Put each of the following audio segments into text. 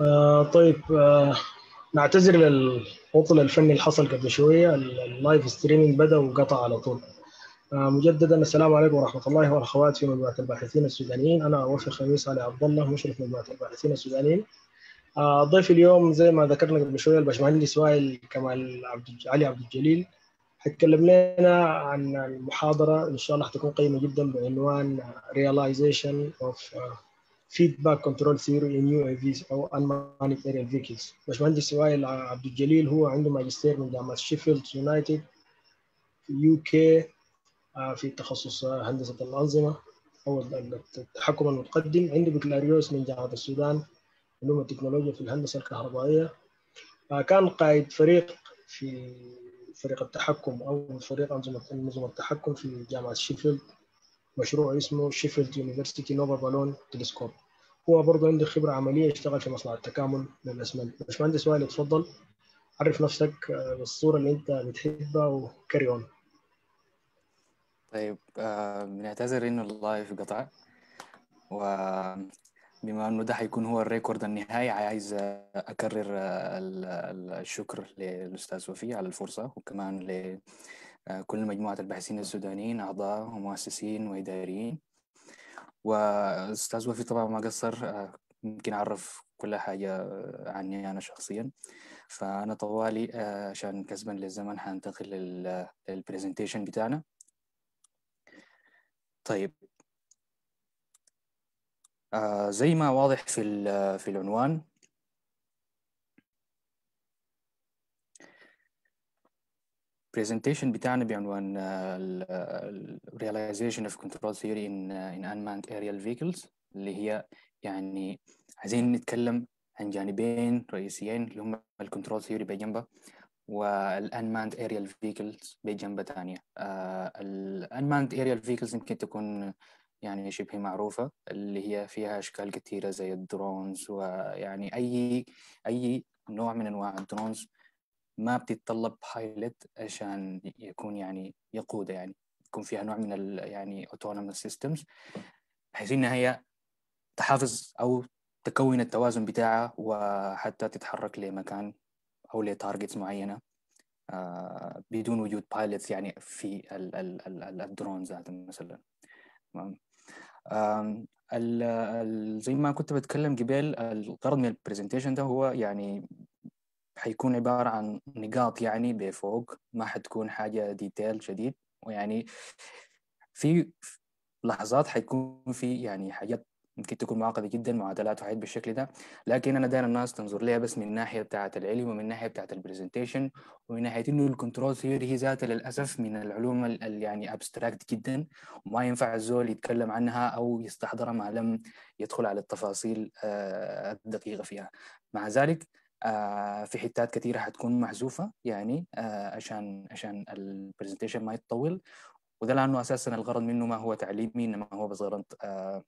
آه طيب آه نعتذر للعطل الفني اللي حصل قبل شويه اللايف ستريمينج بدا وقطع على طول آه مجددا السلام عليكم ورحمه الله وبركاته في مجموعه الباحثين السودانيين انا وفي خميس علي عبد الله مشرف مجموعه الباحثين السودانيين آه ضيف اليوم زي ما ذكرنا قبل شويه الباشمهندس وائل كمال عبد علي عبد الجليل حيتكلم لنا عن المحاضره ان شاء الله حتكون قيمه جدا بعنوان Realization of آه، فيدباك كنترول ثيوري ان يو اي فيز او انمانيك اريا فيكلز باشمهندس وائل عبد الجليل هو عنده ماجستير من جامعه شيفيلد يونايتد في يو كي في تخصص uh, هندسه الانظمه او التحكم المتقدم عنده بكالوريوس من جامعه السودان علوم التكنولوجيا في الهندسه الكهربائيه uh, كان قائد فريق في فريق التحكم او فريق انظمه التحكم في جامعه شيفيلد مشروع اسمه شيفيلد يونيفرسيتي نوفا بالون تلسكوب هو برضه عنده خبره عمليه اشتغل في مصنع التكامل للاسمنت باشمهندس وائل اتفضل عرف نفسك آه، بالصوره اللي انت بتحبها وكاري اون طيب آه، بنعتذر انه اللايف قطع وبما انه ده حيكون هو الريكورد النهائي عايز آه، اكرر الشكر للاستاذ وفي على الفرصه وكمان آه، كل مجموعة الباحثين السودانيين أعضاء ومؤسسين وإداريين وأستاذ وفي طبعا ما قصر آه، يمكن أعرف كل حاجة آه، عني أنا شخصيا فأنا طوالي عشان كسبا للزمن حنتقل للبرزنتيشن بتاعنا طيب زي ما واضح في في العنوان presentation بتاعنا بعنوان آه، آه، realization of control theory in آه، in unmanned aerial vehicles اللي هي يعني عايزين نتكلم عن جانبين رئيسيين اللي هم الكنترول ثيوري بجنبه والانماند ايريال فيكلز بجنبه ثانيه الانماند ايريال فيكلز يمكن تكون يعني شبه معروفة اللي هي فيها أشكال كثيرة زي الدرونز ويعني أي أي نوع من أنواع الدرونز ما بتتطلب بايلوت عشان يكون يعني يقودها يعني يكون فيها نوع من يعني autonomous systems بحيث انها هي تحافظ او تكون التوازن بتاعها وحتى تتحرك لمكان او لتارجتس معينه آه، بدون وجود بايلوتس يعني في الدرون ذاته مثلا تمام زي ما كنت بتكلم قبل الغرض من البرزنتيشن ده هو يعني حيكون عبارة عن نقاط يعني بفوق ما حتكون حاجة ديتيل شديد ويعني في لحظات حيكون في يعني حاجات ممكن تكون معقدة جدا معادلات وحاجات بالشكل ده لكن أنا دايما الناس تنظر ليها بس من الناحية بتاعة العلم ومن الناحية بتاعة البرزنتيشن ومن ناحية إنه الكنترول ثيوري هي ذاتها للأسف من العلوم اللي يعني أبستراكت جدا وما ينفع الزول يتكلم عنها أو يستحضرها ما لم يدخل على التفاصيل آه، الدقيقة فيها مع ذلك آه، في حتات كثيره حتكون محذوفه يعني آه، عشان عشان البرزنتيشن ما يتطول وده لانه اساسا الغرض منه ما هو تعليمي انما هو بس غرض آه،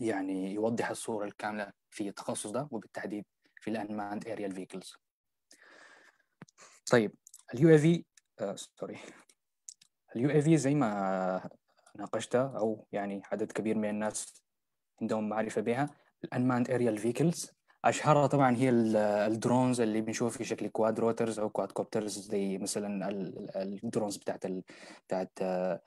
يعني يوضح الصوره الكامله في التخصص ده وبالتحديد في الانماند اريال فيكلز طيب اليو اي في سوري اليو اي في زي ما ناقشتها او يعني عدد كبير من الناس عندهم معرفه بها الانماند اريال فيكلز اشهرها طبعا هي آه، الدرونز اللي بنشوف في شكل كواد روترز او كواد كوبترز زي مثلا الدرونز بتاعت الـ بتاعت آه،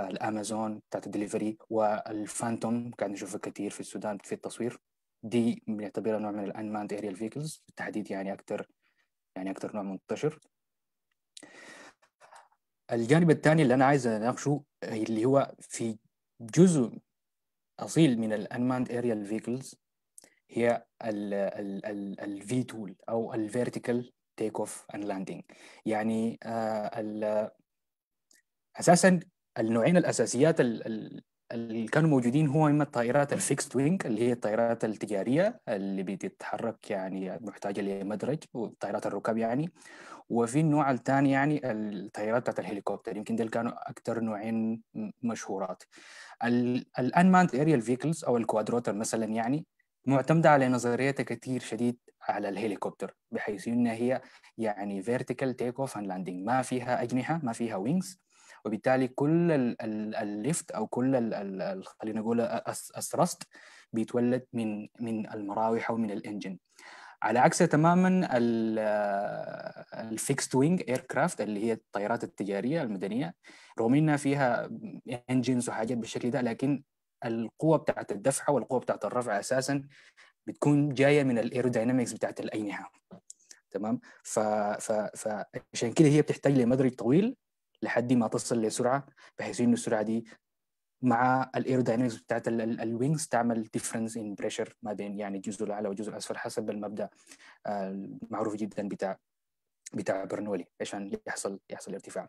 الامازون بتاعت الدليفري والفانتوم قاعد نشوفها كثير في السودان في التصوير دي بنعتبرها نوع من الانماند اريال فيكلز بالتحديد يعني اكثر يعني اكثر نوع منتشر الجانب الثاني اللي انا عايز اناقشه اللي هو في جزء اصيل من الانماند اريال فيكلز هي الفي تول او الفيرتيكال تيك اوف اند لاندنج يعني آه، اساسا النوعين الاساسيات اللي كانوا موجودين هو اما الطائرات الفيكست وينج اللي هي الطائرات التجاريه اللي بتتحرك يعني محتاجه لمدرج والطائرات الركاب يعني وفي النوع الثاني يعني الطائرات بتاعت الهليكوبتر يمكن دول كانوا اكثر نوعين مشهورات الانماند اريال فيكلز او الكوادروتر مثلا يعني معتمدة على نظريتها كثير شديد على الهليكوبتر بحيث انها هي يعني فيرتيكال تيك اوف اند لاندنج ما فيها اجنحه ما فيها وينجز وبالتالي كل الليفت او كل خلينا نقول الثرست بيتولد من من المراوح او من الانجن على عكس تماما الفيكست وينج اير كرافت اللي هي الطائرات التجاريه المدنيه رغم انها فيها انجنز وحاجات بالشكل ده لكن القوه بتاعت الدفعه والقوه بتاعت الرفع اساسا بتكون جايه من الايروداينامكس بتاعت الاجنحه تمام ف... ف... فعشان كده هي بتحتاج لمدرج طويل لحد ما تصل لسرعه بحيث انه السرعه دي مع الايروداينامكس بتاعت الوينجز تعمل ديفرنس ان بريشر ما بين يعني الجزء الاعلى والجزء الاسفل حسب المبدا آه، المعروف جدا بتاع بتاع برنولي عشان يحصل يحصل ارتفاع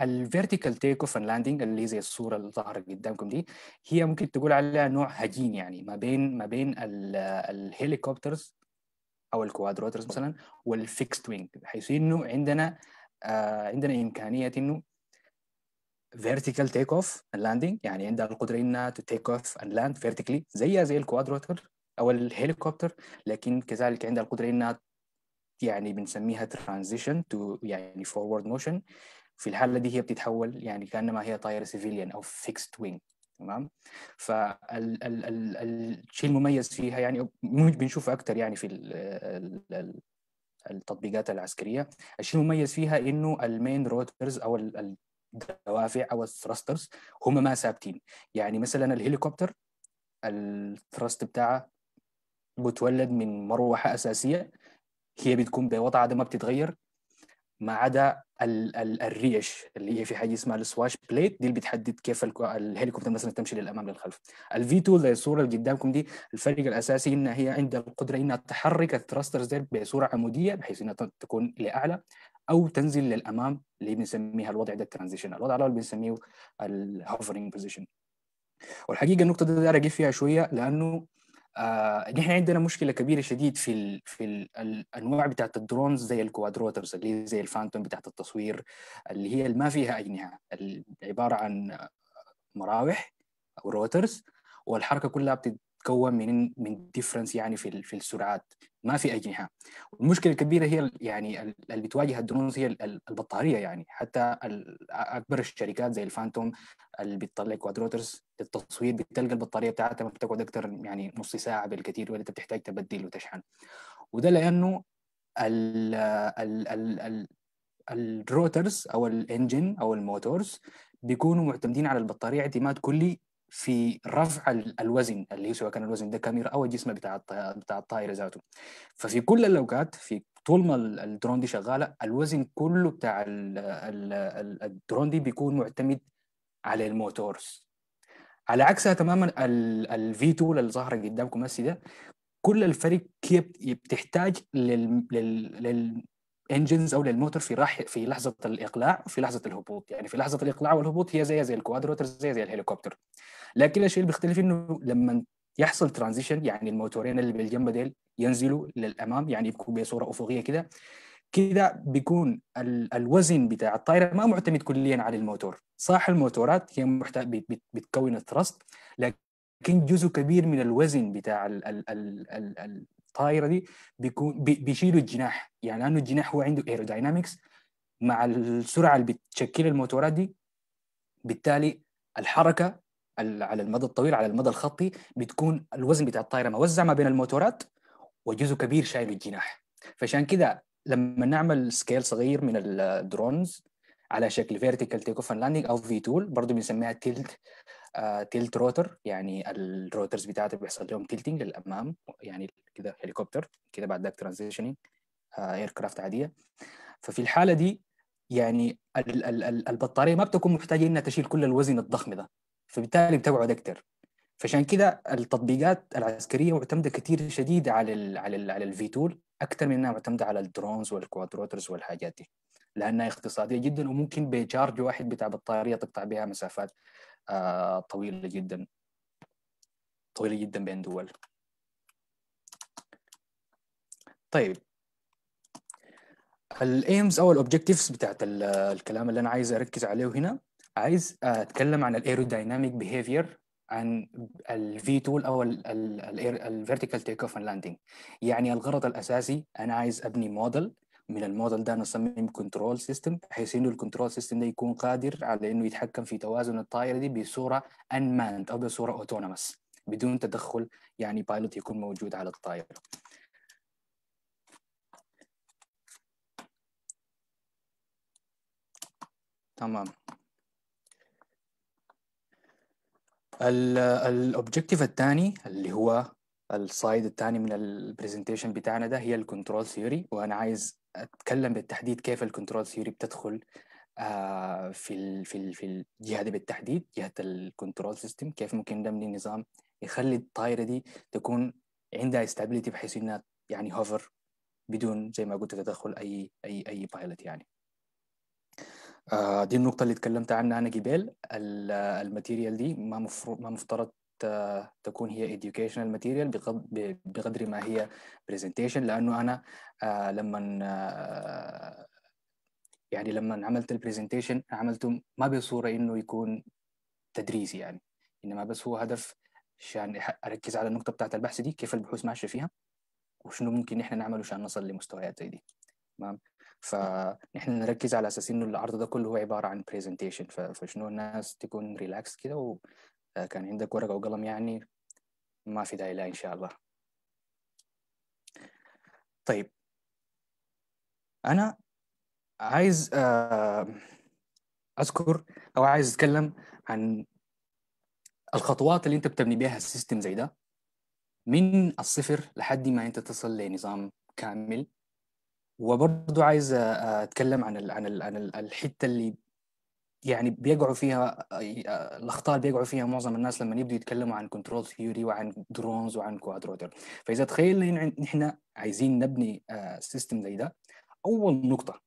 الفيرتيكال تيك اوف لاندنج اللي هي زي الصوره اللي ظهرت قدامكم دي هي ممكن تقول عليها نوع هجين يعني ما بين ما بين الهليكوبترز او الكوادروترز مثلا والفيكست وينج بحيث انه عندنا آه عندنا امكانيه انه فيرتيكال تيك اوف لاندنج يعني عندها القدره انها تيك اوف اند لاند فيرتيكلي زيها زي الكوادروتر او الهليكوبتر لكن كذلك عندها القدره انها يعني بنسميها ترانزيشن تو يعني فورورد موشن في الحاله دي هي بتتحول يعني كانما هي طايره سيفيليان او فيكست وينج تمام فالشيء المميز فيها يعني بنشوفه اكثر يعني في التطبيقات العسكريه الشيء المميز فيها انه المين روترز او الدوافع او الثرسترز هم ما ثابتين يعني مثلا الهليكوبتر الثرست بتاعه بتولد من مروحه اساسيه هي بتكون بوضعها ده ما بتتغير ما عدا ال ال الريش اللي هي في حاجه اسمها السواش بليت دي اللي بتحدد كيف الهليكوبتر مثلا تمشي للامام للخلف الفي 2 اللي الصوره اللي قدامكم دي الفرق الاساسي انها هي عندها القدره انها تحرك الثراسترز دي بصوره عموديه بحيث انها تكون لاعلى او تنزل للامام اللي بنسميها الوضع ده الترانزيشن الوضع اللي بنسميه الهوفرنج بوزيشن والحقيقه النقطه دي داير فيها شويه لانه آه نحن عندنا مشكله كبيره شديد في الـ في الـ الانواع بتاعت الدرونز زي الكوادروترز اللي زي الفانتوم بتاعت التصوير اللي هي اللي ما فيها اجنحه عباره عن مراوح او روترز والحركه كلها بتتكون من من ديفرنس يعني في في السرعات ما في اجنحه والمشكله الكبيره هي يعني اللي بتواجه الدرونز هي البطاريه يعني حتى اكبر الشركات زي الفانتوم اللي بتطلع كوادروترز روترز للتصوير بتلقى البطاريه بتاعتها بتقعد اكثر يعني نص ساعه بالكثير ولا انت بتحتاج تبدل وتشحن وده لانه ال ال ال ال الروترز او الانجن او الموتورز بيكونوا معتمدين على البطاريه اعتماد كلي في رفع الوزن اللي هو سواء كان الوزن ده كاميرا او الجسم بتاع بتاع الطائره ذاته ففي كل الاوقات في طول ما الدرون دي شغاله الوزن كله بتاع الدرون دي بيكون معتمد على الموتورز على عكسها تماما الفي تول اللي ظاهره قدامكم هسه ده كل الفرق كيف بتحتاج انجنز او للموتور في راح في لحظه الاقلاع وفي لحظه الهبوط يعني في لحظه الاقلاع والهبوط هي زي زي الكوادروتر زي زي الهليكوبتر لكن الشيء اللي بيختلف انه لما يحصل ترانزيشن يعني الموتورين اللي بالجنب ديل ينزلوا للامام يعني يبقوا بصوره افقيه كده كده بيكون الوزن بتاع الطائره ما معتمد كليا على الموتور صح الموتورات هي بتكون الثرست لكن جزء كبير من الوزن بتاع الطائره دي بيكون بيشيلوا الجناح يعني لانه الجناح هو عنده ايروداينامكس مع السرعه اللي بتشكل الموتورات دي بالتالي الحركه على المدى الطويل على المدى الخطي بتكون الوزن بتاع الطائره موزع ما بين الموتورات وجزء كبير شايل الجناح فعشان كده لما نعمل سكيل صغير من الدرونز على شكل فيرتيكال تيك اوف لاندنج او في تول برضه بنسميها تيلت تلت آه، روتر يعني الروترز بتاعته بيحصل لهم تلتنج للامام يعني كده هليكوبتر كده بعد ذاك ترانزيشننج اير كرافت عاديه ففي الحاله دي يعني ال ال ال البطاريه ما بتكون محتاجه انها تشيل كل الوزن الضخم ده فبالتالي بتقعد اكثر فعشان كده التطبيقات العسكريه معتمده كثير شديد على ال على ال على الفيتول اكثر من انها معتمده على الدرونز والكوادروترز والحاجات دي لانها اقتصاديه جدا وممكن بشارج واحد بتاع بطاريه تقطع بها مسافات آه، طويلة جدا طويلة جدا بين دول طيب الايمز او الاوبجكتيفز بتاعت الكلام اللي انا عايز اركز عليه هنا عايز اتكلم عن الايرودايناميك بيهيفير عن الفي تول او الفيرتيكال تيك اوف اند لاندنج يعني الغرض الاساسي انا عايز ابني موديل من الموديل ده نصمم كنترول سيستم بحيث انه الكنترول سيستم ده يكون قادر على انه يتحكم في توازن الطائره دي بصوره ان مانت او بصوره اوتونومس بدون تدخل يعني بايلوت يكون موجود على الطائره تمام الاوبجكتيف الثاني اللي هو السايد الثاني من البرزنتيشن بتاعنا ده هي الكنترول ثيوري وانا عايز اتكلم بالتحديد كيف الكنترول ثيوري بتدخل آه، في في في الجهه دي بالتحديد جهه الكنترول سيستم كيف ممكن نبني نظام يخلي الطائره دي تكون عندها استابيليتي بحيث انها يعني هوفر بدون زي ما قلت تدخل اي اي اي بايلوت يعني آه، دي النقطه اللي اتكلمت عنها انا قبل آه، الماتيريال دي ما مفروض ما مفترض تكون هي educational material بقدر ما هي presentation لأنه أنا آه، لما آه، يعني لما عملت البرزنتيشن عملته ما بصورة إنه يكون تدريسي يعني إنما بس هو هدف عشان أركز على النقطة بتاعت البحث دي كيف البحوث ماشية فيها وشنو ممكن نحن نعمله عشان نصل لمستويات زي دي تمام فنحن نركز على اساس انه العرض ده كله هو عباره عن برزنتيشن فشنو الناس تكون ريلاكس كده آه، كان عندك ورقة وقلم يعني ما في داعي لها إن شاء الله طيب أنا عايز آه، أذكر أو عايز أتكلم عن الخطوات اللي أنت بتبني بيها السيستم زي ده من الصفر لحد ما أنت تصل لنظام كامل وبرضه عايز آه، أتكلم عن عن عن الحتة اللي يعني بيقعوا فيها آه، الاخطاء اللي بيقعوا فيها معظم الناس لما يبدوا يتكلموا عن كنترول ثيوري وعن درونز وعن كوادروتر فاذا تخيلنا نحن عايزين نبني سيستم آه، زي ده اول نقطه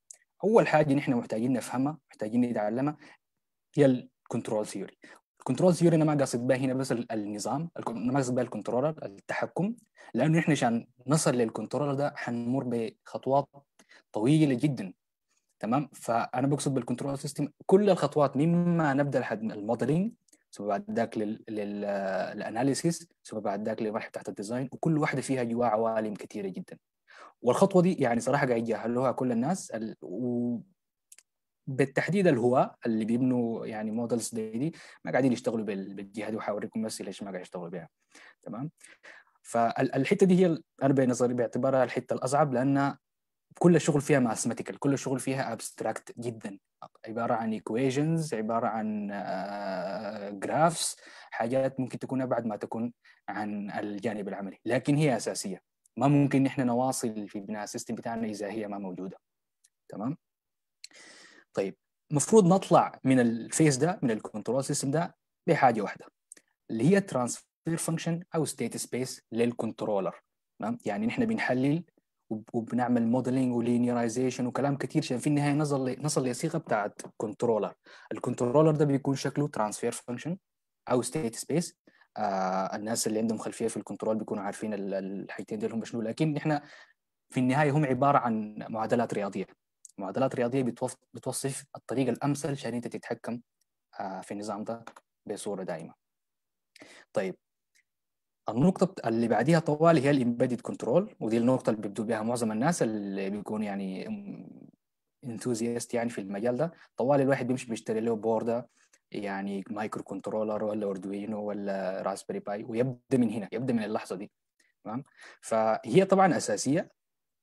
اول حاجه نحن محتاجين نفهمها محتاجين نتعلمها هي الكنترول ثيوري الكنترول ثيوري انا ما قصد بها هنا بس النظام ما قصد بها الكنترولر التحكم لانه نحن عشان نصل للكنترولر ده حنمر بخطوات طويله جدا تمام فانا بقصد بالكنترول سيستم كل الخطوات مما نبدا لحد الموديلنج ثم بعد ذاك للاناليسيس ثم بعد ذاك لمرحله تحت الديزاين وكل واحده فيها جواها عوالم كثيره جدا والخطوه دي يعني صراحه قاعد يجهلوها كل الناس ال... و... بالتحديد الهواء اللي بيبنوا يعني مودلز دي دي ما قاعدين يشتغلوا بالجهه دي وحاوريكم بس ليش ما قاعد يشتغلوا بها تمام فالحته دي هي انا بنظري باعتبارها الحته الاصعب لان كل الشغل فيها ماثماتيكال كل الشغل فيها ابستراكت جدا عباره عن ايكويشنز عباره عن جرافس آه، حاجات ممكن تكون ابعد ما تكون عن الجانب العملي لكن هي اساسيه ما ممكن نحن نواصل في بناء السيستم بتاعنا اذا هي ما موجوده تمام طيب المفروض نطلع من الفيس ده من الكنترول سيستم ده بحاجه واحده اللي هي ترانسفير فانكشن او ستيت سبيس للكنترولر تمام يعني نحن بنحلل وبنعمل موديلنج ولينيرايزيشن وكلام كتير عشان في النهايه نصل نصل لصيغه بتاعت كنترولر الكنترولر ده بيكون شكله ترانسفير فانكشن او ستيت سبيس آه الناس اللي عندهم خلفيه في الكنترول بيكونوا عارفين الحاجتين دول هم شنو لكن احنا في النهايه هم عباره عن معادلات رياضيه معادلات رياضيه بتوصف, بتوصف الطريقه الامثل عشان انت تتحكم آه في النظام ده بصوره دائمه طيب النقطة اللي بعديها طوال هي الامبيدد كنترول ودي النقطة اللي بيبدو بها معظم الناس اللي بيكون يعني انثوزيست يعني في المجال ده طوال الواحد بيمشي بيشتري له بوردة يعني مايكرو كنترولر ولا اردوينو ولا راسبري باي ويبدا من هنا يبدا من اللحظة دي تمام فهي طبعا أساسية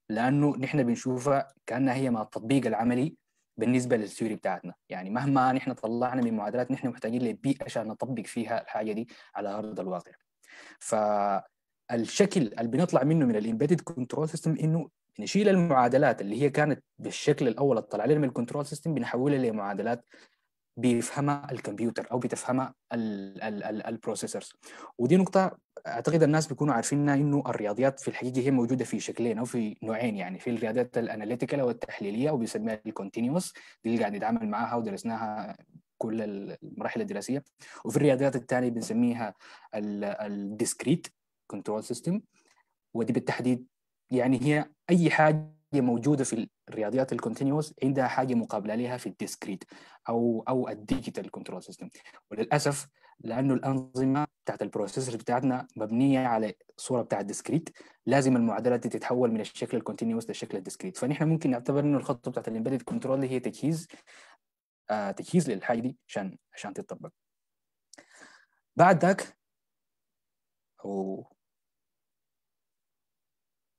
لأنه نحن بنشوفها كأنها هي مع التطبيق العملي بالنسبه للثيوري بتاعتنا يعني مهما نحن طلعنا من معادلات نحن محتاجين للبيئه عشان نطبق فيها الحاجه دي على ارض الواقع فالشكل اللي بنطلع منه من الامبيدد كنترول سيستم انه نشيل المعادلات اللي هي كانت بالشكل الاول اللي طلع لنا من الكنترول سيستم بنحولها لمعادلات بيفهمها الكمبيوتر او بتفهمها البروسيسورز ودي نقطه اعتقد الناس بيكونوا عارفينها انه الرياضيات في الحقيقه هي موجوده في شكلين او في نوعين يعني في الرياضيات الاناليتيكال او التحليليه وبيسميها الكونتينيوس دي اللي قاعد نتعامل معاها ودرسناها كل المراحل الدراسيه وفي الرياضيات الثانيه بنسميها الديسكريت كنترول سيستم ودي بالتحديد يعني هي اي حاجه موجوده في الرياضيات الكونتينيوس عندها حاجه مقابله لها في الديسكريت او او الديجيتال كنترول سيستم وللاسف لانه الانظمه بتاعت البروسيسور بتاعتنا مبنيه على صوره بتاعت ديسكريت لازم المعادلات دي تتحول من الشكل الكونتينيوس للشكل الديسكريت فنحن ممكن نعتبر انه الخطه بتاعت الامبيدد كنترول اللي هي تجهيز آه، تجهيز للحاجه دي عشان عشان تتطبق بعد ذاك و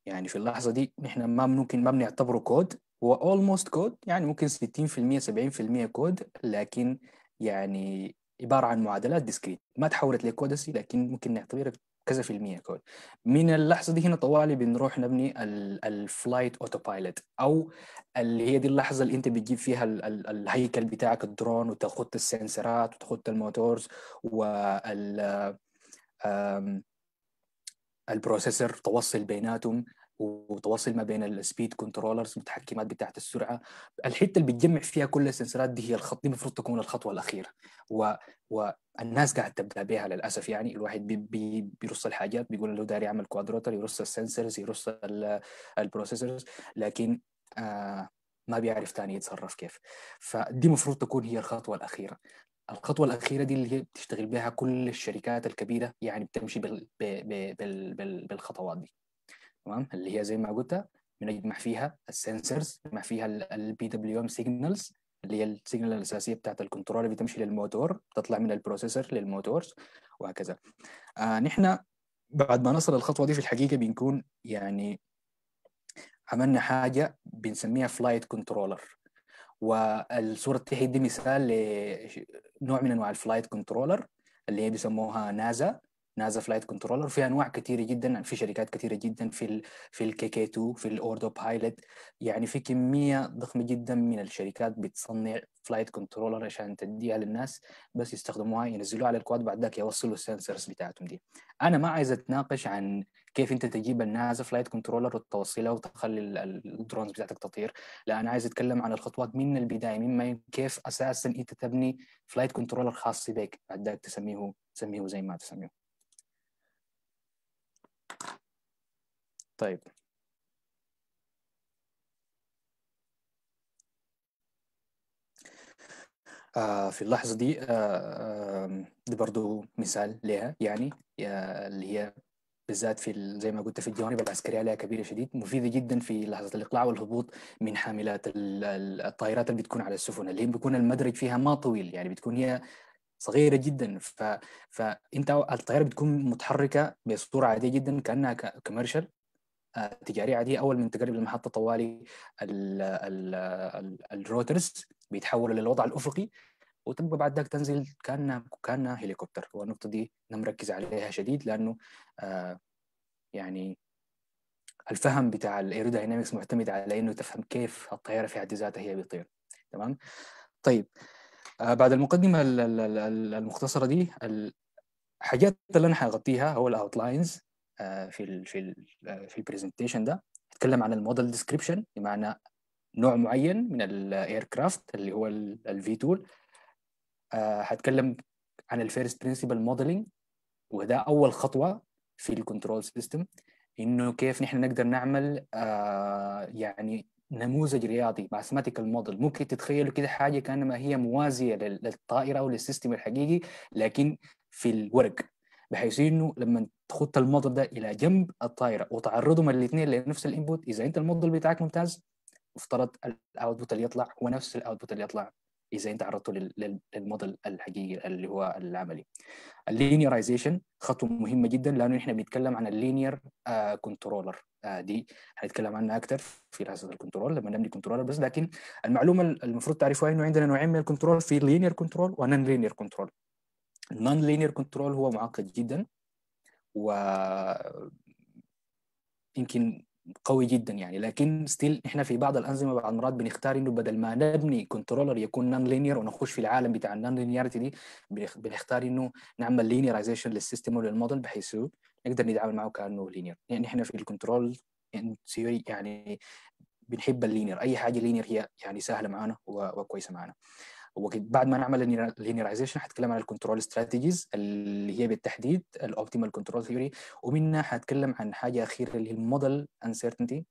يعني في اللحظه دي نحن ما ممكن ما بنعتبره كود هو اولموست كود يعني ممكن 60% 70% كود لكن يعني عباره عن معادلات ديسكريت ما تحولت لكود لكن ممكن نعتبرها كذا في المية كود من اللحظة دي هنا طوالي بنروح نبني الفلايت اوتو بايلوت او اللي هي دي اللحظة اللي انت بتجيب فيها الهيكل بتاعك الدرون وتخط السنسرات وتخط الموتورز وال البروسيسور توصل بيناتهم وتواصل ما بين السبيد كنترولرز المتحكمات بتاعه السرعه الحته اللي بتجمع فيها كل السنسرات دي هي الخط دي المفروض تكون الخطوه الاخيره و... والناس قاعد تبدا بها للاسف يعني الواحد بي... بي... بيرص الحاجات بيقول له داري يعمل كوادروتر يرص السنسرز يرص ال... البروسيسورز لكن آه ما بيعرف تاني يتصرف كيف فدي المفروض تكون هي الخطوه الاخيره الخطوه الاخيره دي اللي هي بتشتغل بها كل الشركات الكبيره يعني بتمشي بال... بال... بال... بالخطوات دي تمام اللي هي زي ما قلت بنجمع فيها السنسرز بنجمع فيها البي دبليو ام سيجنالز اللي هي السيجنال الاساسيه بتاعت الكنترول اللي بتمشي للموتور بتطلع من البروسيسور للموتور وهكذا آه نحن بعد ما نصل الخطوه دي في الحقيقه بنكون يعني عملنا حاجه بنسميها فلايت كنترولر والصوره التحت دي مثال لنوع من انواع الفلايت كنترولر اللي هي بيسموها نازا نازا فلايت كنترولر في انواع كثيره جدا في شركات كثيره جدا في الـ في الكي كي 2 في الاوردو بايلوت يعني في كميه ضخمه جدا من الشركات بتصنع فلايت كنترولر عشان تديها للناس بس يستخدموها ينزلوها على الكواد بعد ذاك يوصلوا السنسرز بتاعتهم دي انا ما عايز اتناقش عن كيف انت تجيب النازا فلايت كنترولر وتوصلها وتخلي الدرونز بتاعتك تطير لا انا عايز اتكلم عن الخطوات من البدايه مما كيف اساسا انت تبني فلايت كنترولر خاص بك بعد ذاك تسميه تسميه زي ما تسميه طيب آه في اللحظة دي آه آه دي برضو مثال لها يعني آه، اللي هي بالذات في زي ما قلت في الجوانب العسكرية عليها كبيرة شديد مفيدة جدا في لحظة الإقلاع والهبوط من حاملات الطائرات اللي بتكون على السفن اللي بيكون المدرج فيها ما طويل يعني بتكون هي صغيره جدا ف... فانت الطياره بتكون متحركه بصوره عاديه جدا كانها كمرشل آه، تجاريه عاديه اول من تقرب المحطه طوالي ال ال ال الروترز بيتحولوا للوضع الافقي وتبقى بعد ذاك تنزل كانها كان هليكوبتر والنقطه دي انا مركز عليها شديد لانه آه يعني الفهم بتاع الايروداينامكس معتمد على انه تفهم كيف الطياره في حد ذاتها هي بتطير تمام طيب آه، بعد المقدمه المختصره دي الحاجات اللي انا حغطيها هو الاوتلاينز آه، في الـ في الـ آه، في البرزنتيشن ده اتكلم عن الموديل ديسكريبشن بمعنى نوع معين من الاير كرافت اللي هو الفي تول هتكلم عن الفيرست برنسبل موديلنج وده اول خطوه في الكنترول سيستم انه كيف نحن نقدر نعمل يعني نموذج رياضي ماثيماتيكال موديل ممكن تتخيلوا كده حاجه كانما هي موازيه للطائره او للسيستم الحقيقي لكن في الورق بحيث انه لما تخط الموديل ده الى جنب الطائره وتعرضهم الاثنين لنفس الانبوت اذا انت الموديل بتاعك ممتاز افترض الاوتبوت اللي يطلع هو نفس الاوتبوت اللي يطلع اذا انت عرضته للموديل الحقيقي اللي هو العملي. اللينيرايزيشن خطوه مهمه جدا لانه احنا بنتكلم عن اللينير آه، كنترولر دي هنتكلم عنها اكثر في دراسه الكنترول لما نبني كنترولر بس لكن المعلومه المفروض تعرفوها انه عندنا نوعين من الكنترول في لينير كنترول ونن لينير كنترول النون لينير كنترول هو معقد جدا و يمكن قوي جدا يعني لكن ستيل احنا في بعض الانظمه بعض المرات بنختار انه بدل ما نبني كنترولر يكون نون لينير ونخش في العالم بتاع النون لينيرتي دي بنختار انه نعمل لينيرايزيشن للسيستم وللموديل بحيث نقدر نتعامل معه كانه لينير يعني احنا في الكنترول يعني يعني بنحب اللينير اي حاجه لينير هي يعني سهله معانا وكويسه معانا وبعد ما نعمل اللينيرايزيشن حتكلم عن الكنترول استراتيجيز اللي هي بالتحديد الاوبتيمال كنترول ثيوري ومنها حتكلم عن حاجه اخيره اللي هي الموديل انسرتينتي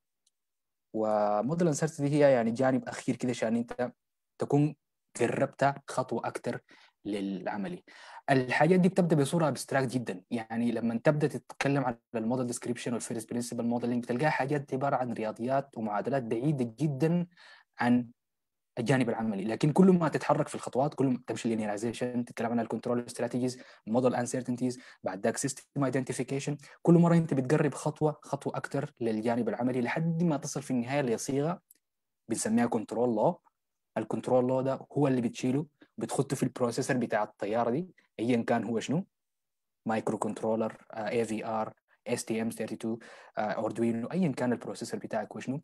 وموديل انسرتينتي هي يعني جانب اخير كده عشان انت تكون جربتها خطوه اكثر للعملي الحاجات دي بتبدا بصوره ابستراكت جدا يعني لما تبدا تتكلم على الموديل ديسكريبشن والفيرست برنسبل موديلنج بتلقاها حاجات عباره عن رياضيات ومعادلات بعيده جدا عن الجانب العملي لكن كل ما تتحرك في الخطوات كل ما تمشي لينيرايزيشن تتكلم عن الكنترول استراتيجيز موديل انسرتينتيز بعد ذاك سيستم ايدنتيفيكيشن كل مره انت بتقرب خطوه خطوه اكثر للجانب العملي لحد ما تصل في النهايه لصيغه بنسميها كنترول لو الكنترول لو ده هو اللي بتشيله بتخطه في البروسيسور بتاع الطياره دي ايا كان هو شنو مايكرو كنترولر اي في ار اس تي ام 32 اردوينو ايا كان البروسيسور بتاعك وشنو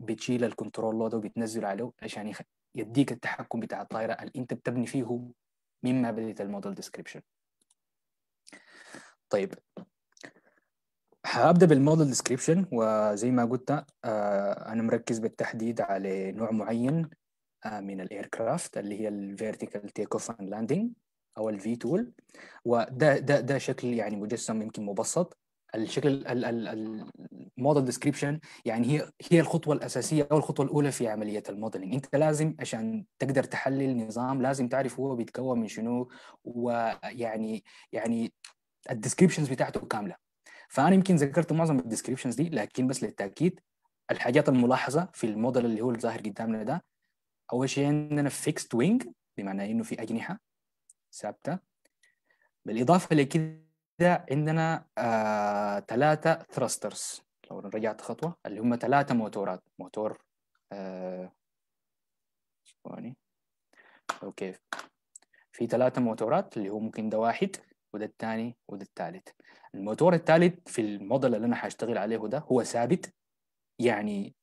بتشيل الكنترول لود وبتنزل عليه عشان يديك التحكم بتاع الطائره اللي انت بتبني فيه مما بدات الموديل ديسكريبشن طيب هابدا بالموديل ديسكريبشن وزي ما قلت آه، انا مركز بالتحديد على نوع معين آه، من الايركرافت اللي هي الفيرتيكال تيك اوف اند لاندنج او الفي تول وده ده ده شكل يعني مجسم يمكن مبسط الشكل الموديل ديسكريبشن يعني هي هي الخطوه الاساسيه او الخطوه الاولى في عمليه الموديلنج انت لازم عشان تقدر تحلل نظام لازم تعرف هو بيتكون من شنو ويعني يعني الديسكريبشنز بتاعته كامله فانا يمكن ذكرت معظم الديسكريبشنز دي لكن بس للتاكيد الحاجات الملاحظه في الموديل اللي هو الظاهر قدامنا ده اول شيء عندنا فيكست وينج بمعنى انه في اجنحه ثابته بالاضافه لكده عندنا آه، ثلاثه آه ثراسترز لو رجعت خطوه اللي هم ثلاثه موتورات موتور آه اوكي في ثلاثه موتورات اللي هو ممكن ده واحد وده الثاني وده الثالث الموتور الثالث في الموديل اللي انا هشتغل عليه ده هو ثابت يعني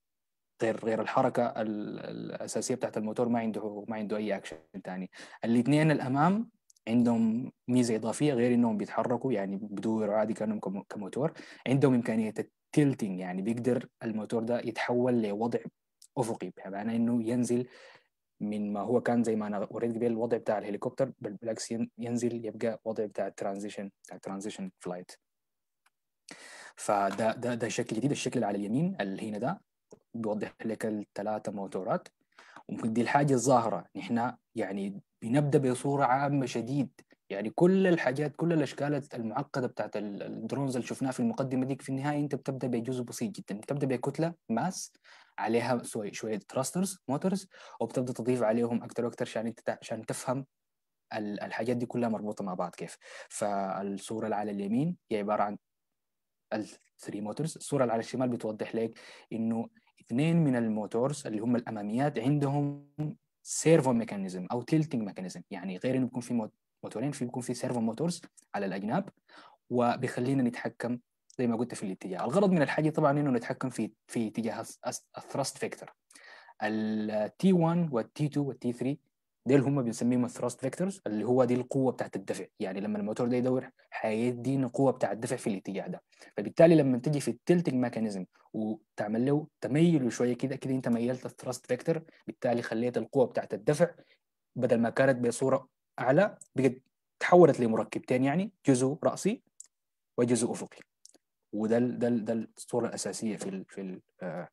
غير غير الحركه الاساسيه بتاعت الموتور ما عنده ما عنده اي اكشن ثاني الاثنين الامام عندهم ميزه اضافيه غير انهم بيتحركوا يعني بدور عادي كانهم كموتور عندهم امكانيه التلتنج يعني بيقدر الموتور ده يتحول لوضع افقي بمعنى انه ينزل من ما هو كان زي ما انا وريت قبل الوضع بتاع الهليكوبتر بالعكس ينزل يبقى وضع بتاع الترانزيشن بتاع الترانزيشن فلايت فده ده ده شكل جديد الشكل اللي على اليمين اللي هنا ده بيوضح لك الثلاثه موتورات ودي الحاجه الظاهره نحن يعني بنبدا بصوره عامه شديد يعني كل الحاجات كل الاشكال المعقده بتاعت الدرونز اللي شفناها في المقدمه ديك في النهايه انت بتبدا بجزء بسيط جدا بتبدا بكتله ماس عليها شويه تراسترز موتورز وبتبدا تضيف عليهم اكثر واكثر عشان انت عشان تفهم الحاجات دي كلها مربوطه مع بعض كيف فالصوره اللي على اليمين هي عباره عن ال 3 موتورز الصوره اللي على الشمال بتوضح لك انه اثنين من الموتورز اللي هم الاماميات عندهم سيرفو ميكانيزم او تيلتنج ميكانيزم يعني غير انه بيكون في موتورين في بيكون في سيرفو موتورز على الاجناب وبيخلينا نتحكم زي ما قلت في الاتجاه الغرض من الحاجه طبعا انه نتحكم في في اتجاه الثرست فيكتور التي 1 والتي 2 والتي 3 اللي هم بنسميهم الثراست فيكتورز اللي هو دي القوه بتاعت الدفع يعني لما الموتور ده يدور هيدينا قوه بتاعت الدفع في الاتجاه ده فبالتالي لما تجي في التلتنج ميكانيزم وتعمل له تميل شويه كده كده انت ميلت الثراست فيكتور بالتالي خليت القوه بتاعت الدفع بدل ما كانت بصوره اعلى بقت تحولت لمركبتين يعني جزء راسي وجزء افقي وده ده ده الصوره الاساسيه في ال في ال آه،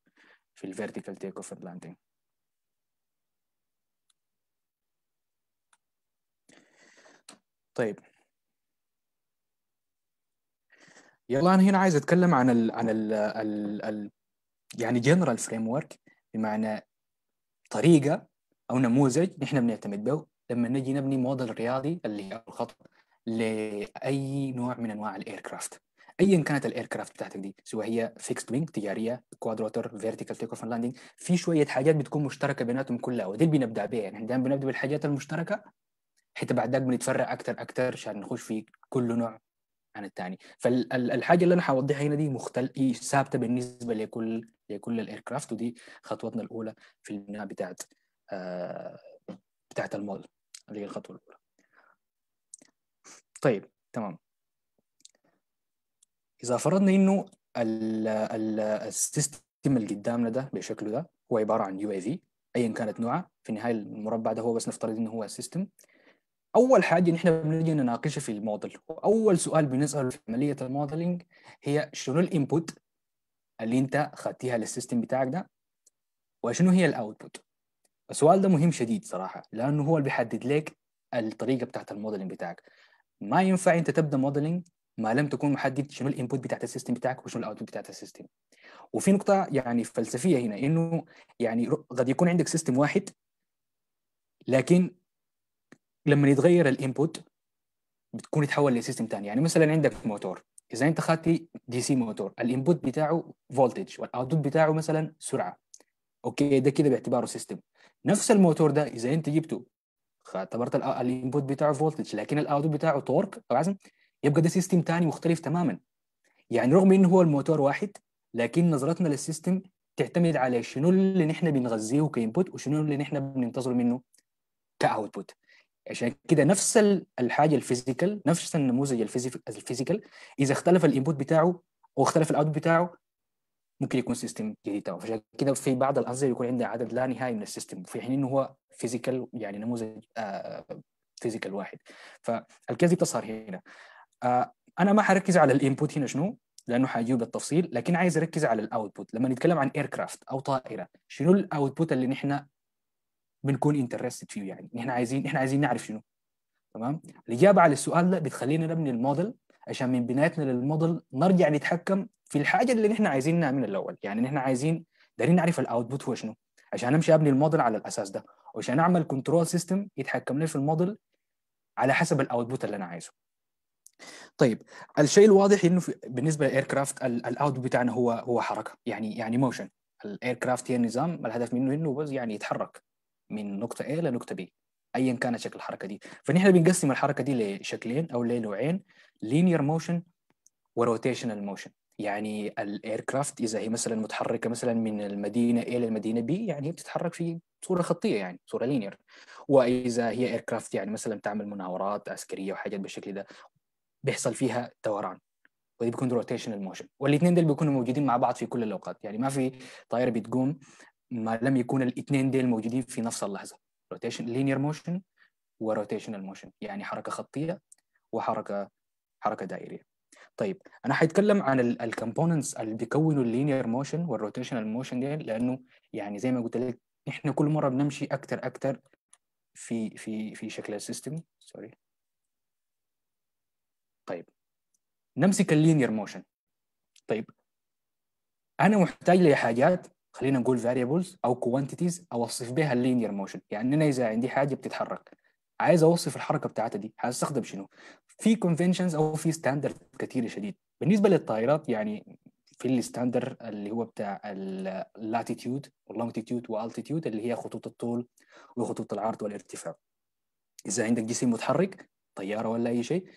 في الفيرتيكال تيك اوف لاندنج طيب يلا انا هنا عايز اتكلم عن الـ عن الـ الـ الـ يعني جنرال فريم ورك بمعنى طريقه او نموذج نحن بنعتمد به لما نجي نبني موديل رياضي اللي هي الخط لاي نوع من انواع الايركرافت ايا كانت الايركرافت بتاعتك دي سواء هي فيكست وينج تجاريه كوادروتر فيرتيكال تيك اوف لاندنج في شويه حاجات بتكون مشتركه بيناتهم كلها ودي اللي بنبدا بيها يعني دايما بنبدا بالحاجات المشتركه حتى بعد ذاك بنتفرع اكثر اكثر عشان نخش في كل نوع عن الثاني فالحاجه اللي انا حوضحها هنا دي مختل إيه، ثابته بالنسبه لكل لكل الايركرافت ودي خطوتنا الاولى في البناء بتاعت آه بتاعت المول اللي هي الخطوه الاولى طيب تمام اذا فرضنا انه السيستم اللي قدامنا ده بشكله ده هو عباره عن يو اي في ايا كانت نوعه في النهايه المربع ده هو بس نفترض انه هو سيستم اول حاجه نحن بنجي نناقشها في الموديل واول سؤال بنساله في عمليه الموديلنج هي شنو الانبوت اللي انت خدتيها للسيستم بتاعك ده وشنو هي الاوتبوت السؤال ده مهم شديد صراحه لانه هو اللي بيحدد لك الطريقه بتاعت الموديلنج بتاعك ما ينفع انت تبدا موديلنج ما لم تكون محدد شنو الانبوت بتاعت السيستم بتاعك وشنو الاوتبوت بتاعت السيستم وفي نقطه يعني فلسفيه هنا انه يعني قد يكون عندك سيستم واحد لكن لما يتغير الانبوت بتكون يتحول لسيستم ثاني يعني مثلا عندك موتور اذا انت خدت دي سي موتور الانبوت بتاعه فولتج والاوتبوت بتاعه مثلا سرعه اوكي ده كده باعتباره سيستم نفس الموتور ده اذا انت جبته اعتبرت الانبوت بتاعه فولتج لكن الاوتبوت بتاعه تورك او عزم يبقى ده سيستم ثاني مختلف تماما يعني رغم انه هو الموتور واحد لكن نظرتنا للسيستم تعتمد على شنو اللي نحن بنغذيه كانبوت وشنو اللي نحن بننتظر منه كاوتبوت عشان كده نفس الحاجه الفيزيكال نفس النموذج الفيزيكال اذا اختلف الانبوت بتاعه واختلف الاوتبوت بتاعه ممكن يكون سيستم جديد تمام عشان كده في بعض الانظمه يكون عندها عدد لا نهائي من السيستم في حين انه هو فيزيكال يعني نموذج آه، فيزيكال واحد فالكذب تصهر هنا آه، انا ما حركز على الانبوت هنا شنو لانه حاجيب بالتفصيل لكن عايز اركز على الاوتبوت لما نتكلم عن ايركرافت او طائره شنو الاوتبوت اللي نحن بنكون انترستد فيه يعني احنا عايزين احنا عايزين نعرف شنو تمام الاجابه على السؤال ده بتخلينا نبني الموديل عشان من بنايتنا للموديل نرجع نتحكم في الحاجه اللي احنا عايزينها من الاول يعني احنا عايزين دارين نعرف الاوتبوت هو شنو عشان امشي ابني الموديل على الاساس ده وعشان اعمل كنترول سيستم يتحكم لي في الموديل على حسب الاوتبوت اللي انا عايزه طيب الشيء الواضح انه بالنسبه للاير كرافت الاوتبوت بتاعنا هو هو حركه يعني يعني موشن الاير كرافت هي النظام الهدف منه انه بس يعني يتحرك من نقطه A لنقطه B ايا كان شكل الحركه دي فنحن بنقسم الحركه دي لشكلين او لنوعين لينير موشن وروتيشنال موشن يعني الايركرافت اذا هي مثلا متحركه مثلا من المدينه A للمدينه B يعني هي بتتحرك في صوره خطيه يعني صوره لينير واذا هي ايركرافت يعني مثلا تعمل مناورات عسكريه وحاجات بالشكل ده بيحصل فيها دوران ودي بيكون روتيشنال موشن والاثنين دول بيكونوا موجودين مع بعض في كل الاوقات يعني ما في طائره بتقوم ما لم يكون الاثنين ديل موجودين في نفس اللحظه روتيشن لينير موشن وروتيشنال موشن يعني حركه خطيه وحركه حركه دائريه طيب انا حيتكلم عن الكومبوننتس اللي بيكونوا اللينير موشن والروتيشنال موشن ديل لانه يعني زي ما قلت لك احنا كل مره بنمشي اكثر اكثر في في في شكل السيستم سوري طيب نمسك اللينير موشن طيب انا محتاج لحاجات خلينا نقول فاريبلز او كوانتيتيز اوصف بها اللينير موشن يعني انا اذا عندي حاجه بتتحرك عايز اوصف الحركه بتاعتها دي هستخدم شنو في كونفنشنز او في ستاندرد كتير شديد بالنسبه للطائرات يعني في الستاندر اللي هو بتاع اللاتيتيود واللونجتيتيود والتيتيود اللي هي خطوط الطول وخطوط العرض والارتفاع اذا عندك جسم متحرك طياره ولا اي شيء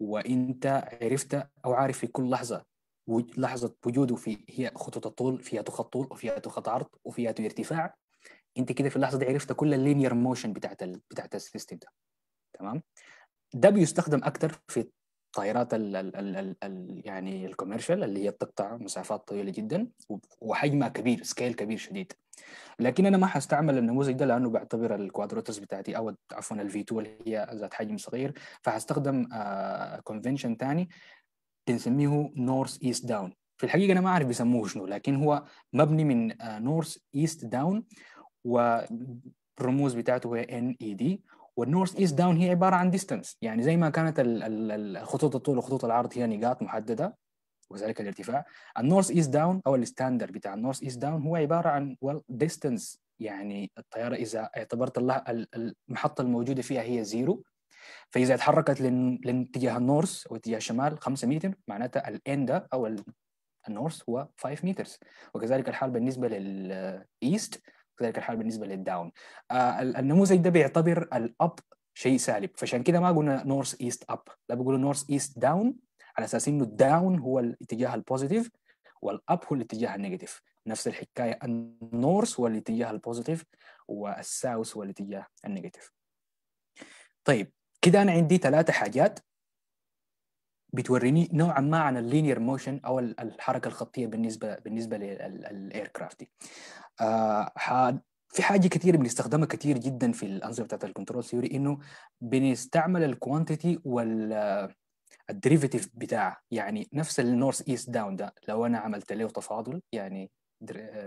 وانت عرفت او عارف في كل لحظه لحظه وجوده في هي خطوط الطول فيها تخط طول وفيها تخط عرض وفيها ارتفاع انت كده في اللحظه دي عرفت كل اللينير موشن بتاعت ال... بتاعت السيستم ده تمام ده بيستخدم اكتر في الطائرات ال ال ال ال ال يعني الكوميرشال اللي هي بتقطع مسافات طويله جدا وحجمها كبير سكيل كبير شديد لكن انا ما حستعمل النموذج ده لانه بعتبر الكوادروترز بتاعتي او عفوا الفي 2 اللي هي ذات حجم صغير فهستخدم كونفنشن ثاني بنسميه نورث ايست داون في الحقيقه انا ما اعرف بيسموه شنو لكن هو مبني من نورث ايست داون والرموز بتاعته هي ان اي دي والنورث ايست داون هي عباره عن ديستنس يعني زي ما كانت خطوط الطول وخطوط العرض هي نقاط محدده وذلك الارتفاع النورث ايست داون او الستاندر بتاع النورث ايست داون هو عباره عن well ديستنس يعني الطياره اذا اعتبرت المحطه الموجوده فيها هي زيرو فاذا اتحركت لاتجاه النورث او اتجاه الشمال 5 متر معناتها الان ده او النورث هو 5 متر وكذلك الحال بالنسبه للايست وكذلك الحال بالنسبه للداون آه النموذج ده بيعتبر الاب شيء سالب فعشان كده ما قلنا نورث ايست اب لا بيقولوا نورث ايست داون على اساس انه الداون هو الاتجاه البوزيتيف والاب هو الاتجاه النيجاتيف نفس الحكايه النورث هو الاتجاه البوزيتيف والساوث هو الاتجاه النيجاتيف طيب كده انا عندي ثلاثه حاجات بتوريني نوعا ما عن اللينير موشن او الحركه الخطيه بالنسبه بالنسبه للايركرافت دي آه في حاجه كثير بنستخدمها كثير جدا في الانظمه بتاعت الكنترول ثيوري انه بنستعمل الكوانتيتي وال آه، الديريفيتيف بتاع يعني نفس النورث ايست داون ده لو انا عملت له تفاضل يعني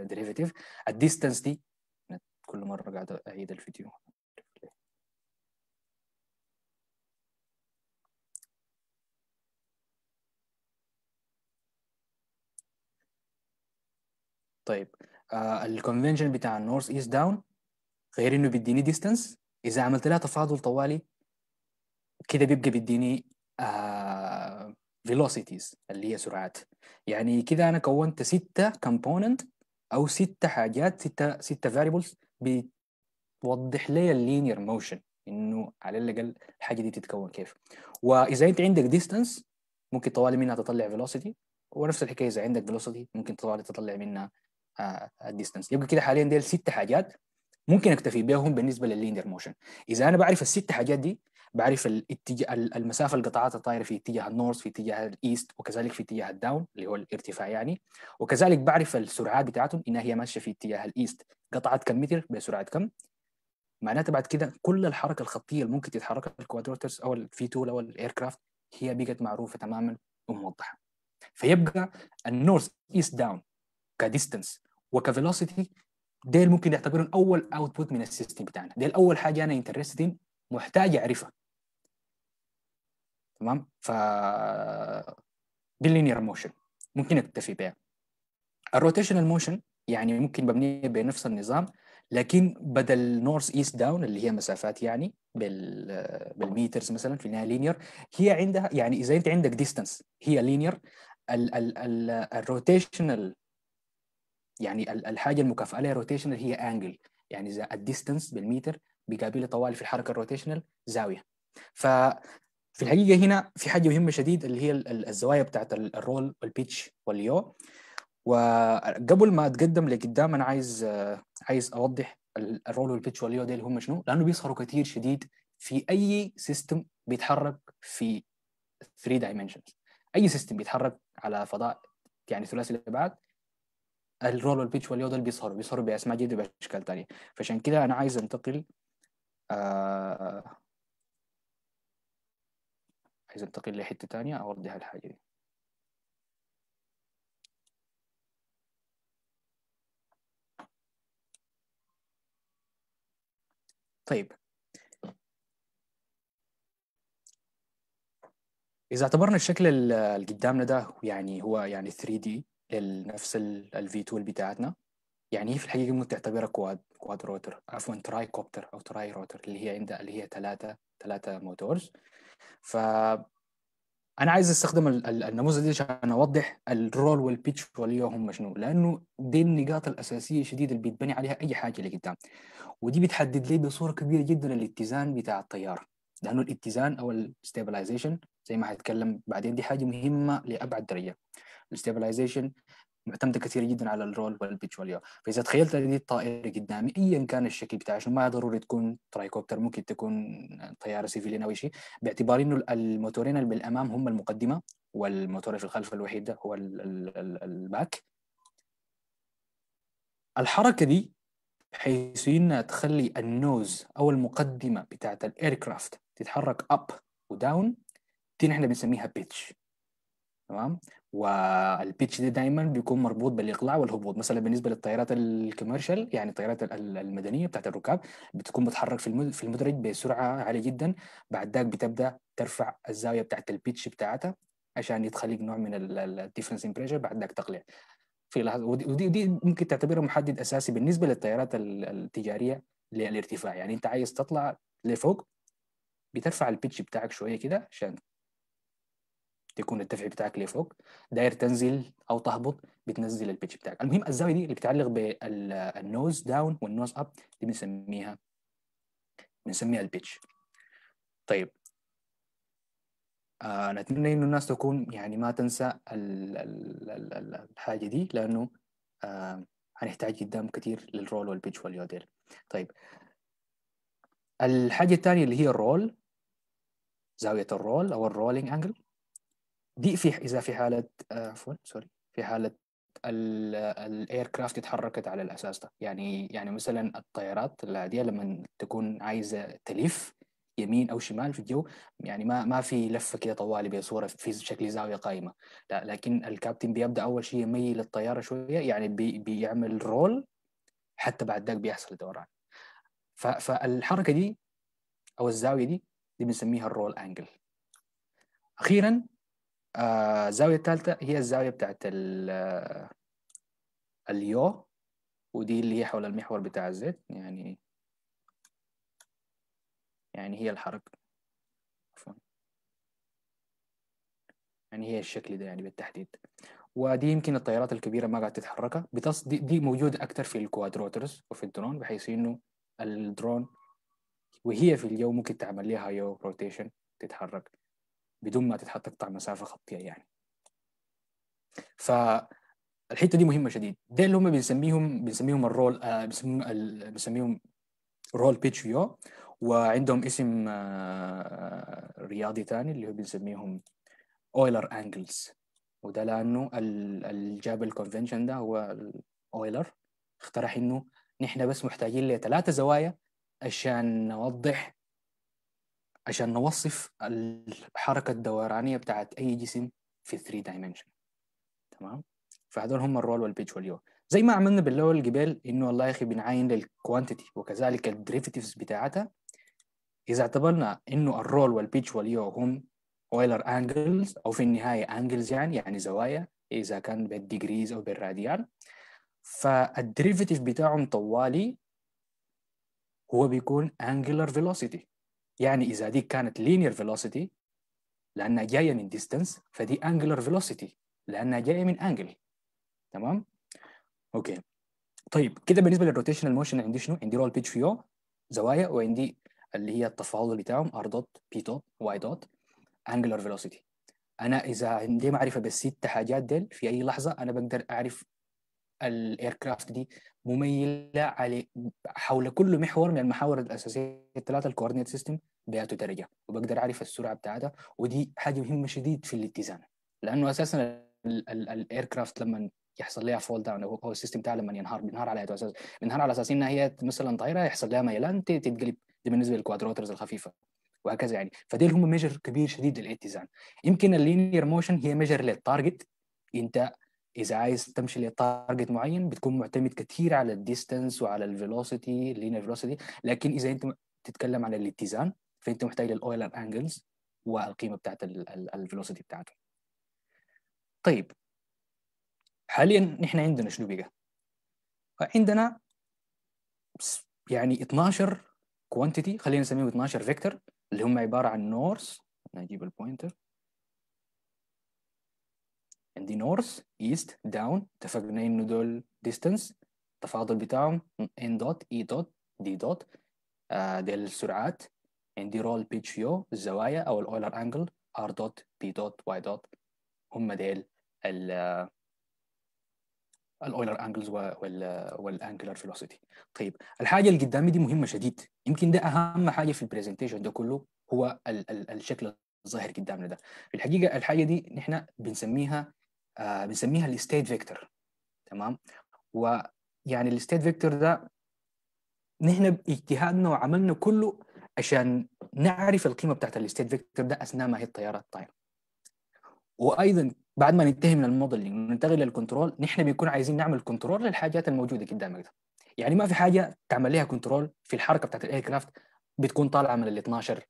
ديريفيتيف آه، الديستنس دي كل مره قاعد اعيد الفيديو طيب آه الكونفنشن بتاع النورث ايست داون غير انه بيديني ديستنس اذا عملت لها تفاضل طوالي كده بيبقى بيديني آه velocities اللي هي سرعات يعني كده انا كونت ستة كومبوننت او ستة حاجات ستة ستة variables بتوضح لي اللينير موشن انه على الاقل الحاجه دي تتكون كيف واذا انت عندك ديستنس ممكن طوالي منها تطلع velocity ونفس الحكايه اذا عندك velocity ممكن طوالي تطلع منها الديستنس آه، يبقى كده حاليا ديل ست حاجات ممكن اكتفي بهم بالنسبه لللينير موشن اذا انا بعرف الست حاجات دي بعرف الاتجاه المسافه القطاعات الطايره في اتجاه النورث في اتجاه الايست وكذلك في اتجاه الداون اللي هو الارتفاع يعني وكذلك بعرف السرعات بتاعتهم انها هي ماشيه في اتجاه الايست قطعت كم متر بسرعه كم معناته بعد كده كل الحركه الخطيه اللي ممكن تتحركها الكوادروترز او الفي تول او الاير كرافت هي بقت معروفه تماما وموضحه فيبقى النورث ايست داون كديستنس وكفيلوسيتي ديل ممكن يعتبرون اول اوتبوت من السيستم بتاعنا ديل اول حاجه انا انترستد محتاج اعرفها تمام ف باللينير موشن ممكن اكتفي بها الروتيشنال موشن يعني ممكن مبنيه بنفس النظام لكن بدل نورث ايست داون اللي هي مسافات يعني بال بالميترز مثلا في النهايه لينير هي عندها يعني اذا انت عندك ديستانس هي لينير الروتيشنال يعني الحاجه المكافاه لها روتيشنال هي انجل يعني اذا الديستنس بالمتر بيقابل طوالي في الحركه الروتيشنال زاويه ف في الحقيقه هنا في حاجه مهمه شديد اللي هي الزوايا بتاعت الرول والبيتش واليو وقبل ما اتقدم لقدام انا عايز عايز اوضح الرول والبيتش واليو دي اللي هم شنو لانه بيظهروا كثير شديد في اي سيستم بيتحرك في 3 دايمنشنز اي سيستم بيتحرك على فضاء يعني ثلاثي الابعاد الرول والبيتش واليو دول بيظهروا بيظهروا باسماء جديده باشكال ثانيه فعشان كده انا عايز انتقل آه عايز انتقل لحته ثانيه اوضح الحاجه دي طيب اذا اعتبرنا الشكل اللي قدامنا ده يعني هو يعني 3 d نفس الفي تول بتاعتنا يعني هي في الحقيقه ممكن تعتبرها كواد كواد روتر عفوا تراي كوبتر او تراي روتر اللي هي عندها اللي هي ثلاثه ثلاثه موتورز ف انا عايز استخدم النموذج دي عشان اوضح الرول والبيتش واللي هم شنو لانه دي النقاط الاساسيه شديده اللي بيتبني عليها اي حاجه اللي قدام ودي بتحدد لي بصوره كبيره جدا الاتزان بتاع الطياره لانه الاتزان او الستابلايزيشن زي ما هتكلم بعدين دي حاجه مهمه لابعد درجه الستابلايزيشن معتمده كثير جدا على الرول واليو فاذا تخيلت هذه الطائره قدامي ايا كان الشكل بتاعها عشان ما ضروري تكون ترايكوبتر ممكن تكون طياره سيفيلين او شيء باعتبار انه الموتورين اللي بالامام هم المقدمه والموتور في الخلف الوحيد هو الباك الحركه دي بحيث انها تخلي النوز او المقدمه بتاعت الايركرافت تتحرك اب وداون دي نحن بنسميها بيتش تمام والبيتش ده دايما بيكون مربوط بالاقلاع والهبوط مثلا بالنسبه للطيارات الكوميرشال يعني الطيارات المدنيه بتاعت الركاب بتكون بتحرك في المدرج بسرعه عاليه جدا بعد ذاك بتبدا ترفع الزاويه بتاعت البيتش بتاعتها عشان يتخلق نوع من الديفرنس بريشر بعد ذاك تقليع في لحظه ودي, ودي ممكن تعتبرها محدد اساسي بالنسبه للطيارات التجاريه للارتفاع يعني انت عايز تطلع لفوق بترفع البيتش بتاعك شويه كده عشان تكون الدفع بتاعك لفوق داير تنزل او تهبط بتنزل البيتش بتاعك المهم الزاويه دي اللي بتتعلق بالنوز داون والنوز اب دي بنسميها بنسميها البيتش طيب آه نتمنى انه الناس تكون يعني ما تنسى الحاجه دي لانه آه هنحتاج قدام كثير للرول والبيتش واليودير طيب الحاجه الثانيه اللي هي الرول زاويه الرول او الرولينج انجل دي في اذا في حاله آه، عفوا سوري في حاله الاير كرافت اتحركت على الاساس ده يعني يعني مثلا الطيارات العاديه لما تكون عايزه تلف يمين او شمال في الجو يعني ما ما في لفه كده طوالي بصوره في شكل زاويه قائمه لا لكن الكابتن بيبدا اول شيء يميل الطياره شويه يعني بي بيعمل رول حتى بعد ذاك بيحصل دوران فالحركه دي او الزاويه دي دي بنسميها الرول انجل اخيرا آه الزاوية الثالثة هي الزاوية بتاعت آه، اليو ودي اللي هي حول المحور بتاع الزيت يعني يعني هي الحركة عفوا يعني هي الشكل ده يعني بالتحديد ودي يمكن الطيارات الكبيرة ما قاعدة تتحركها بتص... دي, دي موجودة أكتر في الكوادروترز وفي الدرون بحيث إنه الدرون وهي في الجو ممكن تعمل لها يو روتيشن تتحرك بدون ما تتحط تقطع مسافه خطيه يعني ف الحته دي مهمه شديد ده اللي هم بنسميهم بنسميهم الرول آه، بنسميهم رول بيتش فيو وعندهم اسم آه، رياضي ثاني اللي هو بنسميهم اويلر انجلز وده لانه اللي جاب الكونفنشن ده هو اويلر اقترح انه نحن بس محتاجين لثلاثه زوايا عشان نوضح عشان نوصف الحركه الدورانيه بتاعت اي جسم في 3 دايمنشن تمام فهذول هم الرول والبيتش واليو زي ما عملنا باللول قبل انه والله يا اخي بنعاين للكوانتيتي وكذلك الدريفتيفز بتاعتها اذا اعتبرنا انه الرول والبيتش واليو هم اويلر انجلز او في النهايه انجلز يعني يعني زوايا اذا كان بالديجريز او بالراديان فالدريفتيف بتاعهم طوالي هو بيكون انجلر فيلوسيتي يعني اذا دي كانت linear velocity لانها جايه من distance فدي angular velocity لانها جايه من angle تمام اوكي طيب كده بالنسبه للروتيشنال موشن عندي شنو عندي رول بيتش فيو زوايا وعندي اللي هي التفاضل بتاعهم ار دوت بي دوت واي دوت انجلر فيلوسيتي انا اذا عندي معرفه بالست حاجات ديل في اي لحظه انا بقدر اعرف الايركرافت دي مميله على حول كل محور من المحاور الاساسيه الثلاثه الكوردينيت سيستم بياته درجه وبقدر اعرف السرعه بتاعتها ودي حاجه مهمه شديد في الاتزان لانه اساسا الايركرافت لما يحصل لها فول داون او السيستم بتاعها لما ينهار بينهار على اساس بينهار على اساس انها هي مثلا طايره يحصل لها ميلان تتقلب دي بالنسبه للكوادروترز الخفيفه وهكذا يعني فديل هم ميجر كبير شديد للاتزان يمكن اللينير موشن هي ميجر للتارجت انت اذا عايز تمشي لتارجت معين بتكون معتمد كثير على الديستنس وعلى الفيلوسيتي لينير فيلوسيتي لكن اذا انت تتكلم عن الاتزان فانت محتاج للاويل انجلز والقيمه بتاعت الفيلوسيتي بتاعته طيب حاليا نحن عندنا شنو بقى عندنا يعني 12 كوانتيتي خلينا نسميهم 12 فيكتور اللي هم عباره عن نورس نجيب البوينتر عندي نورث ايست داون اتفقنا انه دول ديستنس التفاضل بتاعهم ان دوت اي دوت دي دوت دي السرعات عندي رول بيتش فيو الزوايا او الاولر انجل ار دوت بي دوت واي دوت هم ديل ال الاولر انجلز والانجلر فيلوسيتي طيب الحاجه اللي قدامي دي مهمه شديد يمكن ده اهم حاجه في البرزنتيشن ده كله هو ال ال الشكل الظاهر قدامنا ده في الحقيقه الحاجه دي نحن بنسميها آه، بنسميها الستيت فيكتور تمام ويعني الستيت فيكتور ده نحن باجتهادنا وعملنا كله عشان نعرف القيمه بتاعت الستيت فيكتور ده اثناء ما هي الطياره الطايره وايضا بعد ما ننتهي من الموديلنج وننتقل للكنترول نحن بنكون عايزين نعمل كنترول للحاجات الموجوده قدامك ده يعني ما في حاجه تعمل لها كنترول في الحركه بتاعت الاير كرافت بتكون طالعه من ال 12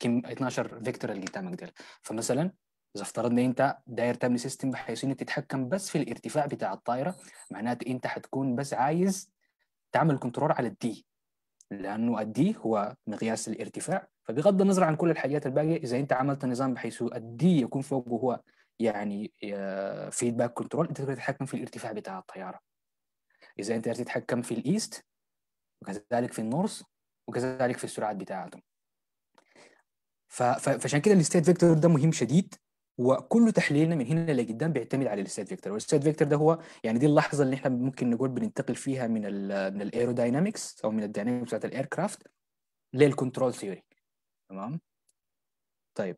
كم 12 فيكتور اللي قدامك ده فمثلا اذا افترضنا انت داير تعمل سيستم بحيث انك تتحكم بس في الارتفاع بتاع الطائره معناته انت هتكون بس عايز تعمل كنترول على الدي لانه الدي هو مقياس الارتفاع فبغض النظر عن كل الحاجات الباقيه اذا انت عملت نظام بحيث الدي يكون فوقه هو يعني فيدباك آه، كنترول انت تقدر تتحكم في الارتفاع بتاع الطياره اذا انت تتحكم في الايست وكذلك في النورث وكذلك في السرعات بتاعتهم فعشان كده الستيت فيكتور ده مهم شديد وكل تحليلنا من هنا لقدام بيعتمد على الستيت فيكتور والستيت فيكتور ده هو يعني دي اللحظه اللي احنا ممكن نقول بننتقل فيها من الـ من الايروداينامكس او من الديناميكس بتاعت الايركرافت للكنترول ثيوري تمام طيب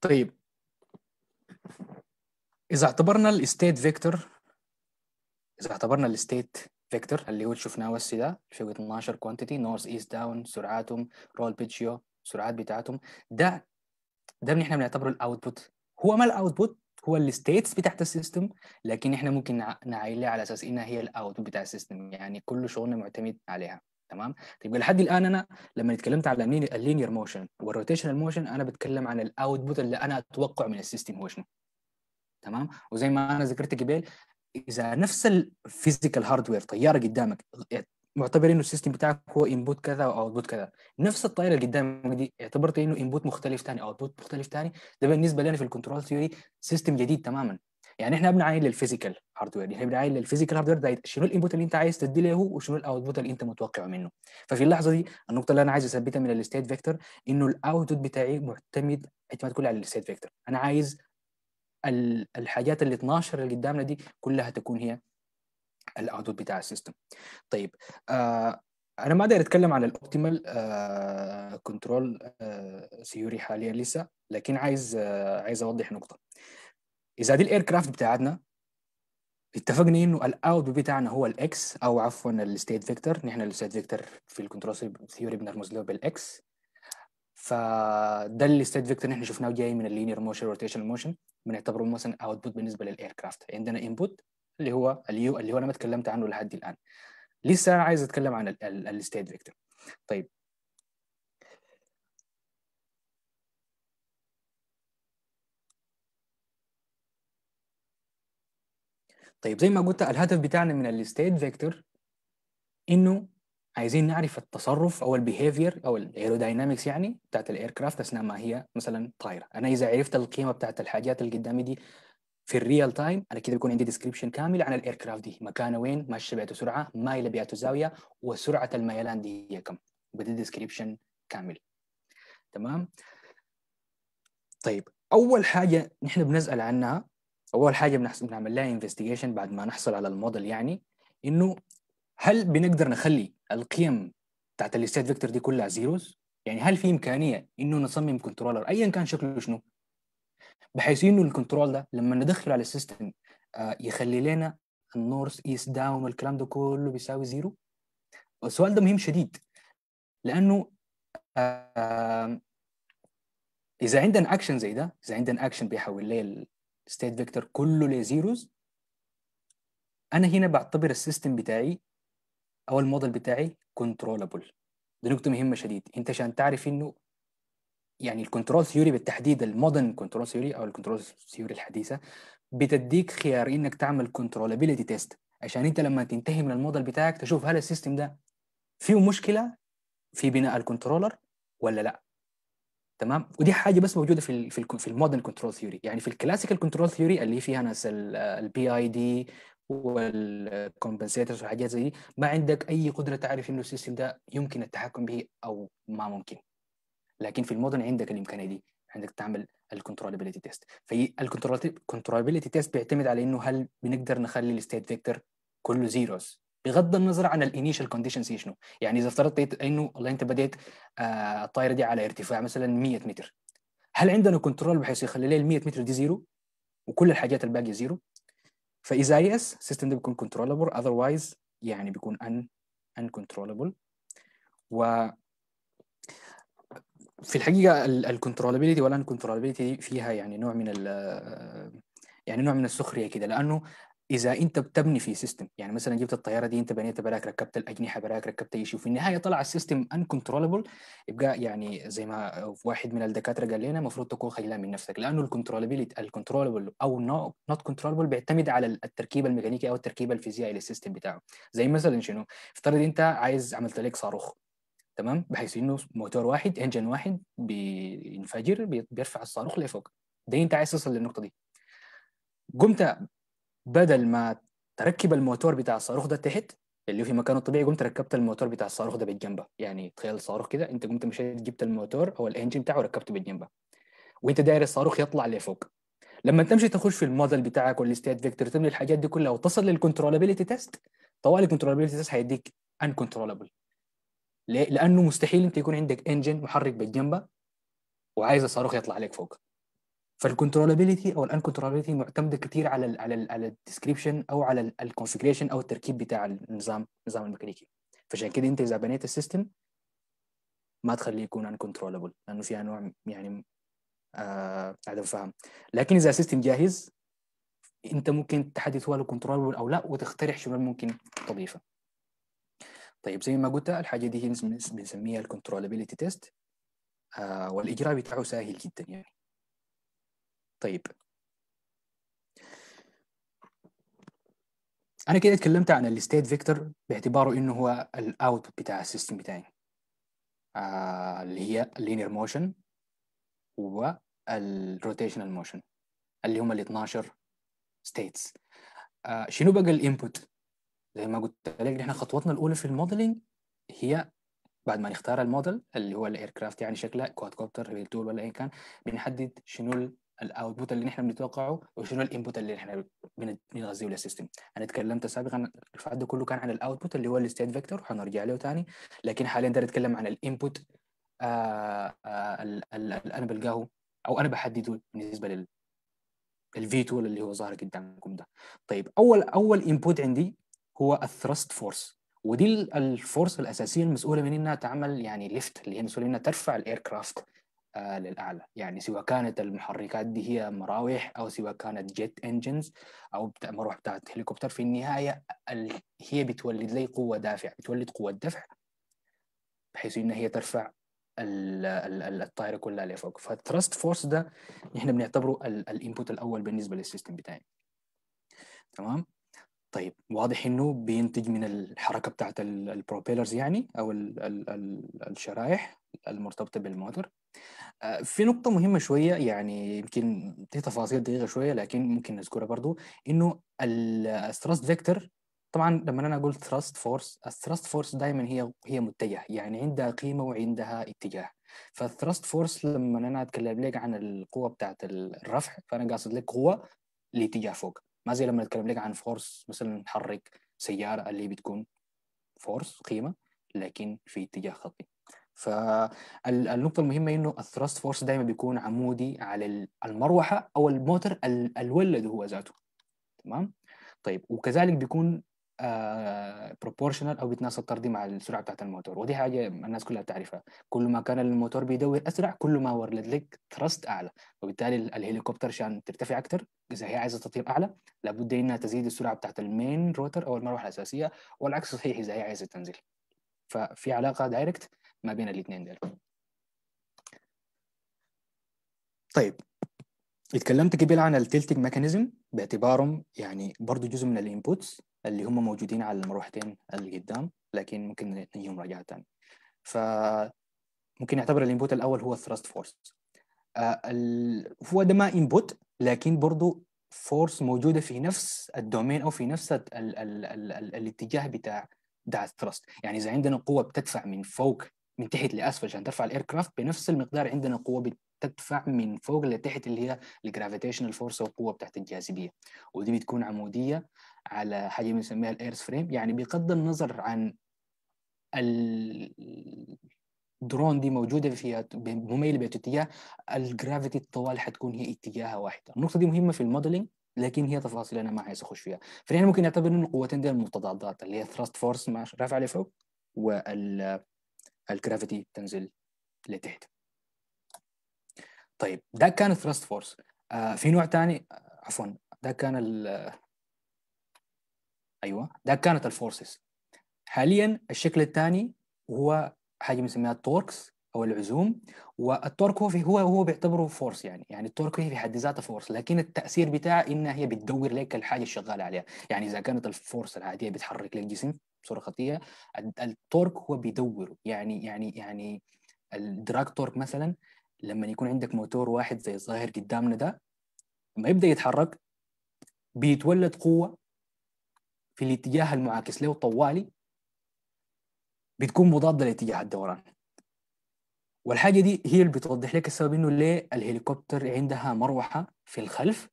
طيب اذا اعتبرنا الستيت فيكتور اذا اعتبرنا الستيت فيكتور اللي هو اللي شفناه بس ده في 12 كوانتيتي نورث ايست داون سرعاتهم رول بيتشيو السرعات بتاعتهم ده ده اللي احنا بنعتبره الاوتبوت هو ما الاوتبوت هو الستيتس بتاعت السيستم لكن احنا ممكن نعايلها على اساس انها هي الاوتبوت بتاع السيستم يعني كل شغلنا معتمد عليها تمام طيب لحد الان انا لما اتكلمت على اللينير موشن والروتيشنال موشن انا بتكلم عن الاوتبوت اللي انا اتوقع من السيستم هو شنو تمام وزي ما انا ذكرت قبل اذا نفس الفيزيكال هاردوير طياره قدامك معتبر انه السيستم بتاعك هو انبوت كذا او اوتبوت كذا نفس الطائره اللي قدامك دي اعتبرت انه انبوت مختلف ثاني اوتبوت مختلف ثاني ده بالنسبه لنا في الكنترول ثيوري سيستم جديد تماما يعني احنا بنعاين للفيزيكال هاردوير يعني بنعاين للفيزيكال هاردوير ده شنو الانبوت اللي انت عايز تدي له وشنو الاوتبوت اللي انت متوقعه منه ففي اللحظه دي النقطه اللي انا عايز اثبتها من الستيت فيكتور انه الاوتبوت بتاعي معتمد اعتماد كله على الستيت فيكتور انا عايز الحاجات ال 12 اللي قدامنا دي كلها تكون هي الاوتبوت بتاع السيستم طيب آه انا ما اقدر اتكلم عن الاوبتيمال كنترول ثيوري حاليا لسه لكن عايز آه عايز اوضح نقطه اذا دي الاير كرافت بتاعتنا اتفقنا انه الاوت بتاعنا هو الاكس او عفوا الستيت فيكتور نحن الستيت فيكتور في الكنترول ثيوري بنرمز له بالاكس فده الستيت فيكتور نحن شفناه جاي من اللينير موشن روتيشن موشن بنعتبره مثلا اوتبوت بالنسبه للاير كرافت عندنا انبوت اللي هو اليو اللي هو انا ما اتكلمت عنه لحد الان لسه عايز اتكلم عن الستيت فيكتور طيب طيب زي ما قلت الهدف بتاعنا من الستيت فيكتور انه عايزين نعرف التصرف او البيهيفير او الايروداينامكس يعني بتاعت الاير كرافت اثناء ما هي مثلا طايره انا اذا عرفت القيمه بتاعت الحاجات اللي قدامي دي في الريال تايم انا كده بيكون عندي ديسكريبشن كامل عن الاير كرافت دي مكانه وين ماشيه بيعته سرعه مايله بيعته زاويه وسرعه الميلان دي هي كم بدي ديسكريبشن كامل تمام طيب اول حاجه نحن بنسال عنها اول حاجه بنحسب بنعمل لها انفستيجيشن بعد ما نحصل على الموديل يعني انه هل بنقدر نخلي القيم بتاعت الستيت فيكتور دي كلها زيروز يعني هل في امكانيه انه نصمم كنترولر ايا كان شكله شنو بحيث انه الكنترول ده لما ندخله على السيستم آه، يخلي لنا النورث ايست داون والكلام ده كله بيساوي زيرو السؤال ده مهم شديد لانه آه، اذا عندنا اكشن زي ده اذا عندنا اكشن بيحول لي ستيت فيكتور كله ليه زيروز انا هنا بعتبر السيستم بتاعي او الموديل بتاعي كنترولبل دي نقطه مهمه شديد انت عشان تعرف انه يعني الكنترول ثيوري بالتحديد المودرن كنترول ثيوري او الكنترول ثيوري الحديثه بتديك خيار انك تعمل كنترولابيلتي تيست عشان انت لما تنتهي من الموديل بتاعك تشوف هل السيستم ده فيه مشكله في بناء الكنترولر ولا لا تمام ودي حاجه بس موجوده في الـ في, ال في المودرن كنترول ثيوري يعني في الكلاسيكال كنترول ثيوري اللي فيها ناس البي اي دي والكومبنسيترز والحاجات زي دي ما عندك اي قدره تعرف انه السيستم ده يمكن التحكم به او ما ممكن لكن في المودرن عندك الامكانيه دي عندك تعمل الكنترولابيلتي تيست فالكنترولابيلتي تيست بيعتمد على انه هل بنقدر نخلي الستيت فيكتور كله زيروز بغض النظر عن الانيشال كونديشنز هي شنو يعني اذا افترضت انه والله انت بديت آه، الطائره دي على ارتفاع مثلا 100 متر هل عندنا كنترول بحيث يخلي لي ال 100 متر دي زيرو وكل الحاجات الباقيه زيرو فاذا يس السيستم ده بيكون كنترولبل اذروايز يعني بيكون ان ان كنترولبل و في الحقيقه الكنترولابيلتي والان كنترولابيلتي فيها يعني نوع من آه، يعني نوع من السخريه كده لانه اذا انت بتبني في سيستم يعني مثلا جبت الطياره دي انت بنيتها براك ركبت الاجنحه براك ركبت اي شيء وفي النهايه طلع السيستم ان كنترولبل يبقى يعني زي ما واحد من الدكاتره قال لنا المفروض تكون خجلان من نفسك لانه الكنترولبيلتي الكنترولبل او نوت كنترولبل بيعتمد على التركيب الميكانيكي او التركيب الفيزيائي للسيستم بتاعه زي مثلا شنو افترض انت عايز عملت لك صاروخ تمام بحيث انه موتور واحد انجن واحد بينفجر بيرفع الصاروخ لفوق ده انت عايز توصل للنقطه دي قمت بدل ما تركب الموتور بتاع الصاروخ ده تحت اللي في مكانه الطبيعي قمت ركبت الموتور بتاع الصاروخ ده بالجنبه يعني تخيل الصاروخ كده انت قمت مشيت جبت الموتور او الانجن بتاعه وركبته بالجنبه وانت داير الصاروخ يطلع لفوق لما تمشي تخش في الموديل بتاعك والستيت فيكتور تبني الحاجات دي كلها وتصل للكنترولابيلتي تيست طوال الكنترولابيلتي تيست هيديك ان كنترولابل ليه؟ لانه مستحيل انت يكون عندك انجن محرك بالجنبه وعايز الصاروخ يطلع عليك فوق فالكنترولابيلتي او كنترولابيلتي معتمده كتير على الـ على الـ على الديسكريبشن او على الكونفجريشن او التركيب بتاع النظام النظام الميكانيكي فعشان كده انت اذا بنيت السيستم ما تخليه يكون كنترولابل لانه فيها نوع يعني آه عدم فهم لكن اذا سيستم جاهز انت ممكن تحدد هو كنترولابل او لا وتقترح شنو ممكن تضيفه طيب زي ما قلت الحاجه دي بنسميها الكنترولابيلتي تيست آه والاجراء بتاعه سهل جدا يعني طيب انا كده اتكلمت عن الستيت فيكتور باعتباره انه هو الاوتبوت بتاع السيستم بتاعي آه اللي هي اللينير موشن والروتيشنال موشن اللي هم ال 12 ستيتس آه شنو بقى الانبوت زي ما قلت لك احنا خطوتنا الاولى في الموديلنج هي بعد ما نختار الموديل اللي هو الايركرافت يعني شكلها كوادكوبتر ريل تول ولا اي كان بنحدد شنو الاوتبوت اللي نحن بنتوقعه وشنو الانبوت اللي نحن بنغذيه للسيستم انا تكلمت سابقا الفعل ده كله كان عن الاوتبوت اللي هو الستيت فيكتور وحنرجع له ثاني لكن حاليا ده اتكلم عن الانبوت آه، آه، اللي انا بلقاه او انا بحدده بالنسبه لل الفي تول اللي هو ظاهر قدامكم ده طيب اول اول انبوت عندي هو الثرست فورس ودي الفورس الاساسيه المسؤوله من انها تعمل يعني ليفت اللي هي مسؤوله انها ترفع الاير كرافت آه، للأعلى يعني سواء كانت المحركات دي هي مراوح أو سواء كانت جيت انجنز أو مروح بتاعت هليكوبتر في النهاية هي بتولد لي قوة دافع بتولد قوة دفع بحيث إن هي ترفع الطائرة كلها لفوق فالثرست فورس ده نحن بنعتبره الانبوت الأول بالنسبة للسيستم بتاعي تمام طيب واضح انه بينتج من الحركه بتاعت البروبيلرز يعني او الشرائح المرتبطه بالموتور آه، في نقطة مهمة شوية يعني يمكن دي تفاصيل دقيقة شوية لكن ممكن نذكرها برضو إنه الثرست فيكتور طبعا لما انا اقول ثرست فورس الثرست فورس دائما هي هي متجه يعني عندها قيمه وعندها اتجاه فالثرست فورس لما انا اتكلم لك عن القوه بتاعت الرفع فانا قاصد لك قوه لاتجاه فوق ما زي لما اتكلم لك عن فورس مثلا تحرك سياره اللي بتكون فورس قيمه لكن في اتجاه خطي فالنقطة المهمة انه الثرست فورس دائما بيكون عمودي على المروحة او الموتر الولد هو ذاته تمام طيب وكذلك بيكون بروبورشنال آه، او بيتناسب طردي مع السرعه بتاعت الموتور ودي حاجه الناس كلها تعرفها كل ما كان الموتور بيدور اسرع كل ما ورد لك ثرست اعلى وبالتالي الهليكوبتر عشان ترتفع اكثر اذا هي عايزه تطير اعلى لابد انها تزيد السرعه بتاعت المين روتر او المروحه الاساسيه والعكس صحيح اذا هي عايزه تنزل ففي علاقه دايركت ما بين الاثنين دول طيب اتكلمت قبل عن التلتنج ميكانيزم باعتبارهم يعني برضه جزء من الانبوتس اللي هم موجودين على المروحتين اللي قدام لكن ممكن نجي مراجعه ثاني ف ممكن نعتبر الانبوت الاول هو آه، الثرست فورس هو ده ما انبوت لكن برضه فورس موجوده في نفس الدومين او في نفس الاتجاه بتاع بتاع الثرست يعني اذا عندنا قوه بتدفع من فوق من تحت لاسفل عشان ترفع الاير كرافت بنفس المقدار عندنا قوه بتدفع من فوق لتحت اللي هي الجرافيتيشنال فورس والقوه بتاعت الجاذبيه ودي بتكون عموديه على حاجه بنسميها الايرث فريم يعني بغض النظر عن الدرون دي موجوده فيها مميله باتجاه الجرافيتي الطوال حتكون هي اتجاهها واحده النقطه دي مهمه في الموديلنج لكن هي تفاصيل انا ما عايز اخش فيها فنحن ممكن نعتبر ان القوتين دي متضادات اللي هي ثراست فورس رافع لفوق وال الجرافيتي تنزل لتحت طيب ده كان الثرست فورس آه في نوع ثاني آه، عفوا ده كان ال ايوه ده كانت الفورسز حاليا الشكل الثاني هو حاجه بنسميها التوركس او العزوم والتورك هو هو هو بيعتبره فورس يعني يعني التورك هي في حد ذاتها فورس لكن التاثير بتاعها انها هي بتدور لك الحاجه الشغاله شغاله عليها يعني اذا كانت الفورس العاديه بتحرك لك جسم بصوره خطيه التورك هو بيدوره يعني يعني يعني الدراج تورك مثلا لما يكون عندك موتور واحد زي الظاهر قدامنا ده لما يبدا يتحرك بيتولد قوه في الاتجاه المعاكس له طوالي بتكون مضاده لاتجاه الدوران والحاجه دي هي اللي بتوضح لك السبب انه ليه الهليكوبتر عندها مروحه في الخلف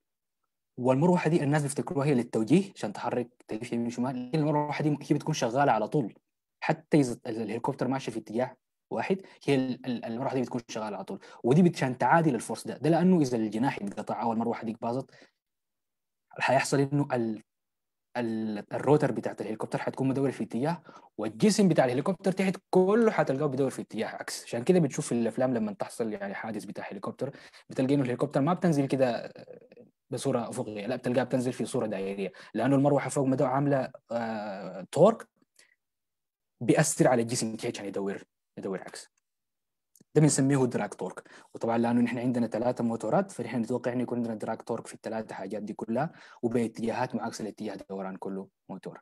والمروحه دي الناس بيفتكروها هي للتوجيه عشان تحرك تلف يمين وشمال لكن المروحه دي هي بتكون شغاله على طول حتى اذا الهليكوبتر ماشي في اتجاه واحد هي المروحه دي بتكون شغاله على طول ودي عشان تعادل الفورس ده ده لانه اذا الجناح انقطع او المروحه دي باظت هيحصل انه ال... ال... الروتر بتاعت الهليكوبتر حتكون مدوره في اتجاه والجسم بتاع الهليكوبتر تحت كله حتلقاه بيدور في اتجاه عكس عشان كده بتشوف في الافلام لما تحصل يعني حادث بتاع هليكوبتر بتلقى انه الهليكوبتر ما بتنزل كده بصوره افقيه لا بتلقاها بتنزل في صوره دائريه لانه المروحه فوق ما عامله آه تورك بياثر على الجسم كيف عشان يدور يدور عكس ده بنسميه دراك تورك وطبعا لانه نحن عندنا ثلاثه موتورات فنحن نتوقع انه يكون عندنا دراك تورك في الثلاثه حاجات دي كلها وباتجاهات معاكسه لاتجاه دوران كله موتور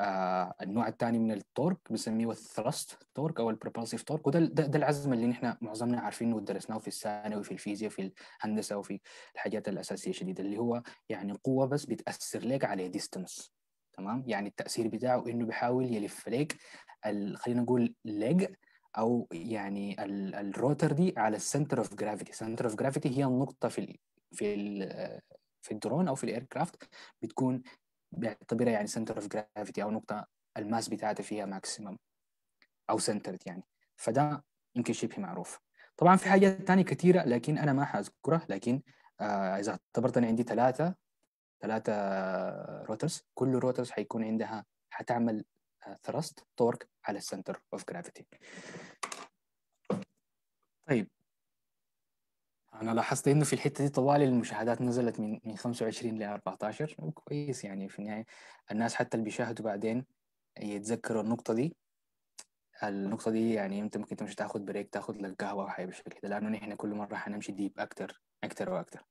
آه النوع الثاني من التورك بنسميه الثرست تورك او البروبلسيف تورك وده ده, ده العزم اللي نحن معظمنا عارفينه ودرسناه في الثانوي في الفيزياء في الهندسه وفي الحاجات الاساسيه شديده اللي هو يعني قوه بس بتاثر لك على ديستنس تمام يعني التاثير بتاعه انه بيحاول يلف لك خلينا نقول ليج او يعني الروتر دي على السنتر اوف جرافيتي سنتر اوف جرافيتي هي النقطه في الـ في الـ آه، في الدرون او في الايركرافت بتكون بيعتبرها يعني سنتر اوف جرافيتي او نقطه الماس بتاعتها فيها ماكسيمم او سنترد يعني فده يمكن شبه معروف طبعا في حاجات ثانيه كثيره لكن انا ما حاذكرها لكن آه اذا اعتبرت انا عندي ثلاثه ثلاثه روترز كل روترز حيكون عندها حتعمل ثرست آه، تورك على السنتر اوف جرافيتي طيب انا لاحظت انه في الحته دي طوالي المشاهدات نزلت من من 25 ل 14 كويس يعني في النهايه الناس حتى اللي بيشاهدوا بعدين يتذكروا النقطه دي النقطة دي يعني انت ممكن تمشي تاخد بريك تاخد لك قهوة او حاجة بالشكل كده لانه نحن كل مرة حنمشي ديب اكتر اكتر واكتر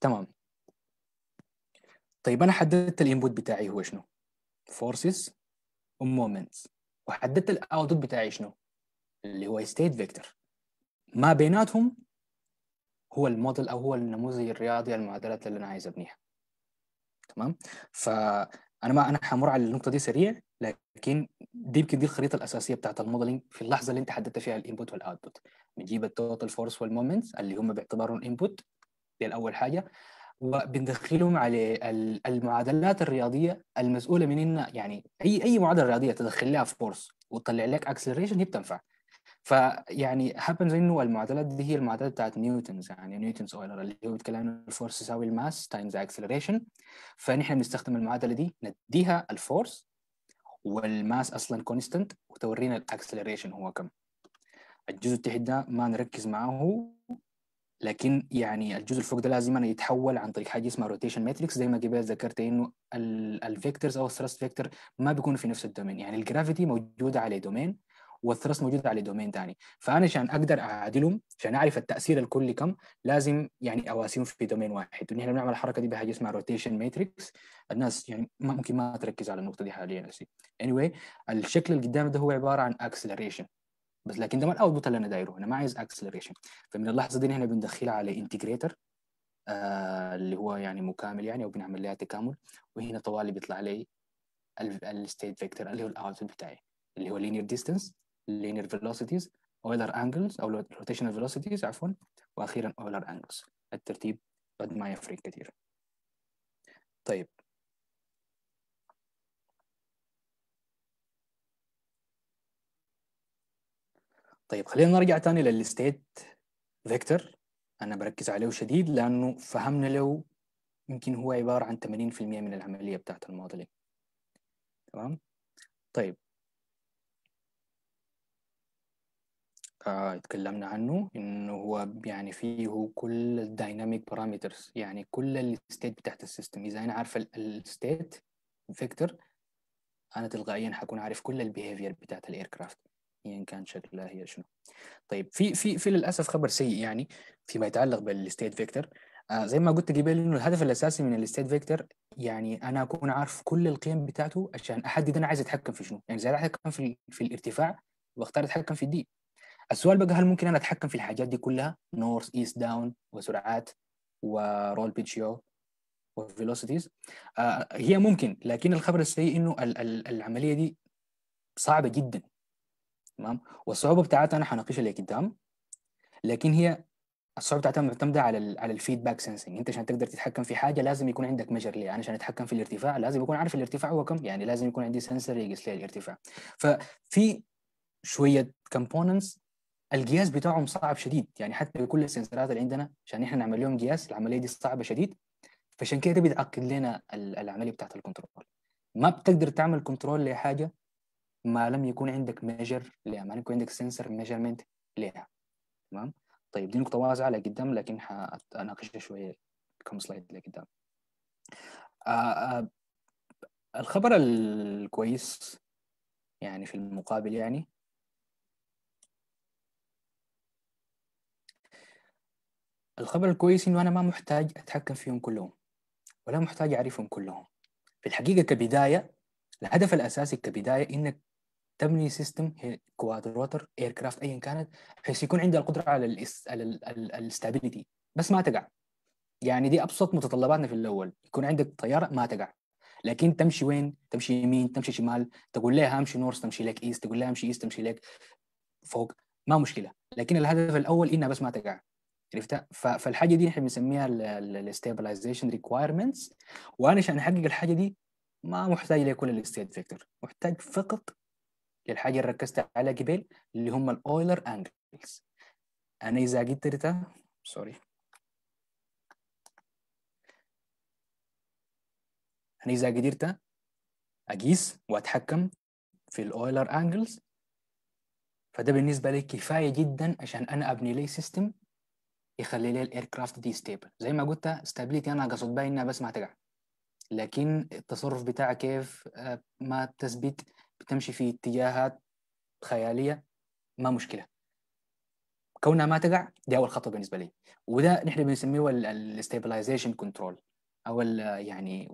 تمام طيب انا حددت الانبوت بتاعي هو شنو forces و moments وحددت الاوتبوت بتاعي شنو اللي هو state vector ما بيناتهم هو الموديل او هو النموذج الرياضي المعادلات اللي انا عايز ابنيها تمام فانا ما انا حمر على النقطه دي سريع لكن دي يمكن دي الخريطه الاساسيه بتاعت الموديلنج في اللحظه اللي انت حددت فيها الانبوت والاوتبوت بنجيب التوتال فورس والمومنتس اللي هم باعتبارهم انبوت دي اول حاجه وبندخلهم على المعادلات الرياضيه المسؤوله من ان يعني اي اي معادله رياضيه تدخل لها فورس وتطلع لك اكسلريشن هي بتنفع فيعني هابنز انه المعادلات دي هي المعادلات بتاعت نيوتنز يعني نيوتنز اويلر اللي هو بيتكلم عن الفورس يساوي الماس تايمز اكسلريشن فنحن بنستخدم المعادله دي نديها الفورس والماس اصلا كونستنت وتورينا الاكسلريشن هو كم الجزء التحت ده ما نركز معاه لكن يعني الجزء اللي فوق ده لازم يتحول عن طريق حاجه اسمها روتيشن ماتريكس زي ما قبل ذكرت انه الفيكتورز او الثرست فيكتور ما بيكونوا في نفس الدومين يعني الجرافيتي موجوده على دومين والثرست موجود على دومين ثاني فانا عشان اقدر اعادلهم عشان اعرف التاثير الكلي كم لازم يعني اواسيهم في دومين واحد ونحن بنعمل الحركه دي بحاجه اسمها روتيشن ماتريكس الناس يعني ممكن ما تركز على النقطه دي حاليا بس anyway الشكل اللي قدامي ده هو عباره عن اكسلريشن بس لكن ده ما الاوتبوت اللي انا دايره انا ما عايز اكسلريشن فمن اللحظه دي نحن بندخلها على انتجريتر آه اللي هو يعني مكامل يعني وبنعمل لها تكامل وهنا طوالي بيطلع لي الستيت فيكتور اللي هو الاوتبوت بتاعي اللي هو لينير ديستنس linear velocities Euler angles او rotational velocities عفوا واخيرا Euler angles الترتيب قد ما يفرق كثير طيب طيب خلينا نرجع تاني للستيت فيكتور انا بركز عليه شديد لانه فهمنا له يمكن هو عباره عن 80% من العمليه بتاعت الموديلنج تمام طيب اتكلمنا عنه انه هو يعني فيه كل الدايناميك بارامترز يعني كل الستيت بتاعت السيستم اذا انا عارف الستيت فيكتور انا تلقائيا حكون عارف كل البيهيفير بتاعت الايركرافت ايا يعني كان شكلها هي شنو طيب في في في للاسف خبر سيء يعني فيما يتعلق بالستيت فيكتور آه زي ما قلت قبل انه الهدف الاساسي من الستيت فيكتور يعني انا اكون عارف كل القيم بتاعته عشان احدد انا عايز اتحكم في شنو يعني زي اتحكم في, في الارتفاع واختار اتحكم في الدي السؤال بقى هل ممكن انا اتحكم في الحاجات دي كلها نورث ايست داون وسرعات ورول بيتشيو وفيلوسيتيز آه هي ممكن لكن الخبر السيء انه ال ال العمليه دي صعبه جدا تمام والصعوبه بتاعتها انا حناقشها لك قدام لكن هي الصعوبه بتاعتها معتمده على ال على الفيدباك سنسنج انت عشان تقدر تتحكم في حاجه لازم يكون عندك مجر ليه انا عشان اتحكم في الارتفاع لازم يكون عارف الارتفاع هو كم يعني لازم يكون عندي سنسر يقيس لي الارتفاع ففي شويه كومبوننتس الجياس بتاعهم صعب شديد يعني حتى كل السنسرات اللي عندنا عشان احنا نعمل لهم جياس العمليه دي صعبه شديد فعشان كده بتعقد لنا العمليه بتاعت الكنترول ما بتقدر تعمل كنترول لحاجه ما لم يكون عندك ميجر لها ما لم يكون عندك سنسر ميجرمنت لها تمام طيب دي نقطه واضحه لقدام لكن هناقشها شويه كم سلايد لقدام آه، آه، الخبر الكويس يعني في المقابل يعني الخبر الكويس إنه أنا ما محتاج أتحكم فيهم كلهم ولا محتاج أعرفهم كلهم في الحقيقة كبداية الهدف الأساسي كبداية إنك تبني سيستم كوادر ووتر اير كرافت ايا كانت بحيث يكون عندها القدره على على الاستابيليتي بس ما تقع يعني دي ابسط متطلباتنا في الاول يكون عندك طياره ما تقع لكن تمشي وين تمشي يمين تمشي شمال تقول لها امشي نورث تمشي لك ايست تقول لها امشي ايست تمشي لك فوق ما مشكله لكن الهدف الاول انها بس ما تقع عرفتها فالحاجه دي احنا بنسميها الاستابلايزيشن ريكوايرمنتس وانا عشان احقق الحاجه دي ما محتاج لكل الستيت فيكتور محتاج فقط للحاجه اللي ركزت عليها قبل اللي هم الاويلر انجلز انا اذا قدرت سوري انا اذا قدرت اقيس واتحكم في الاويلر انجلز فده بالنسبه لي كفايه جدا عشان انا ابني لي سيستم يخلي لي الاير كرافت دي ستيبل زي ما قلت ستابيليتي انا قصد بها انها بس ما تقع لكن التصرف بتاعها كيف آه، ما تثبت بتمشي في اتجاهات خياليه ما مشكله كونها ما تقع دي اول خطوه بالنسبه لي وده نحن بنسميه الستابلايزيشن كنترول او يعني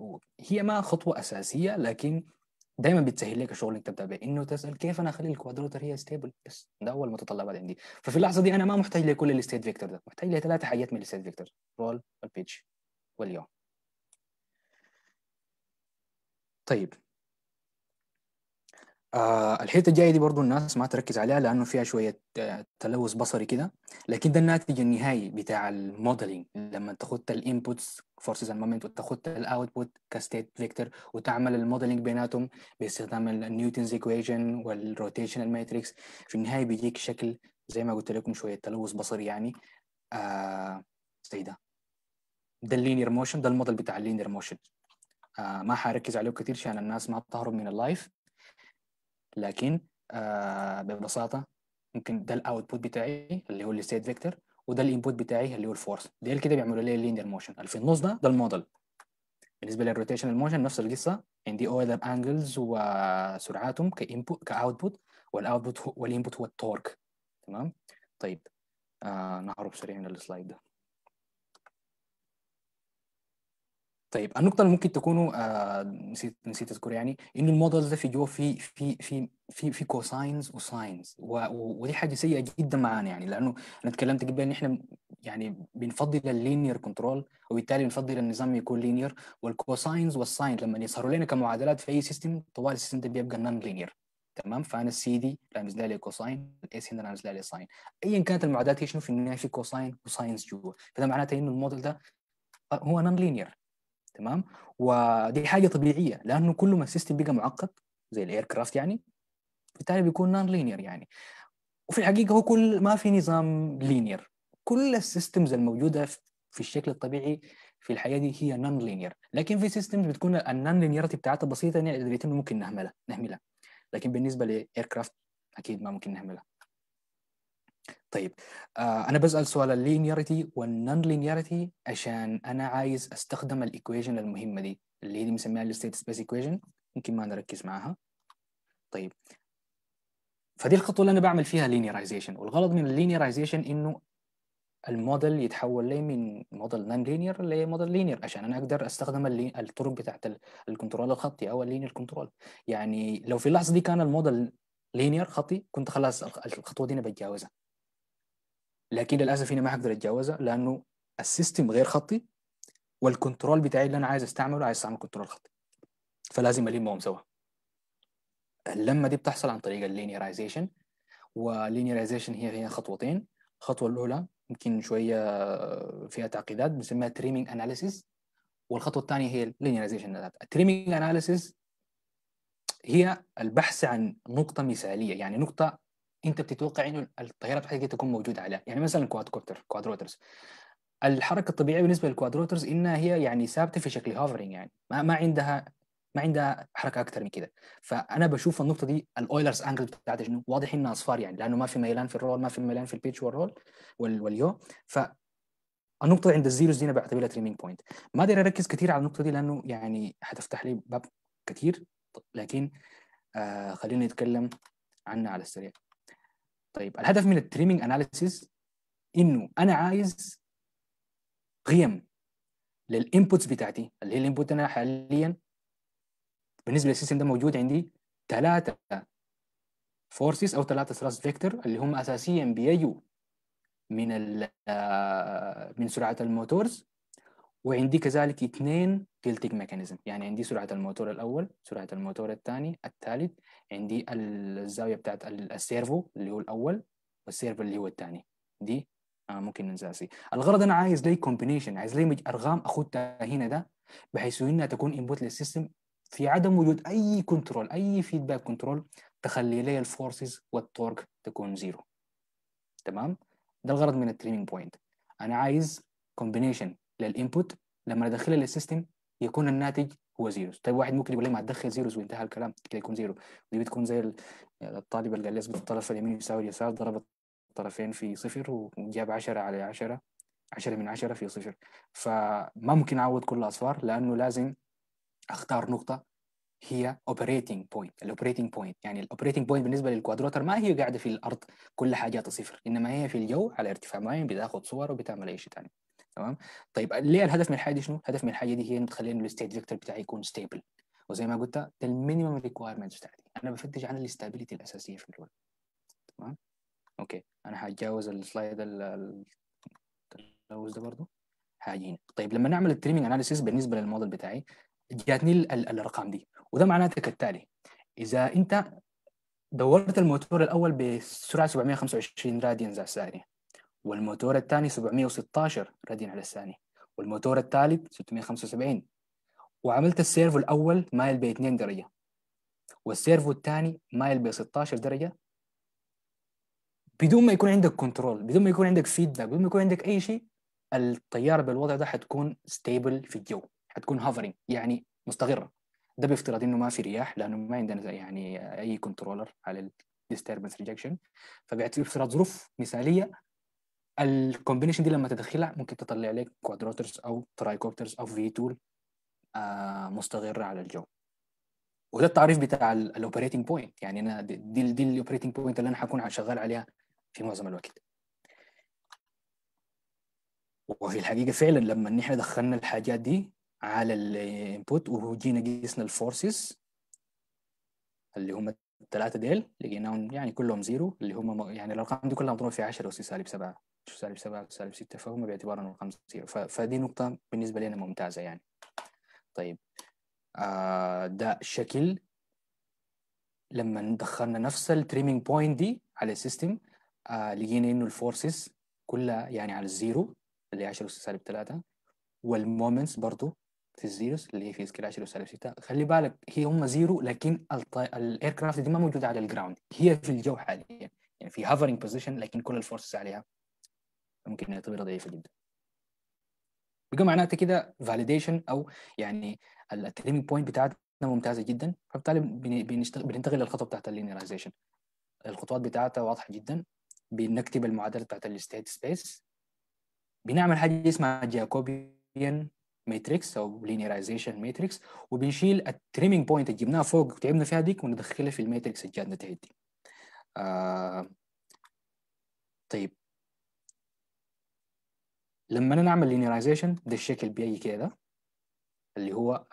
هي ما خطوه اساسيه لكن دايما بتسهل لك الشغل اللي انت بتتابعه انه تسال كيف انا اخلي الكوادراتر هي ستيبل بس ده اول متطلبات عندي ففي اللحظه دي انا ما محتاج لكل الستيت فيكتور ده محتاج لي ثلاثه حاجات من الستيت فيكتور رول والبيتش واليوم طيب آه الحته الجايه دي برضو الناس ما تركز عليها لانه فيها شويه آه، تلوث بصري كده لكن ده الناتج النهائي بتاع الموديلنج لما تاخد الانبوتس فورسز اند مومنت وتاخد الاوتبوت كستيت فيكتور وتعمل الموديلنج بيناتهم باستخدام النيوتنز ايكويشن والروتيشنال ماتريكس في النهايه بيجيك شكل زي ما قلت لكم شويه تلوث بصري يعني آه زي ده ده اللينير موشن ده الموديل بتاع اللينير موشن آه ما حركز عليه كتير عشان الناس ما بتهرب من اللايف لكن آه ببساطه ممكن ده الاوتبوت بتاعي اللي هو الستيت فيكتور وده الانبوت بتاعي اللي هو الفورس ده كده بيعملوا لي اللينير موشن اللي في النص ده ده الموديل بالنسبه للروتيشنال موشن نفس القصه عندي اوردر انجلز وسرعاتهم كانبوت كاوتبوت والاوتبوت والانبوت هو التورك تمام طيب آه نهرب سريعا للسلايد ده طيب النقطة اللي ممكن تكونوا آه نسيت نسيت اذكر يعني انه المودلز ده في جوه في في في في في كوساينز وساينز ودي حاجة سيئة جدا معانا يعني لانه انا اتكلمت قبل ان احنا يعني بنفضل اللينير كنترول وبالتالي بنفضل النظام يكون لينير والكوساينز والساين لما يظهروا لنا كمعادلات في اي سيستم طوال السيستم ده بيبقى نان لينير تمام فانا السي دي رامز لها كوساين الاس هنا رامز لها ساين ايا كانت المعادلات هي شنو في النهايه في كوساين وساينز جوه فده معناته انه الموديل ده آه، هو نان لينير تمام ودي حاجه طبيعيه لانه كل ما السيستم بقى معقد زي الاير كرافت يعني بالتالي بيكون نان لينير يعني وفي الحقيقه هو كل ما في نظام لينير كل السيستمز الموجوده في الشكل الطبيعي في الحياه دي هي نان لينير لكن في سيستمز بتكون النان لينيرتي بتاعتها بسيطه يعني ممكن نهملها نهملها لكن بالنسبه لاير كرافت اكيد ما ممكن نهملها طيب آه انا بسال سؤال اللينيارتي والنون لينيارتي عشان انا عايز استخدم الايكويشن المهمه دي اللي هي بنسميها الستيت سبيس ايكويشن ممكن ما نركز معاها طيب فدي الخطوه اللي انا بعمل فيها لينيرايزيشن والغرض من اللينيرايزيشن انه الموديل يتحول لي من موديل نون لينير لموديل لينير عشان انا اقدر استخدم الطرق بتاعت الكنترول الخطي او اللينير كنترول يعني لو في اللحظه دي كان الموديل لينير خطي كنت خلاص الخطوه دي انا بتجاوزها لكن للاسف هنا ما حقدر اتجاوزها لانه السيستم غير خطي والكنترول بتاعي اللي انا عايز استعمله عايز استعمل كنترول خطي فلازم المهم سوا اللمه دي بتحصل عن طريق اللينيرايزيشن واللينيرايزيشن هي هي خطوتين الخطوه الاولى يمكن شويه فيها تعقيدات بنسميها تريمينج اناليسيس والخطوه الثانيه هي اللينيرايزيشن التريمينج اناليسيس هي البحث عن نقطه مثاليه يعني نقطه انت بتتوقع انه الطياره بتاعتك تكون موجوده عليها يعني مثلا كواد كواد روترز الحركه الطبيعيه بالنسبه للكواد روترز انها هي يعني ثابته في شكل هوفرنج يعني ما, ما عندها ما عندها حركه اكثر من كده فانا بشوف النقطه دي الاويلرز انجل بتاعتها شنو واضح انها اصفار يعني لانه ما في ميلان في الرول ما في ميلان في البيتش والرول واليو ف النقطة عند الزيروز دي انا بعتبرها تريمينج بوينت ما اقدر اركز كثير على النقطة دي لانه يعني حتفتح لي باب كثير لكن آه خلينا نتكلم عنها على السريع طيب الهدف من التريمينج اناليسيس انه انا عايز قيم للانبوتس بتاعتي اللي هي الانبوت انا حاليا بالنسبه للسيستم ده موجود عندي ثلاثه فورسز او ثلاثه ثلاث فيكتور اللي هم اساسيا بيجوا من آه، من سرعه الموتورز وعندي كذلك اثنين تلتك ميكانيزم يعني عندي سرعه الموتور الاول سرعه الموتور الثاني الثالث عندي الزاويه بتاعت السيرفو اللي هو الاول والسيرفو اللي هو الثاني دي آه ممكن ننساسي الغرض انا عايز لي كومبينيشن عايز لي ارقام اخدها هنا ده بحيث انها تكون انبوت للسيستم في عدم وجود اي كنترول اي فيدباك كنترول تخلي لي الفورسز والتورك تكون زيرو تمام ده الغرض من التريمينج بوينت انا عايز كومبينيشن للانبوت لما ادخلها للسيستم يكون الناتج هو زيروز طيب واحد ممكن يقول لي ما تدخل زيروز وانتهى الكلام كده يكون زيرو دي بتكون زي الطالب اللي قال لي اثبت الطرف اليمين يساوي اليسار ضرب الطرفين في صفر وجاب 10 على 10 10 من 10 في صفر فما ممكن اعوض كل الاصفار لانه لازم اختار نقطه هي اوبريتنج بوينت الاوبريتنج بوينت يعني الاوبريتنج بوينت بالنسبه للكوادراتر ما هي قاعده في الارض كل حاجاتها صفر انما هي في الجو على ارتفاع معين بتاخذ صور وبتعمل اي شيء ثاني تمام طيب ليه الهدف من الحاجه دي شنو؟ الهدف من الحاجه دي هي انه تخلي الستيت فيكتور بتاعي يكون ستيبل وزي ما قلت ده المينيمم ريكوايرمنت بتاعتي انا بفتش عن الاستابيليتي الاساسيه في الرول تمام اوكي انا هتجاوز السلايد التلوث ده برضه حاجه هنا طيب لما نعمل التريمينج اناليسيس بالنسبه للموديل بتاعي جاتني الارقام دي وده معناته كالتالي اذا انت دورت الموتور الاول بسرعه 725 راديانز على الثانيه والموتور الثاني 716 رادين على الثاني والموتور الثالث 675 وعملت السيرفو الاول مايل ب 2 درجه والسيرفو الثاني مايل ب 16 درجه بدون ما يكون عندك كنترول بدون ما يكون عندك فيدباك بدون ما يكون عندك اي شيء الطياره بالوضع ده حتكون ستيبل في الجو حتكون هافرينج يعني مستقره ده بافتراض انه ما في رياح لانه ما عندنا يعني اي كنترولر على الديستربنس ريجكشن فبافتراض ظروف مثاليه الكومبينيشن دي لما تدخلها ممكن تطلع لك كوادراترز او ترايكوبترز او في تول مستغره آه، مستقره على الجو وده التعريف بتاع الاوبريتنج بوينت يعني انا دي دي الاوبريتنج بوينت اللي انا هكون شغال عليها في معظم الوقت وفي الحقيقه فعلا لما نحن دخلنا الحاجات دي على الانبوت وجينا قيسنا الفورسز اللي هم الثلاثه ديل لقيناهم يعني كلهم زيرو اللي هم يعني الارقام دي كلها مضروبه في 10 اس سالب 7 سالب سبعة سالب ستة فهم باعتبار الرقم صفر فدي نقطة بالنسبة لنا ممتازة يعني طيب آه ده شكل لما دخلنا نفس التريمينج بوينت دي على السيستم آه لقينا انه الفورسز كلها يعني على الزيرو اللي هي 10 اس سالب 3 والمومنتس برضه في الزيروس اللي هي في سكيل 10 سالب 6 خلي بالك هي هم زيرو لكن الاير كرافت دي ما موجوده على الجراوند هي في الجو حاليا يعني في هافرنج بوزيشن لكن كل الفورسز عليها ممكن نعتبرها ضعيفه جدا بيكون معناتها كده فاليديشن او يعني التريمينج بوينت بتاعتنا ممتازه جدا فبالتالي بننتقل للخطوه بتاعت اللينيرايزيشن الخطوات بتاعتها واضحه جدا بنكتب المعادله بتاعت الستيت سبيس بنعمل حاجه اسمها جاكوبيان ماتريكس او لينيرايزيشن ماتريكس وبنشيل التريمينج بوينت اللي جبناها فوق وتعبنا فيها ديك وندخلها في الماتريكس الجاده بتاعتي آه طيب لما انا نعمل لينيرايزيشن ده الشكل بيجي كده اللي هو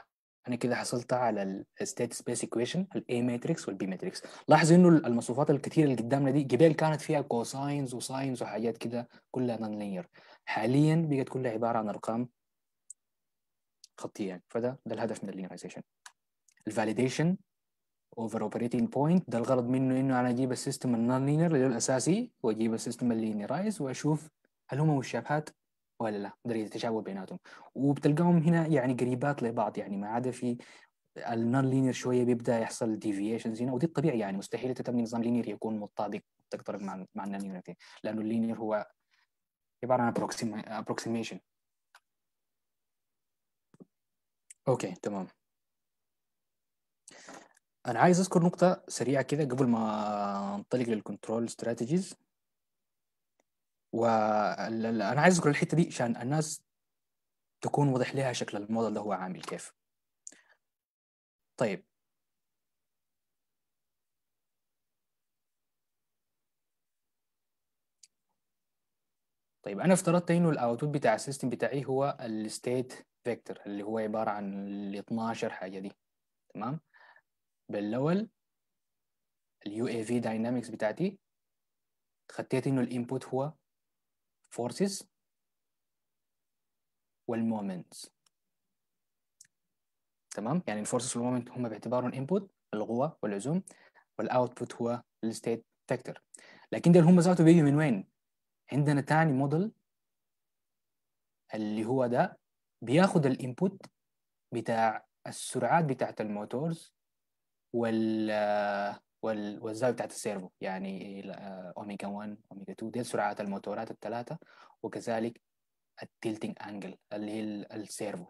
انا كده حصلت على الستيت سبيس ايكويشن الاي ماتريكس والبي ماتريكس لاحظ انه المصفوفات الكثيره اللي قدامنا دي جبال كانت فيها كوساينز وساينز وحاجات كده كلها نون لينير حاليا بقت كلها عباره عن ارقام خطيه يعني فده ده الهدف من اللينيرايزيشن الفاليديشن اوفر اوبريتنج بوينت ده الغرض منه انه انا اجيب السيستم النون لينير اللي هو الاساسي واجيب السيستم اللينيرايز واشوف هل هم مشابهات ولا لا درجه تشابه بيناتهم وبتلقاهم هنا يعني قريبات لبعض يعني ما عدا في النون لينير شويه بيبدا يحصل ديفيشنز هنا ودي الطبيعي يعني مستحيل تتم نظام لينير يكون مطابق تقترب مع مع النون لينير لانه اللينير هو عباره عن ابروكسيميشن اوكي تمام انا عايز اذكر نقطه سريعه كده قبل ما انطلق للكنترول استراتيجيز وانا عايز اذكر الحته دي عشان الناس تكون واضح لها شكل الموديل ده هو عامل كيف طيب طيب انا افترضت انه الاوتبوت بتاع السيستم بتاعي هو الستيت فيكتور اللي هو عباره عن ال 12 حاجه دي تمام بالاول اليو اي في داينامكس بتاعتي خطيت انه الانبوت هو forces والمومنتس تمام يعني الفورسز والمومنت هم باعتبارهم انبوت القوه والعزوم والاوتبوت هو الستيت فاكتور لكن ده هم ذاته بيجي من وين عندنا تاني موديل اللي هو ده بياخد الانبوت بتاع السرعات بتاعت الموتورز وال والزاويه بتاعت السيرفو يعني اوميجا 1 اوميجا 2 دي سرعات الموتورات الثلاثه وكذلك التيلتنج انجل اللي هي السيرفو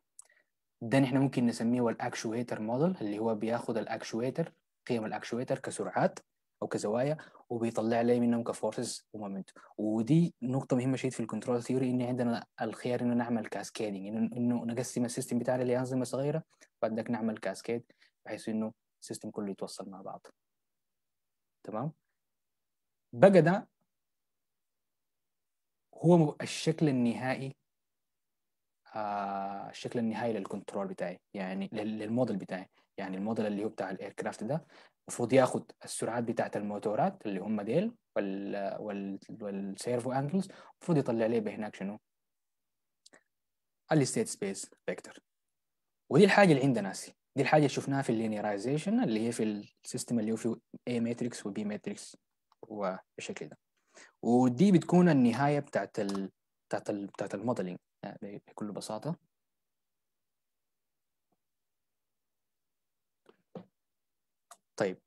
ده نحن ممكن نسميه الاكشويتر موديل اللي هو بياخد الاكشويتر قيم الاكشويتر كسرعات او كزوايا وبيطلع لي منهم كفورسز ومومنت ودي نقطه مهمه شديد في الكنترول ثيوري ان عندنا الخيار انه نعمل كاسكيدنج انه انه نقسم السيستم بتاعنا لانظمه صغيره بعدك نعمل كاسكيد بحيث انه السيستم كله يتوصل مع بعض تمام بقى ده هو الشكل النهائي آه الشكل النهائي للكنترول بتاعي يعني للموديل بتاعي يعني الموديل اللي هو بتاع الاير كرافت ده المفروض ياخد السرعات بتاعت الموتورات اللي هم ديل وال وال والسيرفو انجلز المفروض يطلع لي بهناك شنو الستيت سبيس فيكتور ودي الحاجه اللي عندنا ناسي دي الحاجه شفناها في اللينيرايزيشن اللي هي في السيستم اللي هو فيه A ماتريكس وبي ماتريكس وبالشكل ده ودي بتكون النهايه بتاعت ال... بتاعت ال... بتاعت الموديلنج يعني بكل بساطه طيب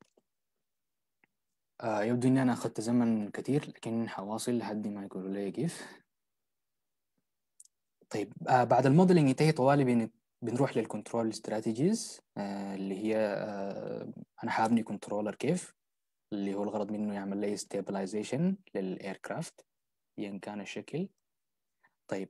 آه يبدو اني انا اخذت زمن كثير لكن حواصل لحد ما يقولوا لي كيف طيب آه بعد الموديلنج انتهي طوالي بنروح للكنترول استراتيجيز آه، اللي هي آه، انا حابني كنترولر كيف اللي هو الغرض منه يعمل لي ستابلايزيشن للايركرافت ايا كان الشكل طيب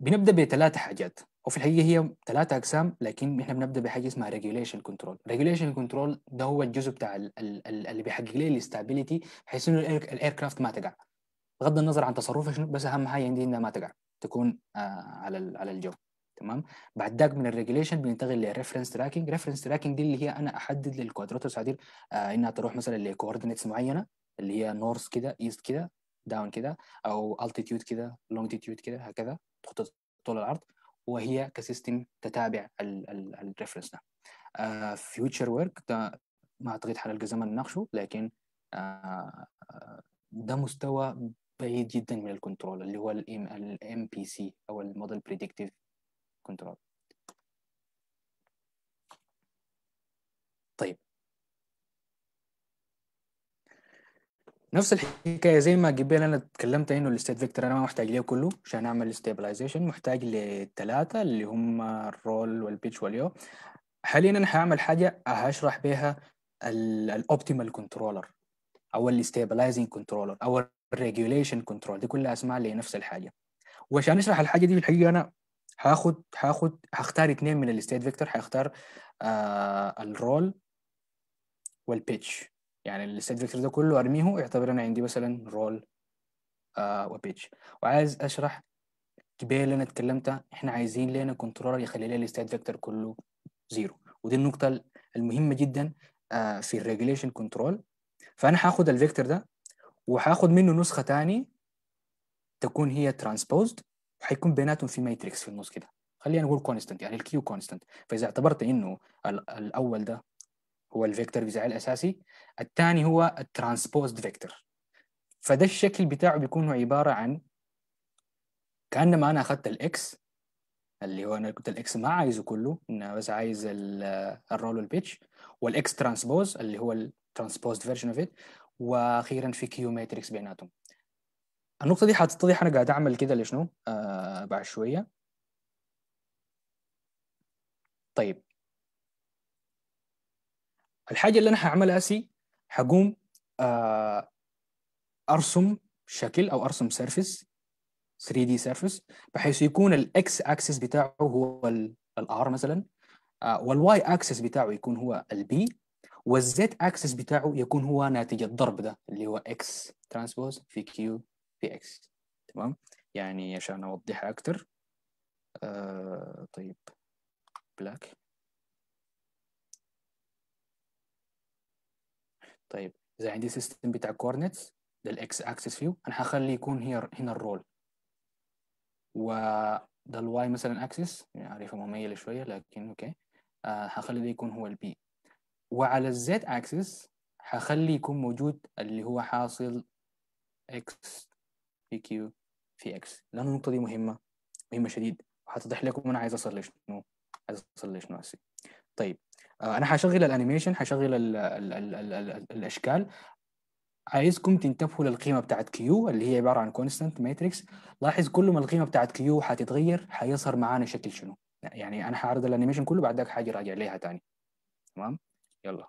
بنبدا بثلاثه حاجات وفي الحقيقه هي ثلاثه اقسام لكن احنا بنبدا بحاجه اسمها ريجوليشن كنترول ريجوليشن كنترول ده هو الجزء بتاع الـ الـ اللي بيحقق لي الاستابيليتي بحيث انه الايركرافت ما تقع بغض النظر عن تصرفها شنو بس اهم حاجه عندي انها ما تقع تكون آه على على الجو تمام بعد ذاك من الريجليشن بننتقل للريفرنس تراكنج ريفرنس تراكنج دي اللي هي انا احدد للكوادراتوس عديل آه انها تروح مثلا لكوردينيتس معينه اللي هي نورث كده ايست كده داون كده او التيتيود كده لونجتيود كده هكذا تخطط طول العرض وهي كسيستم تتابع الريفرنس ده فيوتشر آه، ورك ده ما اعتقد حلقه زمن نناقشه لكن آه،, آه ده مستوى بعيد جدا من الكنترول اللي هو الام بي سي او الموديل بريدكتيف كنترول طيب نفس الحكايه زي ما قبل انا اتكلمت انه الستيت فيكتور انا ما محتاج ليه كله عشان اعمل ستابلايزيشن محتاج لثلاثه اللي هم الرول والبيتش واليو حاليا انا هعمل حاجه هشرح بيها الاوبتيمال كنترولر او الستابلايزنج كنترولر او الريجوليشن كنترول دي كلها اسماء لنفس الحاجه وعشان اشرح الحاجه دي في الحقيقه انا هاخد هاخد هختار اثنين من الستيت فيكتور هختار آه الرول والبيتش يعني الستيت فيكتور ده كله ارميه يعتبر انا عندي مثلا رول آه وبيتش وعايز اشرح كبير اللي انا اتكلمتها احنا عايزين لنا كنترولر يخلي لنا الستيت فيكتور كله زيرو ودي النقطة المهمة جدا آه في الريجليشن كنترول فانا هاخد الفيكتور ده وهاخد منه نسخة تاني تكون هي ترانسبوزد وحيكون بيناتهم في ماتريكس في النص كده خلينا نقول كونستنت يعني الكيو كونستنت فاذا اعتبرت انه الاول ده هو الفيكتور بتاعي الاساسي الثاني هو الترانسبوزد فيكتور فده الشكل بتاعه بيكون هو عباره عن كانما انا اخذت الاكس اللي هو انا كنت الاكس ما عايزه كله انا بس عايز الرول والبيتش والاكس ترانسبوز اللي هو الترانسبوزد فيرجن اوف ات واخيرا في كيو ماتريكس بيناتهم النقطة دي هتتضح أنا قاعد أعمل كده لشنو آه بعد شوية طيب الحاجة اللي أنا هعملها أسي هقوم آه أرسم شكل أو أرسم سيرفيس 3D سيرفيس بحيث يكون الإكس أكسس بتاعه هو R مثلا آه والواي أكسس بتاعه يكون هو B والزيت أكسس بتاعه يكون هو ناتج الضرب ده اللي هو إكس ترانسبوز في كيو في اكس تمام يعني عشان اوضحها اكتر آه طيب بلاك طيب اذا عندي سيستم بتاع كورنتس ده اكسس فيو انا هخلي يكون هنا هنا الرول وده الواي مثلا اكسس يعني عارفه مميله شويه لكن اوكي آه هخلي ده يكون هو البي وعلى الزد اكسس هخلي يكون موجود اللي هو حاصل اكس في كيو في اكس لان النقطه دي مهمه مهمه شديد وهتضح لكم انا عايز اوصل لشنو عايز اوصل لشنو هسي طيب آه، انا هشغل الانيميشن هشغل الاشكال عايزكم تنتبهوا للقيمه بتاعت كيو اللي هي عباره عن كونستانت ماتريكس لاحظ كل ما القيمه بتاعت كيو هتتغير هيظهر معانا شكل شنو يعني انا هعرض الانيميشن كله بعد ذاك حاجه راجع ليها تاني تمام يلا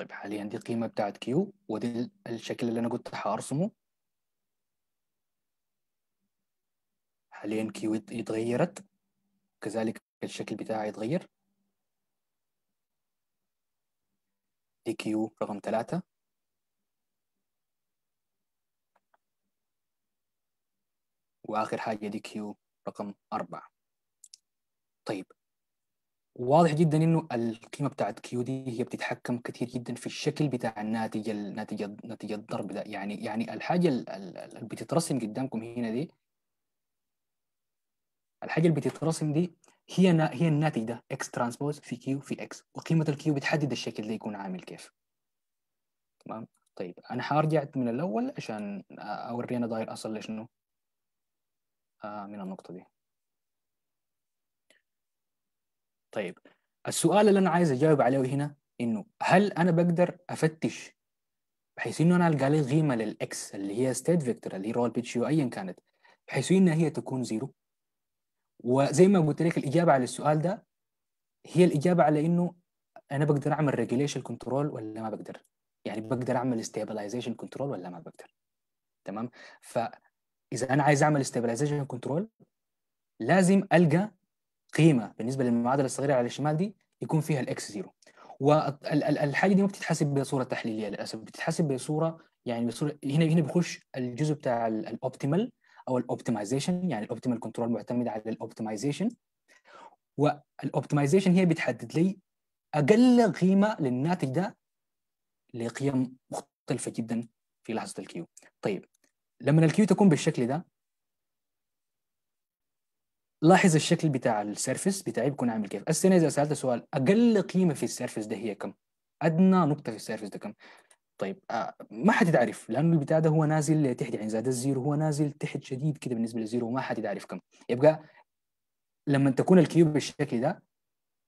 طيب حاليا دي القيمه بتاعت كيو ودي الشكل اللي انا قلت هرسمه حاليا كيو اتغيرت كذلك الشكل بتاعي اتغير دي كيو رقم ثلاثة وآخر حاجة دي كيو رقم أربعة طيب واضح جدا انه القيمه بتاعت كيو دي هي بتتحكم كثير جدا في الشكل بتاع الناتج الناتج نتيجه الضرب ده يعني يعني الحاجه اللي بتترسم قدامكم هنا دي الحاجه اللي بتترسم دي هي هي الناتج ده اكس ترانسبوز في كيو في اكس وقيمه الكيو بتحدد الشكل ده يكون عامل كيف تمام طيب انا هرجع من الاول عشان اورينا داير اصل لشنو آه من النقطه دي طيب السؤال اللي انا عايز اجاوب عليه هنا انه هل انا بقدر افتش بحيث انه انا القى لي قيمه للاكس اللي هي ستيت فيكتور اللي هي رول بيتش ايا كانت بحيث انها هي تكون زيرو وزي ما قلت لك الاجابه على السؤال ده هي الاجابه على انه انا بقدر اعمل ريجوليشن كنترول ولا ما بقدر يعني بقدر اعمل ستابلايزيشن كنترول ولا ما بقدر تمام فاذا انا عايز اعمل ستابلايزيشن كنترول لازم القى قيمه بالنسبه للمعادله الصغيره على الشمال دي يكون فيها الاكس زيرو والحاجه دي ما بتتحسب بصوره تحليليه للاسف بتتحسب بصوره يعني بصوره هنا هنا بيخش الجزء بتاع الاوبتيمال او الاوبتمايزيشن يعني الاوبتيمال كنترول معتمد على الاوبتمايزيشن والاوبتمايزيشن هي بتحدد لي اقل قيمه للناتج ده لقيم مختلفه جدا في لحظه الكيو طيب لما الكيو تكون بالشكل ده لاحظ الشكل بتاع السيرفس بتاعي بيكون عامل كيف السنه اذا سالت سؤال اقل قيمه في السيرفس ده هي كم ادنى نقطه في السيرفس ده كم طيب آه، ما ما حتتعرف لانه البتاع ده هو نازل تحت يعني زاد الزيرو هو نازل تحت شديد كده بالنسبه للزيرو وما حتتعرف كم يبقى لما تكون الكيوب بالشكل ده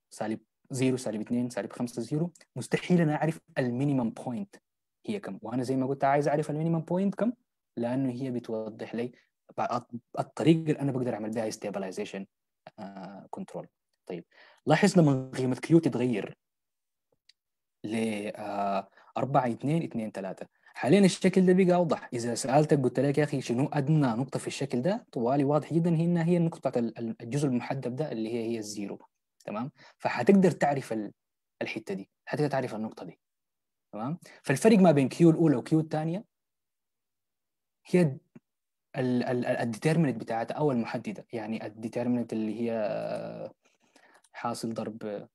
سالب 0 سالب 2 سالب 5 0 مستحيل انا اعرف المينيمم بوينت هي كم وانا زي ما قلت عايز اعرف المينيمم بوينت كم لانه هي بتوضح لي الطريقه اللي انا بقدر اعمل بها ستابلايزيشن آه، كنترول طيب لاحظ لما قيمه كيو تتغير ل 4 2 2 3 حاليا الشكل ده بقى اوضح اذا سالتك قلت لك يا اخي شنو ادنى نقطه في الشكل ده طوالي واضح جدا هي انها هي نقطه الجزء المحدب ده اللي هي هي الزيرو تمام فحتقدر تعرف الحته دي حتقدر تعرف النقطه دي تمام فالفرق ما بين كيو الاولى وكيو الثانيه هي الديترمنت بتاعتها او المحدده يعني الديترمنت اللي هي حاصل ضرب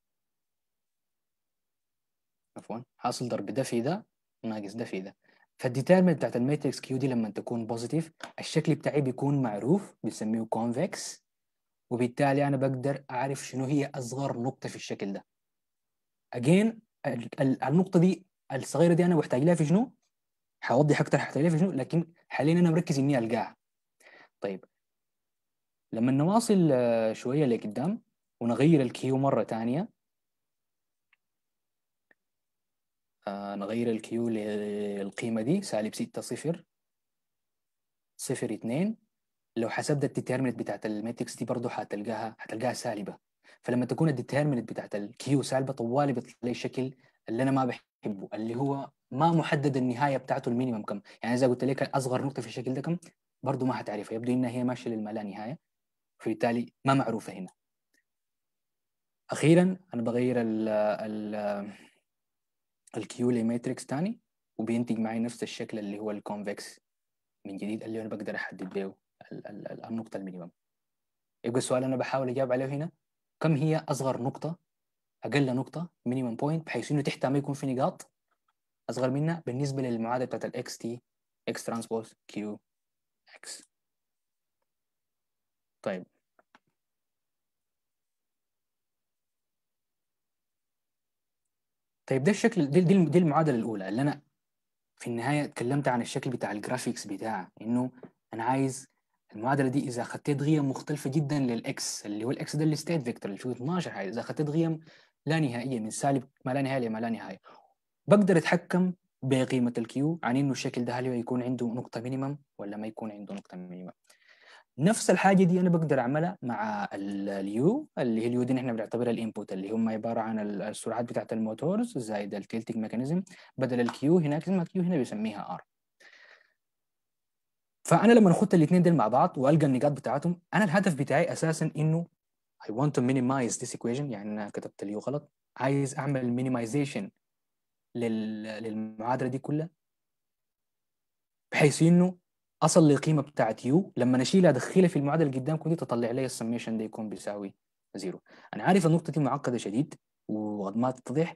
عفوا حاصل ضرب ده في ده ناقص ده في ده فالديترمنت بتاعت الماتريكس كيو دي لما تكون بوزيتيف الشكل بتاعي بيكون معروف بنسميه كونفكس وبالتالي انا بقدر اعرف شنو هي اصغر نقطه في الشكل ده اجين النقطه دي الصغيره دي انا بحتاج لها في شنو؟ هوضح اكتر هحتاج لها في شنو لكن حاليا انا مركز اني القاها طيب لما نواصل آه، شويه لقدام ونغير الكيو مره ثانيه آه، نغير الكيو للقيمه دي سالب 6 صفر صفر 2 لو حسبت الديتيرمنت بتاعت الماتريكس دي برضه هتلقاها هتلقاها سالبه فلما تكون الديتيرمنت بتاعت الكيو سالبه طوالي بتطلع لي شكل اللي انا ما بحبه اللي هو ما محدد النهايه بتاعته المينيمم كم يعني اذا قلت لك اصغر نقطه في الشكل ده كم برضه ما حتعرفها يبدو انها هي ماشيه للما لا نهايه فبالتالي ما معروفه هنا اخيرا انا بغير ال ال الكيو لماتريكس تاني وبينتج معي نفس الشكل اللي هو الكونفكس من جديد اللي انا بقدر احدد بيه النقطه المينيمم يبقى السؤال انا بحاول اجاوب عليه هنا كم هي اصغر نقطه اقل نقطه مينيمم بوينت بحيث انه تحتها ما يكون في نقاط اصغر منها بالنسبه للمعادله بتاعت الاكس تي اكس ترانسبوز كيو اكس طيب طيب ده الشكل دي, دي, دي المعادله الاولى اللي انا في النهايه اتكلمت عن الشكل بتاع الجرافيكس بتاع انه انا عايز المعادله دي اذا اخذت غيم مختلفه جدا للاكس اللي هو الاكس ده الستيت فيكتور اللي هو 12 عايز اذا اخذت غيم لا نهائيه من سالب ما لا نهايه لما لا نهايه بقدر اتحكم بقيمه الكيو عن انه الشكل ده هل يكون عنده نقطه مينيمم ولا ما يكون عنده نقطه مينيمم نفس الحاجه دي انا بقدر اعملها مع اليو اللي هي اليو دي نحن بنعتبرها الانبوت اللي هم عباره عن السرعات بتاعه الموتورز زائد التيلتنج ميكانيزم بدل الكيو هناك اسمها كيو هنا بيسميها ار فانا لما اخدت الاثنين دول مع بعض والقى النقاط بتاعتهم انا الهدف بتاعي اساسا انه I want to minimize this equation يعني أنا كتبت اليو غلط عايز أعمل minimization لل... للمعادلة دي كلها بحيث إنه أصل للقيمة بتاعت يو لما أشيلها أدخلها في المعادلة اللي قدامكم دي تطلع لي السميشن ده يكون بيساوي زيرو أنا عارف النقطة دي معقدة شديد وقد ما تتضح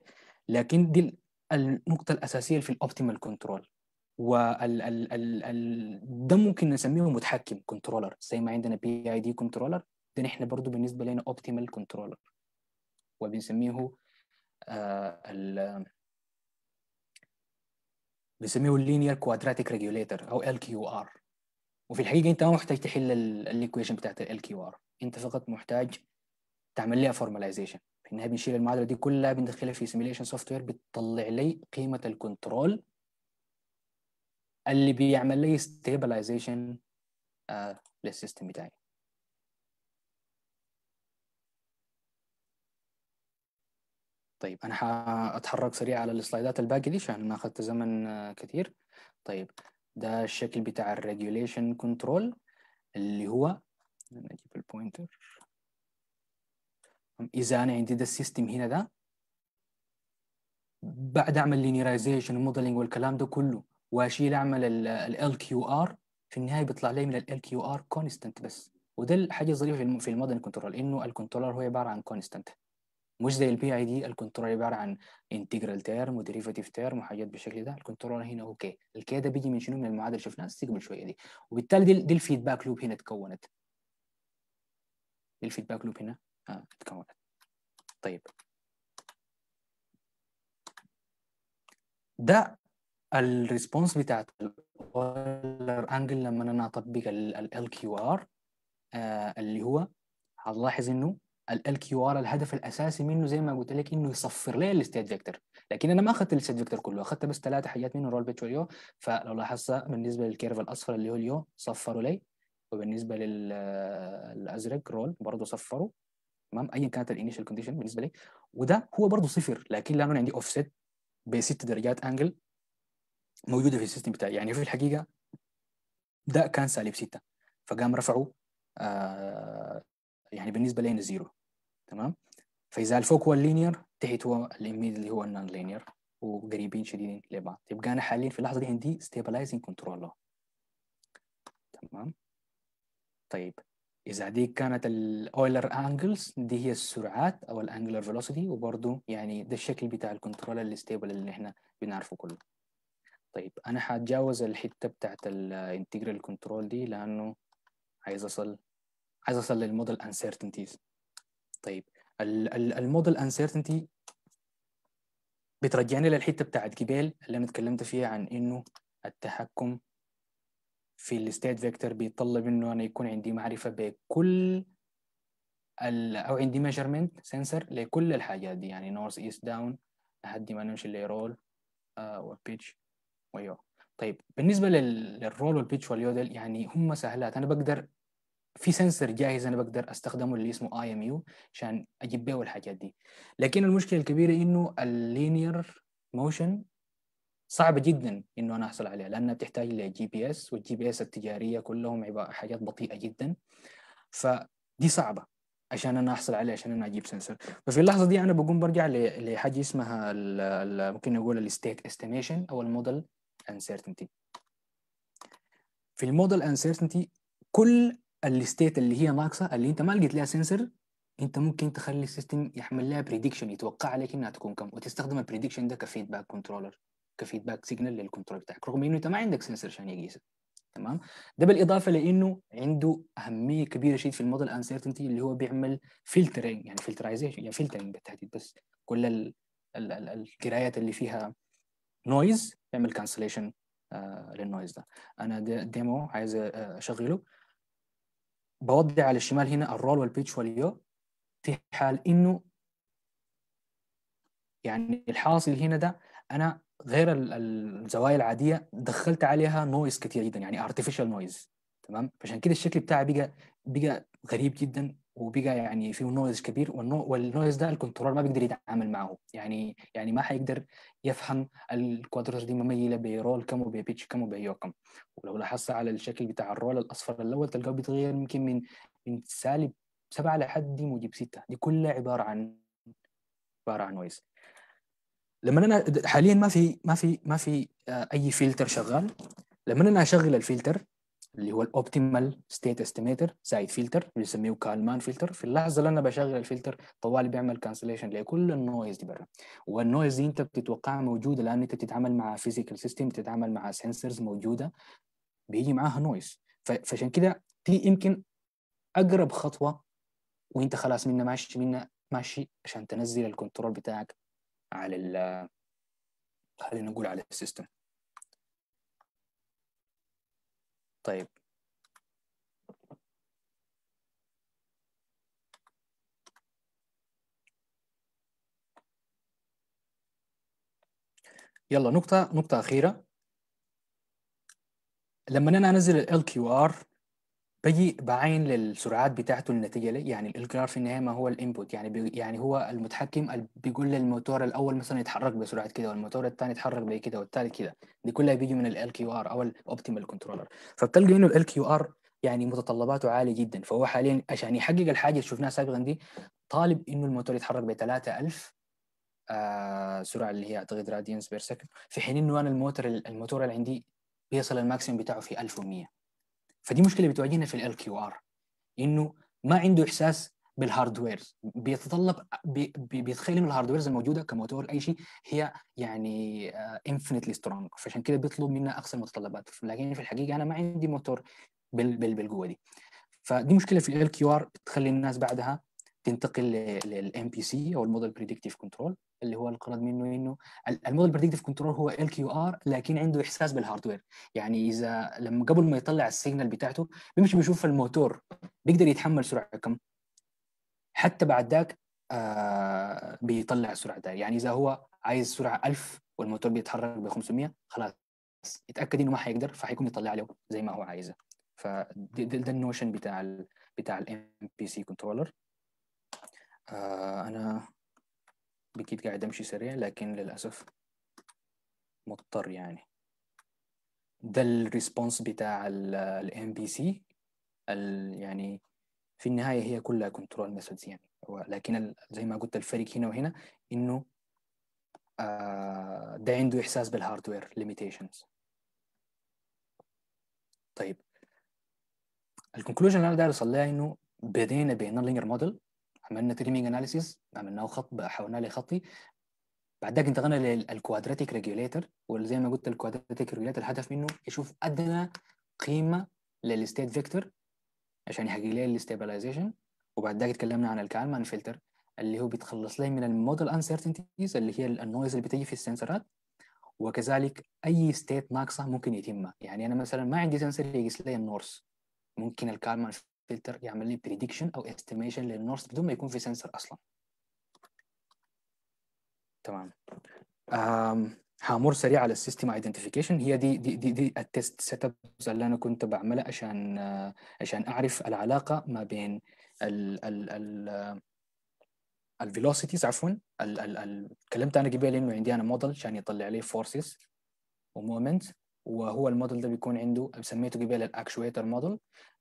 لكن دي النقطة الأساسية في الأوبتيمال كنترول وال ال ال ال ده ممكن نسميه متحكم كنترولر زي ما عندنا بي اي دي كنترولر ده نحن برضو بالنسبه لنا optimal controller وبنسميه آه، ال بنسميه linear quadratic regulator او LQR وفي الحقيقه انت ما محتاج تحل الايكويشن بتاعت ال LQR انت فقط محتاج تعمل لها formalization في النهاية بنشيل المعادله دي كلها بندخلها في simulation software بتطلع لي قيمه الكنترول اللي بيعمل لي stabilization آه، للسيستم بتاعي طيب انا حاتحرك سريع على السلايدات الباقي دي عشان ما اخذت زمن آه، كثير طيب ده الشكل بتاع الريجوليشن كنترول اللي هو نجيب البوينتر اذا انا عندي ده السيستم هنا ده بعد اعمل لينيرايزيشن وموديلنج والكلام ده كله واشيل اعمل ال كيو ار في النهايه بيطلع لي من ال كيو ار كونستنت بس وده الحاجه الظريفه في الموديلنج كنترول انه الكنترولر هو عباره عن كونستنت مش زي البي اي دي الكنترول عباره عن انتجرال تيرم وديريفاتيف تيرم وحاجات بالشكل ده الكنترول هنا هو كي الكي ده بيجي من شنو من المعادله اللي شفناها قبل شويه دي وبالتالي دي, دي الفيدباك لوب هنا اتكونت الفيدباك لوب هنا آه اتكونت طيب ده الريسبونس بتاعت الاولر انجل لما انا اطبق ال كيو ار آه، اللي هو هنلاحظ انه كيو ار الهدف الاساسي منه زي ما قلت لك انه يصفر لي الستيت فيكتور لكن انا ما اخذت الستيت فيكتور كله اخذت بس ثلاثه حاجات منه رول بيتش واليو فلو لاحظت بالنسبه للكيرف الاصفر اللي هو اليو صفروا لي وبالنسبه للازرق رول برضه صفروا تمام ايا كانت الانيشال كونديشن بالنسبه لي وده هو برضه صفر لكن لانه عندي اوف سيت بست درجات انجل موجوده في السيستم بتاعي يعني في الحقيقه ده كان سالب 6 فقام رفعه آه يعني بالنسبه لي زيرو تمام فاذا الفوق هو اللينير تحت هو الاميد اللي هو النون لينير وقريبين شديدين لبعض يبقى انا حاليا في اللحظه دي عندي ستابلايزنج كنترولر تمام طيب اذا دي كانت الاويلر انجلز دي هي السرعات او الانجلر فيلوسيتي وبرضه يعني ده الشكل بتاع الكنترولر الستيبل اللي احنا بنعرفه كله طيب انا هتجاوز الحته بتاعت الانتجرال كنترول دي لانه عايز اصل عايز اصل للموديل انسرتينتيز طيب الموديل انسرتينتي بترجعني للحته بتاعت جبال اللي انا اتكلمت فيها عن انه التحكم في الستيت فيكتور بيتطلب انه انا يكون عندي معرفه بكل او عندي ميجرمنت سنسر لكل الحاجات دي يعني نورث ايست داون لحد ما نمشي لرول وبيتش ويو طيب بالنسبه للرول والبيتش واليودل يعني هم سهلات انا بقدر في سنسر جاهز انا بقدر استخدمه اللي اسمه اي ام يو عشان اجيب بيه الحاجات دي لكن المشكله الكبيره انه اللينير موشن صعبه جدا انه انا احصل عليها لانها بتحتاج لجي بي اس والجي بي اس التجاريه كلهم عباره حاجات بطيئه جدا فدي صعبه عشان انا احصل عليه عشان انا اجيب سنسر ففي اللحظه دي انا بقوم برجع لحاجه اسمها ممكن نقول الستيت استيميشن او الموديل انسرتينتي في الموديل انسرتينتي كل الستيت اللي هي ناقصه اللي انت ما لقيت لها سنسر انت ممكن تخلي السيستم يحمل لها بريدكشن يتوقع لك انها تكون كم وتستخدم البريدكشن ده كفيدباك كنترولر كفيدباك سيجنال للكنترول بتاعك رغم انه انت ما عندك سنسر عشان يقيسها تمام ده بالاضافه لانه عنده اهميه كبيره شديد في الموديل انسرتينتي اللي هو بيعمل فلترنج يعني فلترايزيشن يعني فلترنج بالتحديد بس كل القرايات اللي فيها نويز يعمل كانسليشن للنويز ده انا ديمو عايز آه، اشغله بوضع على الشمال هنا الرول والبيتش واليو في حال انه يعني الحاصل هنا ده انا غير الزوايا العاديه دخلت عليها نويز كتير جدا يعني ارتفيشال نويز تمام فعشان كده الشكل بتاعي بقى بقى غريب جدا وبقى يعني فيه نويز كبير والنويز ده الكنترول ما بيقدر يتعامل معه يعني يعني ما حيقدر يفهم الكوادرز دي مميله برول كم وببيتش كم وبيو كم ولو لاحظت على الشكل بتاع الرول الاصفر الاول تلقاه بيتغير يمكن من من سالب سبعه لحد موجب سته دي كلها عباره عن عباره عن نويز لما انا حاليا ما في ما في ما في آه، اي فلتر شغال لما انا اشغل الفلتر اللي هو الاوبتيمال ستيت استيميتر زائد فلتر بنسميه كالمان فلتر في اللحظه اللي انا بشغل الفلتر طوالي بيعمل كانسليشن لكل النويز دي برا والنويز دي انت بتتوقعها موجوده لان انت بتتعامل مع فيزيكال سيستم بتتعامل مع سنسرز موجوده بيجي معاها نويز فعشان كده دي يمكن اقرب خطوه وانت خلاص منا ماشي منا ماشي عشان تنزل الكنترول بتاعك على ال خلينا نقول على السيستم طيب يلا نقطة نقطة أخيرة لما أنا أنزل ال LQR باجي بعين للسرعات بتاعته النتيجه ليه يعني الانقلاب في النهايه ما هو الانبوت يعني بي يعني هو المتحكم بيقول للموتور الاول مثلا يتحرك بسرعه كده والموتور الثاني يتحرك بكده كده والثالث كده دي كلها بيجي من ال كيو ار او الاوبتيمال كنترولر فبتلقى انه ال كيو ار يعني متطلباته عاليه جدا فهو حاليا عشان يحقق الحاجه اللي شفناها سابقا دي طالب انه الموتور يتحرك ب 3000 آه سرعه اللي هي اعتقد راديانس بير سكند في حين انه انا الموتور الموتور اللي عندي بيصل الماكسيم بتاعه في 1100 فدي مشكله بتواجهنا في ال كيو ار انه ما عنده احساس بالهاردوير بيتطلب بي بيتخيل انه الهاردويرز الموجوده كموتور اي شيء هي يعني انفنتلي آه، سترونج فعشان كده بيطلب منا اقصى المتطلبات لكن في الحقيقه انا ما عندي موتور بالقوه دي فدي مشكله في ال كيو ار بتخلي الناس بعدها تنتقل للام بي سي او الموديل بريدكتيف كنترول اللي هو القرض منه انه الموديل بريدكتيف كنترول هو ال كيو ار لكن عنده احساس بالهاردوير يعني اذا لما قبل ما يطلع السيجنال بتاعته بيمشي بيشوف الموتور بيقدر يتحمل سرعه كم حتى بعد ذاك آه بيطلع السرعه ده يعني اذا هو عايز سرعه 1000 والموتور بيتحرك ب 500 خلاص يتاكد انه ما حيقدر فحيكون يطلع له زي ما هو عايزه فده النوشن بتاع الـ بتاع الام بي سي كنترولر آه، أنا بكيت قاعد أمشي سريع لكن للأسف مضطر يعني ده الريسبونس بتاع الام بي سي يعني في النهاية هي كلها كنترول ميثودز يعني لكن زي ما قلت الفريق هنا وهنا إنه آه، ده عنده إحساس بالهاردوير ليميتيشنز طيب الكونكلوجن اللي انا داير اصليها لها انه بدينا لينير موديل عملنا تريمينج اناليسيز عملناه خط حولناه لخطي بعد ذاك انتقلنا للكوادراتيك ريجوليتر وزي ما قلت الكوادراتيك ريجوليتر الهدف منه يشوف ادنى قيمه للستيت فيكتور عشان يحقق لي الاستابلايزيشن وبعد ذاك تكلمنا عن الكالمان فلتر اللي هو بيتخلص لي من الموديل انسرتينتيز اللي هي النويز اللي بتيجي في السنسرات وكذلك اي ستيت ناقصه ممكن يتمها يعني انا مثلا ما عندي سنسر يقيس لي النورس ممكن الكالمان فلتر يعمل لي بريدكشن او استيميشن للنورث بدون ما يكون في سنسر اصلا تمام هامر سريع على السيستم ايدنتيفيكيشن هي دي دي دي, دي التست سيت ابس اللي انا كنت بعملها عشان عشان اعرف العلاقه ما بين ال ال ال الفيلوسيتيز عفوا ال ال ال... تكلمت انا قبل انه عندي انا موديل عشان يطلع لي فورسز ومومنت وهو الموديل ده بيكون عنده سميته قبل الاكشويتر موديل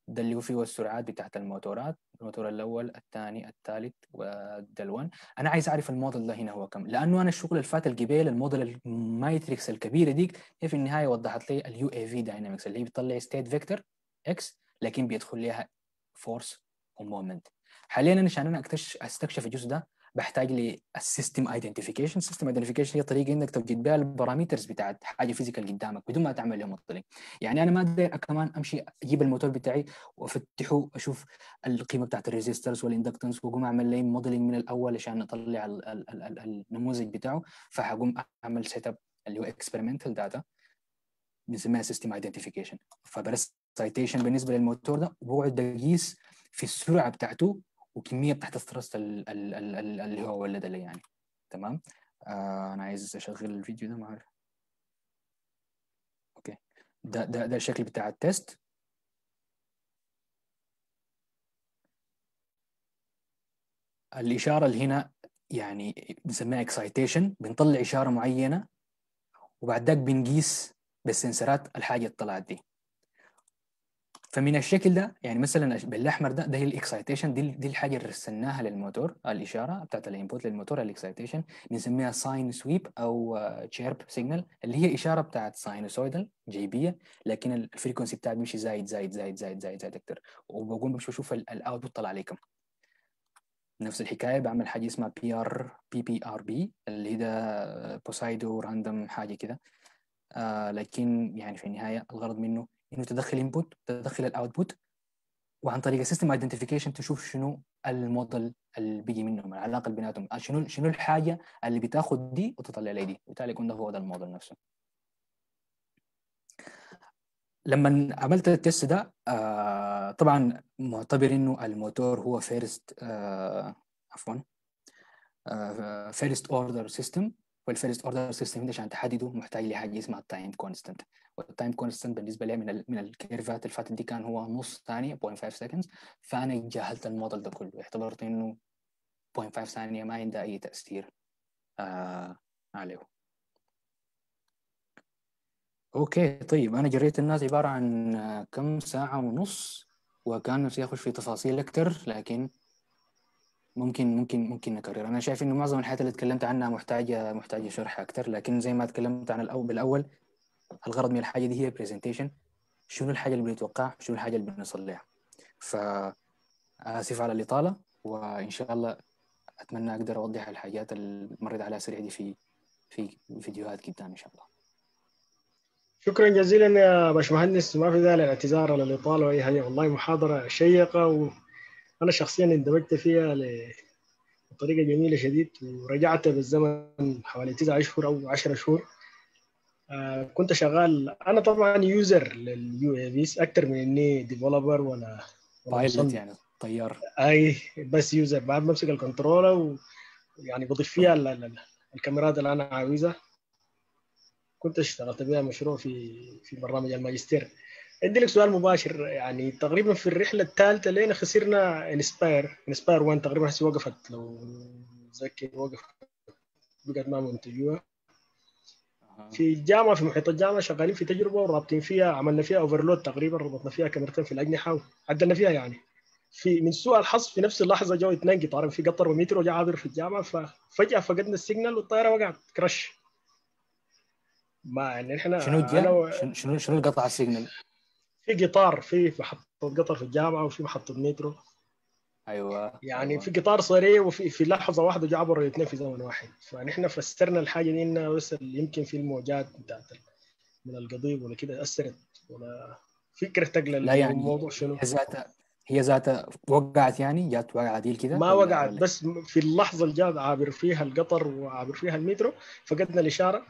ده اللي هو فيه السرعات بتاعت الموتورات الموتور الاول الثاني الثالث والدلون انا عايز اعرف الموديل ده هنا هو كم لانه انا الشغل اللي فات الجبال الموديل المايتريكس الكبيره ديك هي في النهايه وضحت لي اليو اي في داينامكس اللي هي بتطلع ستيت فيكتور اكس لكن بيدخل ليها فورس ومومنت حاليا انا عشان انا اكتشف استكشف الجزء ده بحتاج لي السيستم ايدنتيفيكيشن السيستم ايدنتيفيكيشن هي طريقه انك توجد بها البارامترز بتاعت حاجه فيزيكال قدامك بدون ما تعمل لهم موديلنج يعني انا ما اقدر كمان امشي اجيب الموتور بتاعي وافتحه اشوف القيمه بتاعت الريزيسترز والاندكتنس واقوم اعمل لي موديلنج من الاول عشان اطلع النموذج بتاعه فهقوم اعمل سيت اب اللي هو اكسبيرمنتال داتا بنسميها سيستم ايدنتيفيكيشن فبرس سايتيشن بالنسبه للموتور ده بقعد اقيس في السرعه بتاعته وكميه تحت ستريس اللي هو ولد لي يعني تمام آه انا عايز اشغل الفيديو ده ما عارف اوكي ده ده ده الشكل بتاع التيست الاشاره اللي هنا يعني بنسميها اكسايتيشن بنطلع اشاره معينه وبعد ذاك بنقيس بالسنسرات الحاجه اللي طلعت دي فمن الشكل ده يعني مثلا بالاحمر ده ده هي الاكسايتيشن دي دي الحاجه اللي رسلناها للموتور الاشاره بتاعت الانبوت للموتور الاكسايتيشن بنسميها ساين سويب او تشيرب آه، سيجنال اللي هي اشاره بتاعت ساينوسويدال جيبيه لكن الفريكونسي بتاعها بيمشي زايد زايد زايد زايد زايد زايد اكتر وبقوم بمشي بشوف الاوتبوت طلع عليكم نفس الحكايه بعمل حاجه اسمها بي ار بي بي ار بي اللي ده بوسايدو راندوم حاجه كده آه لكن يعني في النهايه الغرض منه انه تدخل انبوت تدخل الاوتبوت وعن طريق السيستم ايدنتيفيكيشن تشوف شنو الموديل اللي بيجي منهم العلاقه اللي بيناتهم آه، شنو شنو الحاجه اللي بتاخذ دي وتطلع لي دي وبالتالي يكون ده هو ده الموديل نفسه لما عملت التست ده آه، طبعا معتبر انه الموتور هو فيرست آه، عفوا فيرست اوردر سيستم والفيرست اوردر سيستم ده عشان تحدده محتاج لحاجه اسمها التايم كونستنت والتايم كونستنت بالنسبه لي من الـ من الكيرفات اللي فاتت دي كان هو نص ثانيه 0.5 سكندز فانا جهلت الموديل ده كله اعتبرت انه 0.5 ثانيه ما عندها اي تاثير آه عليه اوكي طيب انا جريت الناس عباره عن آه، كم ساعه ونص وكان نفسي اخش في تفاصيل اكثر لكن ممكن ممكن ممكن نكرر انا شايف انه معظم الحاجات اللي تكلمت عنها محتاجه محتاجه شرح اكثر لكن زي ما تكلمت عن الأول بالاول الغرض من الحاجه دي هي برزنتيشن شنو الحاجه اللي بنتوقعها شنو الحاجه اللي بنصل لها ف اسف على الاطاله وان شاء الله اتمنى اقدر اوضح الحاجات اللي مريت عليها سريع دي في في فيديوهات قدام ان شاء الله شكرا جزيلا يا باشمهندس ما في داعي للاعتذار على الاطاله واي حاجه والله محاضره شيقه و... انا شخصيا اندمجت فيها بطريقه جميله شديد ورجعت بالزمن حوالي تسعة اشهر او عشرة شهور آه كنت شغال انا طبعا يوزر لليو اي فيز اكثر من اني ديفلوبر ولا بايلوت يعني طيار اي بس يوزر بعد بمسك الكنترولر ويعني بضيف فيها الكاميرات اللي انا عاوزها كنت اشتغلت بها مشروع في في برنامج الماجستير عندي لك سؤال مباشر يعني تقريبا في الرحله الثالثه لين خسرنا انسباير انسباير 1 تقريبا هسه وقفت لو متذكر وقفت بقت ما منتجوها أيوة. في الجامعه في محيط الجامعه شغالين في تجربه ورابطين فيها عملنا فيها اوفرلود تقريبا ربطنا فيها كاميرتين في الاجنحه وعدلنا فيها يعني في من سوء الحظ في نفس اللحظه جو اثنين قطار في قطر ومترو جاء عابر في الجامعه ففجاه فقدنا السيجنال والطياره وقعت كرش ما يعني احنا شنو و... شنو شنو القطع السيجنال؟ في قطار في محطه قطر في الجامعه وفي محطه مترو ايوه يعني أيوة. في قطار سريع وفي في لحظه واحده جو عبروا الاثنين في زمن واحد فنحن فسرنا الحاجه دي انه بس يمكن في الموجات بتاعت من القضيب ولا كده اثرت ولا فكرتك لا يعني الموضوع شنو؟ ذاتها هي ذاتها وقعت يعني جات وقع عديل كده ما وقعت بس في اللحظه اللي جات عابر فيها القطر وعابر فيها المترو فقدنا الاشاره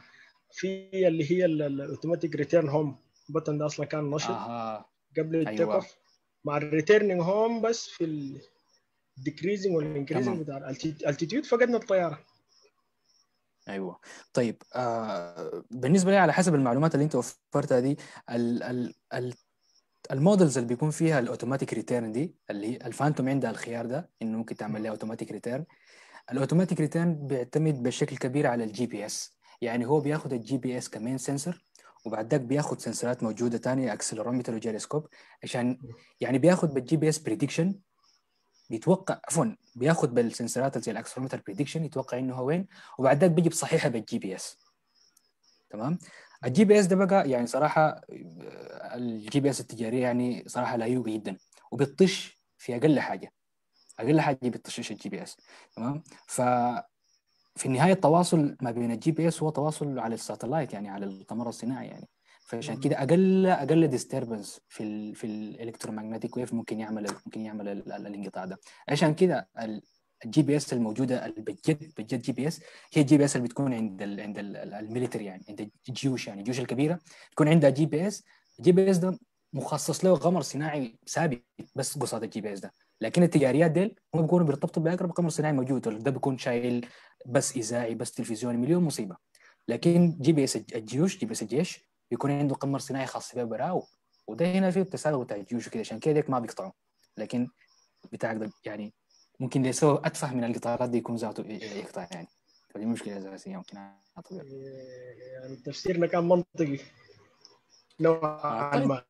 في اللي هي الاوتوماتيك ريتيرن هوم البطن ده اصلا كان نشط آه. قبل أيوة. التيك أيوة. اوف مع الريتيرنينج هوم بس في الديكريزنج والانكريزنج بتاع الالتيتيود فقدنا الطياره ايوه طيب آه بالنسبه لي على حسب المعلومات اللي انت وفرتها دي ال ال ال المودلز اللي بيكون فيها الاوتوماتيك ريتيرن دي اللي هي الفانتوم عندها الخيار ده انه ممكن تعمل لها اوتوماتيك ريتيرن الاوتوماتيك ريتيرن بيعتمد بشكل كبير على الجي بي اس يعني هو بياخد الجي بي اس كمين سنسر وبعد ذاك بياخد سنسورات موجوده ثانيه اكسلرومتر وجيريسكوب عشان يعني بياخد بالجي بي اس بريدكشن بيتوقع عفوا بياخد بالسنسورات زي الاكسلرومتر بريدكشن يتوقع انه هو وين وبعد ذاك بيجي بصحيحه بالجي بي اس تمام الجي بي اس ده بقى يعني صراحه الجي بي اس التجاريه يعني صراحه لا يوجد جدا وبتطش في اقل حاجه اقل حاجه بتطشش الجي بي اس تمام ف في النهايه التواصل ما بين الجي بي اس هو تواصل على الساتلايت يعني على القمر الصناعي يعني فعشان كده اقل اقل ديستربنس في الـ في الالكترومagnetic ويف ممكن يعمل ممكن يعمل الانقطاع ده عشان كده الجي بي اس الموجوده بجد بجد جي بي اس هي الجي بي اس اللي بتكون عند الـ عند الميلتري يعني عند الجيوش يعني الجيوش الكبيره تكون عندها جي بي اس الجي بي اس ده مخصص له قمر صناعي ثابت بس قصاد الجي بي اس ده لكن التجاريات ديل هم بيكونوا بيرتبطوا باقرب قمر صناعي موجود ده بيكون شايل بس اذاعي بس تلفزيوني مليون مصيبه لكن جي بي اس الجيوش جي بي اس الجيش يكون عنده قمر صناعي خاص به براو وده هنا فيه التساؤل بتاع الجيوش وكده عشان كده ما بيقطعوا لكن بتاع يعني ممكن لسبب اتفه من القطارات دي يكون ذاته يقطع يعني فدي مشكله اساسيه ممكن طبيعي إيه، يعني تفسيرنا كان منطقي نوعا آه، طيب. ما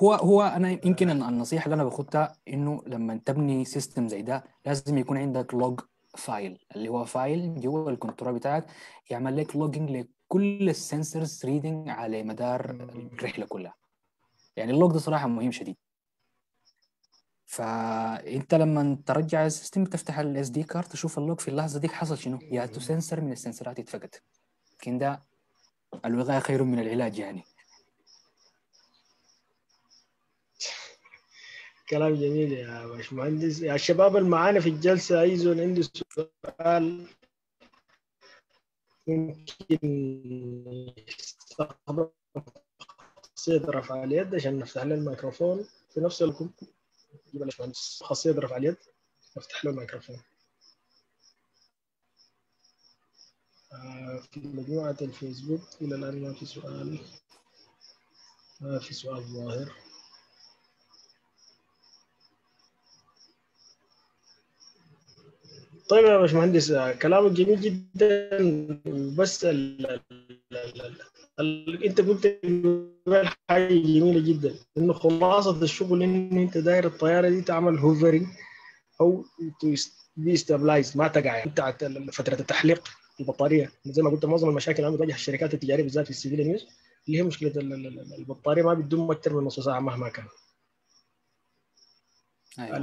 هو هو انا يمكن النصيحه اللي انا باخدها انه لما تبني سيستم زي ده لازم يكون عندك لوج فايل اللي هو فايل جوه الكنترول بتاعك يعمل لك لوجينج لكل السنسرز ريدنج على مدار الرحله كلها يعني اللوج ده صراحه مهم شديد فانت لما ترجع السيستم تفتح الاس دي كارت تشوف اللوج في اللحظه ديك حصل شنو يا تو سنسر من السنسرات اتفقد لكن ده الوقايه خير من العلاج يعني كلام جميل يا باشمهندس يا الشباب اللي معانا في الجلسه اي زول عنده سؤال ممكن يستخدم خاصيه رفع اليد عشان نفتح له الميكروفون في نفس الكم خاصيه رفع اليد نفتح له الميكروفون آه، في مجموعه الفيسبوك الى الان ما في سؤال ما في سؤال ظاهر طيب يا باشمهندس كلامك جميل جدا بس ال ال ال ال انت قلت حاجه جميله جدا انه خلاصه الشغل ان انت داير الطياره دي تعمل هوفري او ديستابلايز ما تقع يعني بتاعت فتره التحليق البطاريه زي ما قلت معظم المشاكل اللي بتواجه الشركات التجاريه بالذات في السيفيل نيوز اللي هي مشكله البطاريه ما بتدوم اكثر من نص ساعه مهما كان أيوة.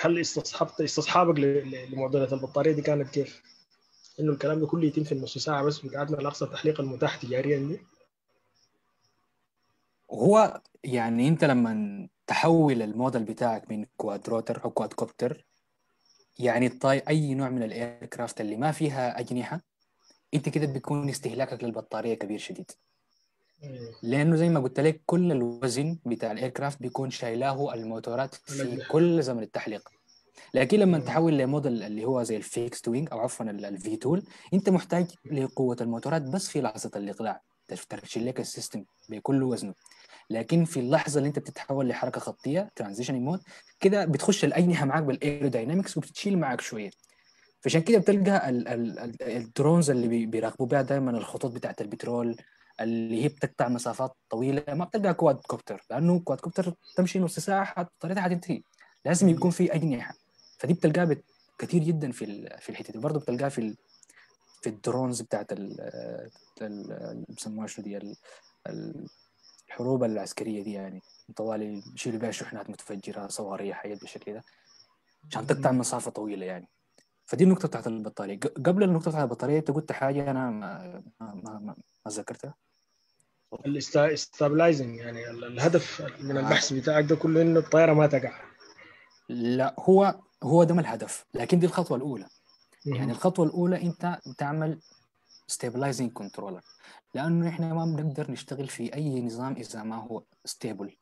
هل استصحبت استصحابك لمعضله البطاريه دي كانت كيف؟ انه الكلام ده كله يتم في النص ساعه بس وقعدنا لاقصى تحليق المتاح تجاريا دي هو يعني انت لما تحول الموديل بتاعك من كواد روتر او كواد كوبتر يعني الطاي اي نوع من الاير كرافت اللي ما فيها اجنحه انت كده بيكون استهلاكك للبطاريه كبير شديد لانه زي ما قلت لك كل الوزن بتاع الاير كرافت بيكون شايلاه الموتورات في كل زمن التحليق لكن لما تحول لموديل اللي هو زي الفيكس وينج او عفوا الفي تول انت محتاج لقوه الموتورات بس في لحظه الاقلاع تشيل لك السيستم بكل وزنه لكن في اللحظه اللي انت بتتحول لحركه خطيه ترانزيشن مود كده بتخش الاجنحه معاك بالايروداينامكس وبتشيل معاك شويه فعشان كده بتلقى الدرونز اللي بيراقبوا بها دايما الخطوط بتاعت البترول اللي هي بتقطع مسافات طويله ما بتلقى كواد كوبتر لانه كواد كوبتر تمشي نص ساعه طريقتها حتنتهي لازم يكون في اجنحه فدي بتلقاها كثير جدا في في الحته دي برضه بتلقاها في في الدرونز بتاعت ال بيسموها شو دي الحروب العسكريه دي يعني طوالي يشيلوا بها شحنات متفجره صواريخ حاجات بالشكل ده عشان تقطع مسافه طويله يعني فدي النقطه بتاعت البطاريه قبل النقطه بتاعت البطاريه انت قلت حاجه انا ما ما ما, ما ذكرتها الاستابلايزنج يعني الهدف من البحث آه. بتاعك ده كله انه الطياره ما تقع لا هو هو ده ما الهدف لكن دي الخطوه الاولى يعني الخطوه الاولى انت تعمل ستابلايزنج كنترولر لانه احنا ما بنقدر نشتغل في اي نظام اذا ما هو ستيبل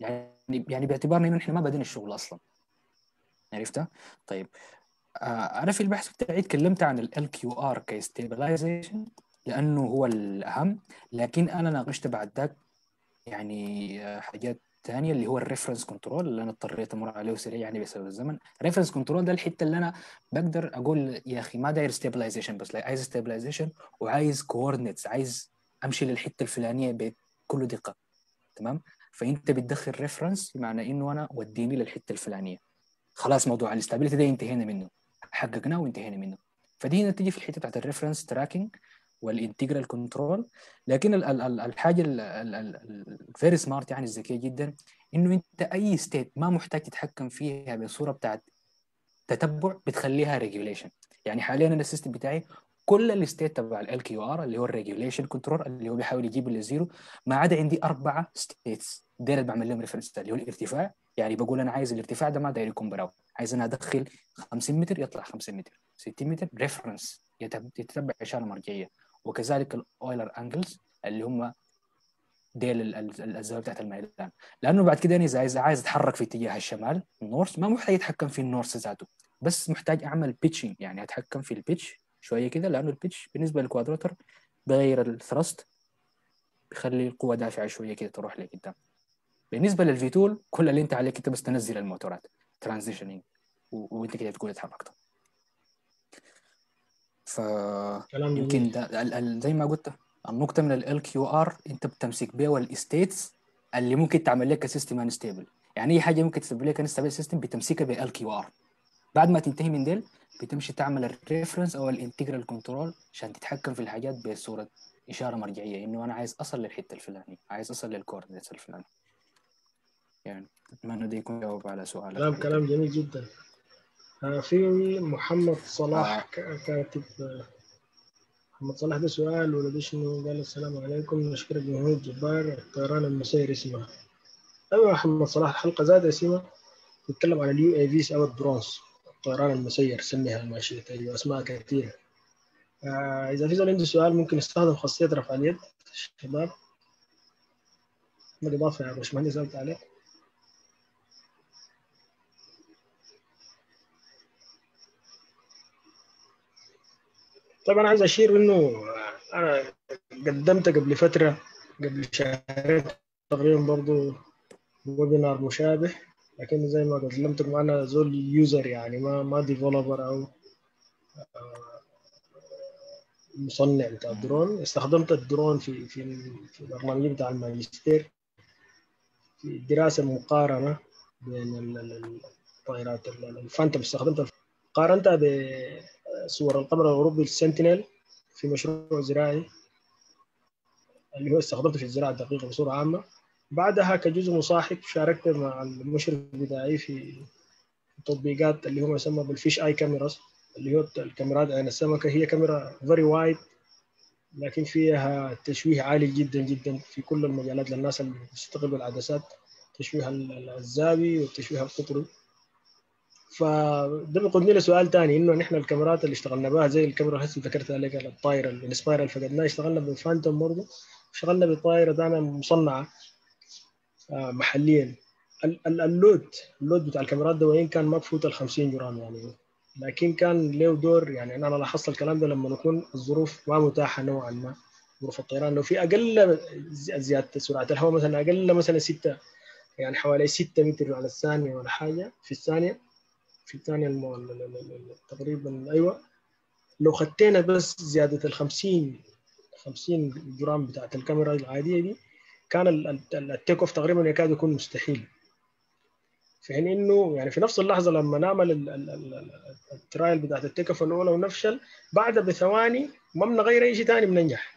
يعني يعني باعتبارنا انه احنا ما بدينا الشغل اصلا عرفتها؟ طيب آه انا في البحث بتاعي تكلمت عن ال LQR كستيبلايزيشن لانه هو الاهم لكن انا ناقشت بعد ذاك يعني آه، حاجات تانية اللي هو الريفرنس كنترول اللي انا اضطريت امر عليه سريع يعني بسبب الزمن الريفرنس كنترول ده الحته اللي انا بقدر اقول يا اخي ما داير ستابلايزيشن بس عايز ستابلايزيشن وعايز كوردنتس عايز امشي للحته الفلانيه بكل دقه تمام فانت بتدخل ريفرنس بمعنى انه انا وديني للحته الفلانيه خلاص موضوع الاستابيليتي ده انتهينا منه حققناه وانتهينا منه فدي هنا تيجي في الحته بتاعت الريفرنس تراكنج والانتجرال كنترول لكن الحاجه الفيري سمارت يعني الذكيه جدا انه انت اي ستيت ما محتاج تتحكم فيها بصوره بتاعت تتبع بتخليها ريجوليشن يعني حاليا انا السيستم بتاعي كل الستيت تبع ال كيو ار اللي هو الريجوليشن كنترول اللي هو بيحاول يجيب للزيرو ما عدا عندي اربعه ستيتس داير بعمل لهم ريفرنس اللي هو الارتفاع يعني بقول انا عايز الارتفاع ده ما داير يكون براو عايز انا ادخل 50 متر يطلع 50 متر 60 متر ريفرنس يتبع اشاره مرجعيه وكذلك الاويلر انجلز اللي هم ديل الزاويه بتاعت الميدان لانه بعد كده اذا عايز اتحرك في اتجاه الشمال النورس ما محتاج اتحكم في النورث ذاته بس محتاج اعمل بيتشنج يعني اتحكم في البيتش شويه كده لانه البيتش بالنسبه للكوادراتر بغير الثرست بيخلي القوه دافعه شويه كده تروح لقدام بالنسبه للفيتول كل اللي انت عليك انت بس تنزل الموتورات ترانزيشنينج وانت كده تكون اتحركت ف يمكن ده زي ما قلت النقطه من ال كيو ار انت بتمسك بيها والاستيتس اللي ممكن تعمل لك سيستم انستابل يعني اي حاجه ممكن تسبب لك انستابل سيستم بتمسكها بال كيو ار بعد ما تنتهي من ديل بتمشي تعمل الريفرنس او الانتجرال كنترول عشان تتحكم في الحاجات بصوره اشاره مرجعيه انه انا عايز اصل للحته الفلانيه عايز اصل للكوردينيتس الفلاني يعني اتمنى ده يكون جواب على سؤالك كلام كلام جميل جدا آه، في محمد صلاح آه. كاتب آه، محمد صلاح ده سؤال ولا ده شنو قال السلام عليكم نشكر جمهور جبار الطيران المسير اسمه ايوه محمد صلاح الحلقه زاد اسمها تتكلم عن اليو اي فيز او الدرونز الطيران المسير سميها ما شئت ايوه اسماء كثيره آه اذا في زول عنده سؤال ممكن يستخدم خاصيه رفع اليد شباب ما اضافه يا باشمهندس سالت عليه طبعا عايز اشير انه آه، انا قدمت قبل فتره قبل شهرين تقريبا برضو ويبينار مشابه لكن زي ما قلت لكم انا زول يوزر يعني ما ما ديفلوبر او آه، مصنع بتاع الدرون استخدمت الدرون في في في البرنامج بتاع الماجستير في دراسه مقارنه بين الطائرات الفانتوم استخدمتها قارنتها صور القمر الاوروبي السنتينيل في مشروع زراعي اللي هو استخدمته في الزراعه الدقيقه بصوره عامه بعدها كجزء مصاحب شاركت مع المشرف بتاعي في تطبيقات اللي هو يسمى بالفيش اي كاميراز اللي هو الكاميرات عين السمكه هي كاميرا فيري وايد لكن فيها تشويه عالي جدا جدا في كل المجالات للناس اللي بتشتغل بالعدسات تشويه الزاوي والتشويه القطري فده بيقودني لسؤال ثاني انه نحن الكاميرات اللي اشتغلنا بها زي الكاميرا اللي ذكرتها لك الطايره الانسبايرال فقدناها اشتغلنا بالفانتوم برضه اشتغلنا بطايره دائما مصنعه آه، محليا اللود اللود بتاع الكاميرات ده وين كان ما بفوت ال 50 جرام يعني لكن كان له دور يعني انا لاحظت الكلام ده لما نكون الظروف ما متاحه نوعا ما ظروف الطيران لو في اقل زياده سرعه الهواء مثلا اقل مثلا 6 يعني حوالي 6 متر على الثانيه ولا حاجه في الثانيه في الثانيه تقريبا ايوه لو خدتنا بس زياده ال 50 50 جرام بتاعت الكاميرا العاديه دي كان التيك اوف تقريبا يكاد يكون مستحيل في حين انه يعني في نفس اللحظه لما نعمل الترايل بتاعت التيك اوف الاولى ونفشل بعدها بثواني ما بنغير اي شيء ثاني بننجح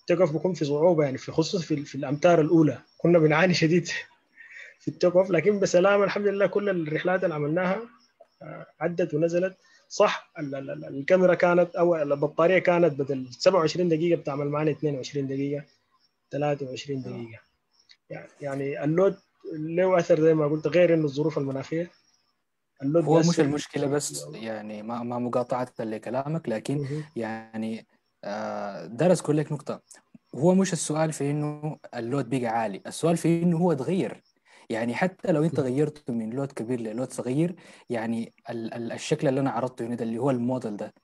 التيك اوف بيكون في صعوبه يعني في خصوص في, في الامتار الاولى كنا بنعاني شديد في التوب اوف لكن بسلامه الحمد لله كل الرحلات اللي عملناها آه، عدت ونزلت صح الكاميرا كانت او البطاريه كانت بدل 27 دقيقه بتعمل معنا 22 دقيقه 23 آه. دقيقه يعني يعني اللود له اثر زي ما قلت غير انه الظروف المناخيه اللود هو مش المشكله بس يعني ما ما مقاطعه لكلامك لكن يعني آه، درس كل نقطه هو مش السؤال في انه اللود بقى عالي السؤال في انه هو تغير يعني حتى لو انت غيرته من لود كبير للود صغير يعني ال- ال- الشكل اللي انا عرضته هنا ده اللي هو الموديل ده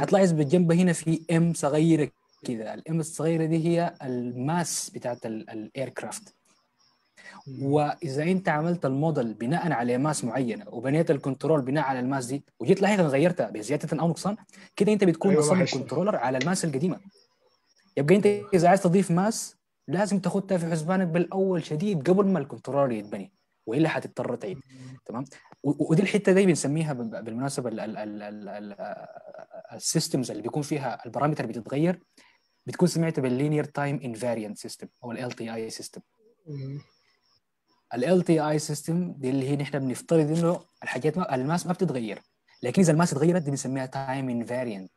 هتلاحظ بالجنب هنا في ام صغيره كده الام الصغيره دي هي الماس بتاعت الاير كرافت واذا انت عملت الموديل بناء على ماس معينه وبنيت الكنترول بناء على الماس دي وجيت لاحقا غيرتها بزياده او نقصان كده انت بتكون أيوة مصمم الكنترولر على الماس القديمه يبقى انت اذا عايز تضيف ماس لازم تاخذها في حسبانك بالاول شديد قبل ما الكنترول يتبني والا حتضطر تعيد تمام ودي الحته دي بنسميها بالمناسبه السيستمز اللي بيكون فيها البارامتر بتتغير بتكون سمعت باللينير تايم انفاريانت سيستم او ال تي اي سيستم ال تي اي سيستم دي اللي هي نحن بنفترض انه الحاجات ما الماس ما بتتغير لكن اذا الماس اتغيرت دي بنسميها تايم انفاريانت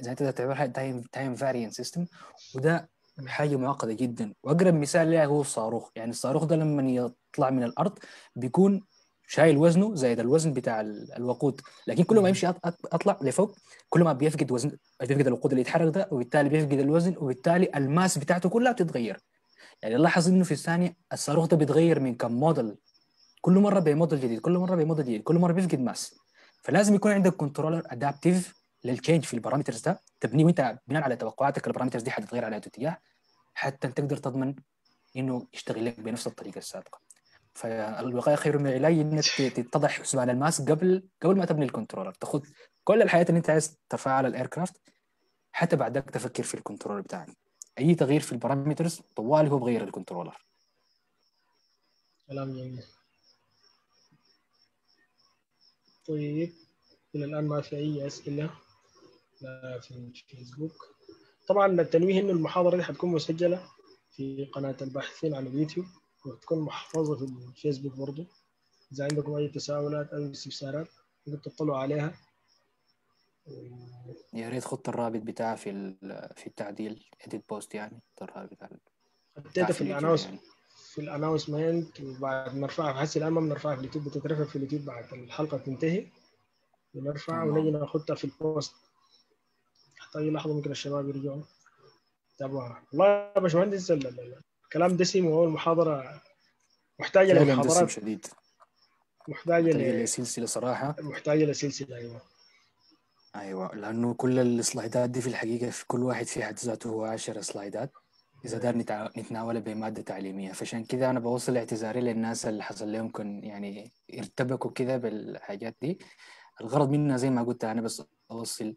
زي انت تعتبرها تايم تايم فاريانت سيستم وده حاجه معقده جدا واقرب مثال لها هو الصاروخ يعني الصاروخ ده لما يطلع من الارض بيكون شايل وزنه زائد الوزن بتاع الوقود لكن كل ما يمشي اطلع لفوق كل ما بيفقد وزن بيفقد الوقود اللي يتحرك ده وبالتالي بيفقد الوزن وبالتالي الماس بتاعته كلها بتتغير يعني لاحظ انه في الثانيه الصاروخ ده بيتغير من كم موديل كل مره بموديل جديد كل مره بموديل جديد كل مره بيفقد ماس فلازم يكون عندك كنترولر ادابتيف للتشينج في البارامترز ده تبنيه وانت بناء على توقعاتك البارامترز دي حتتغير على اتجاه حتى تقدر تضمن انه يشتغل لك بنفس الطريقه السابقه فالوقايه خير من العلاج انك تتضح حسبان الماس قبل قبل ما تبني الكنترولر تاخذ كل الحياه اللي انت عايز ترفعها على الايركرافت حتى بعدك تفكر في الكنترولر بتاعك اي تغيير في البارامترز طوالي هو بغير الكنترولر كلام جميل طيب الى الان ما في اي اسئله في الفيسبوك طبعا التنويه انه المحاضره دي حتكون مسجله في قناه الباحثين على اليوتيوب وتكون محفوظه في الفيسبوك برضه اذا عندكم اي تساؤلات او استفسارات ممكن تطلعوا عليها يا ريت خط الرابط بتاعها في في التعديل اديت بوست يعني خط الرابط بتاع حطيته في الاناونس يعني. في الاناونسمنت وبعد ما نرفعها هسه الان ما بنرفعها في اليوتيوب بتترفع في اليوتيوب بعد الحلقه تنتهي بنرفعها ونجي ناخدها في البوست طيب لحظه ممكن الشباب يرجعوا تابعوا والله يا باشمهندس الكلام دسم وهو المحاضره محتاجه للمحاضرات شديد محتاجه لسلسله صراحه محتاجه لسلسله ايوه ايوه لانه كل السلايدات دي في الحقيقه في كل واحد في حد ذاته هو 10 سلايدات اذا دار نتناولها بماده تعليميه فعشان كذا انا بوصل اعتذاري للناس اللي حصل لهم كن يعني ارتبكوا كذا بالحاجات دي الغرض منها زي ما قلت انا بس اوصل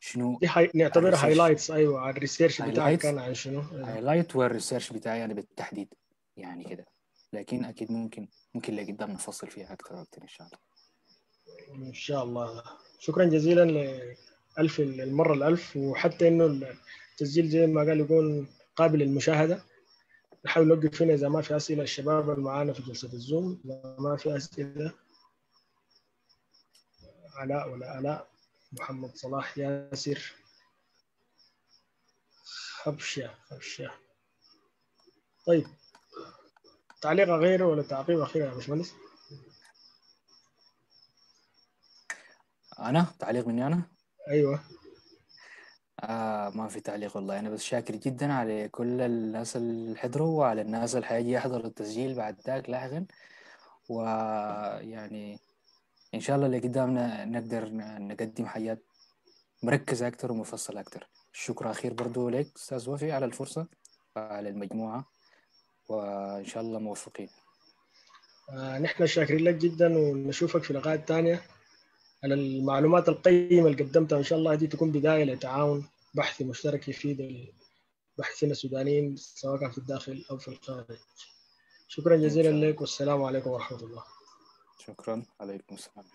شنو دي حي... يعني نعتبرها هايلايتس ايوه على الريسيرش بتاعي كان عن شنو هايلايت آه. والريسيرش بتاعي انا يعني بالتحديد يعني كده لكن اكيد ممكن ممكن لقدام نفصل فيها اكثر اكثر ان شاء الله ان شاء الله شكرا جزيلا لألف المره الالف وحتى انه التسجيل زي ما قال يكون قابل للمشاهده نحاول نوقف هنا اذا ما في اسئله الشباب اللي معانا في جلسه الزوم اذا ما في اسئله علاء ولا الاء محمد صلاح ياسر حبشة حبشة طيب تعليق غير ولا تعقيب أخير يا باشمهندس؟ أنا تعليق مني أنا؟ أيوه آه ما في تعليق والله أنا بس شاكر جدا على كل الناس اللي حضروا وعلى الناس اللي حيجي يحضر التسجيل بعد ذاك لاحقا ويعني ان شاء الله اللي قدامنا نقدر نقدم حياه مركزه اكثر ومفصله اكثر شكر اخير برضو لك استاذ وفي على الفرصه على المجموعه وان شاء الله موفقين آه نحن شاكرين لك جدا ونشوفك في لقاءات ثانيه على المعلومات القيمه اللي قدمتها ان شاء الله دي تكون بدايه لتعاون بحثي مشترك يفيد الباحثين السودانيين سواء كان في الداخل او في الخارج شكرا جزيلا لك والسلام عليكم ورحمه الله شكرا عليكم السلام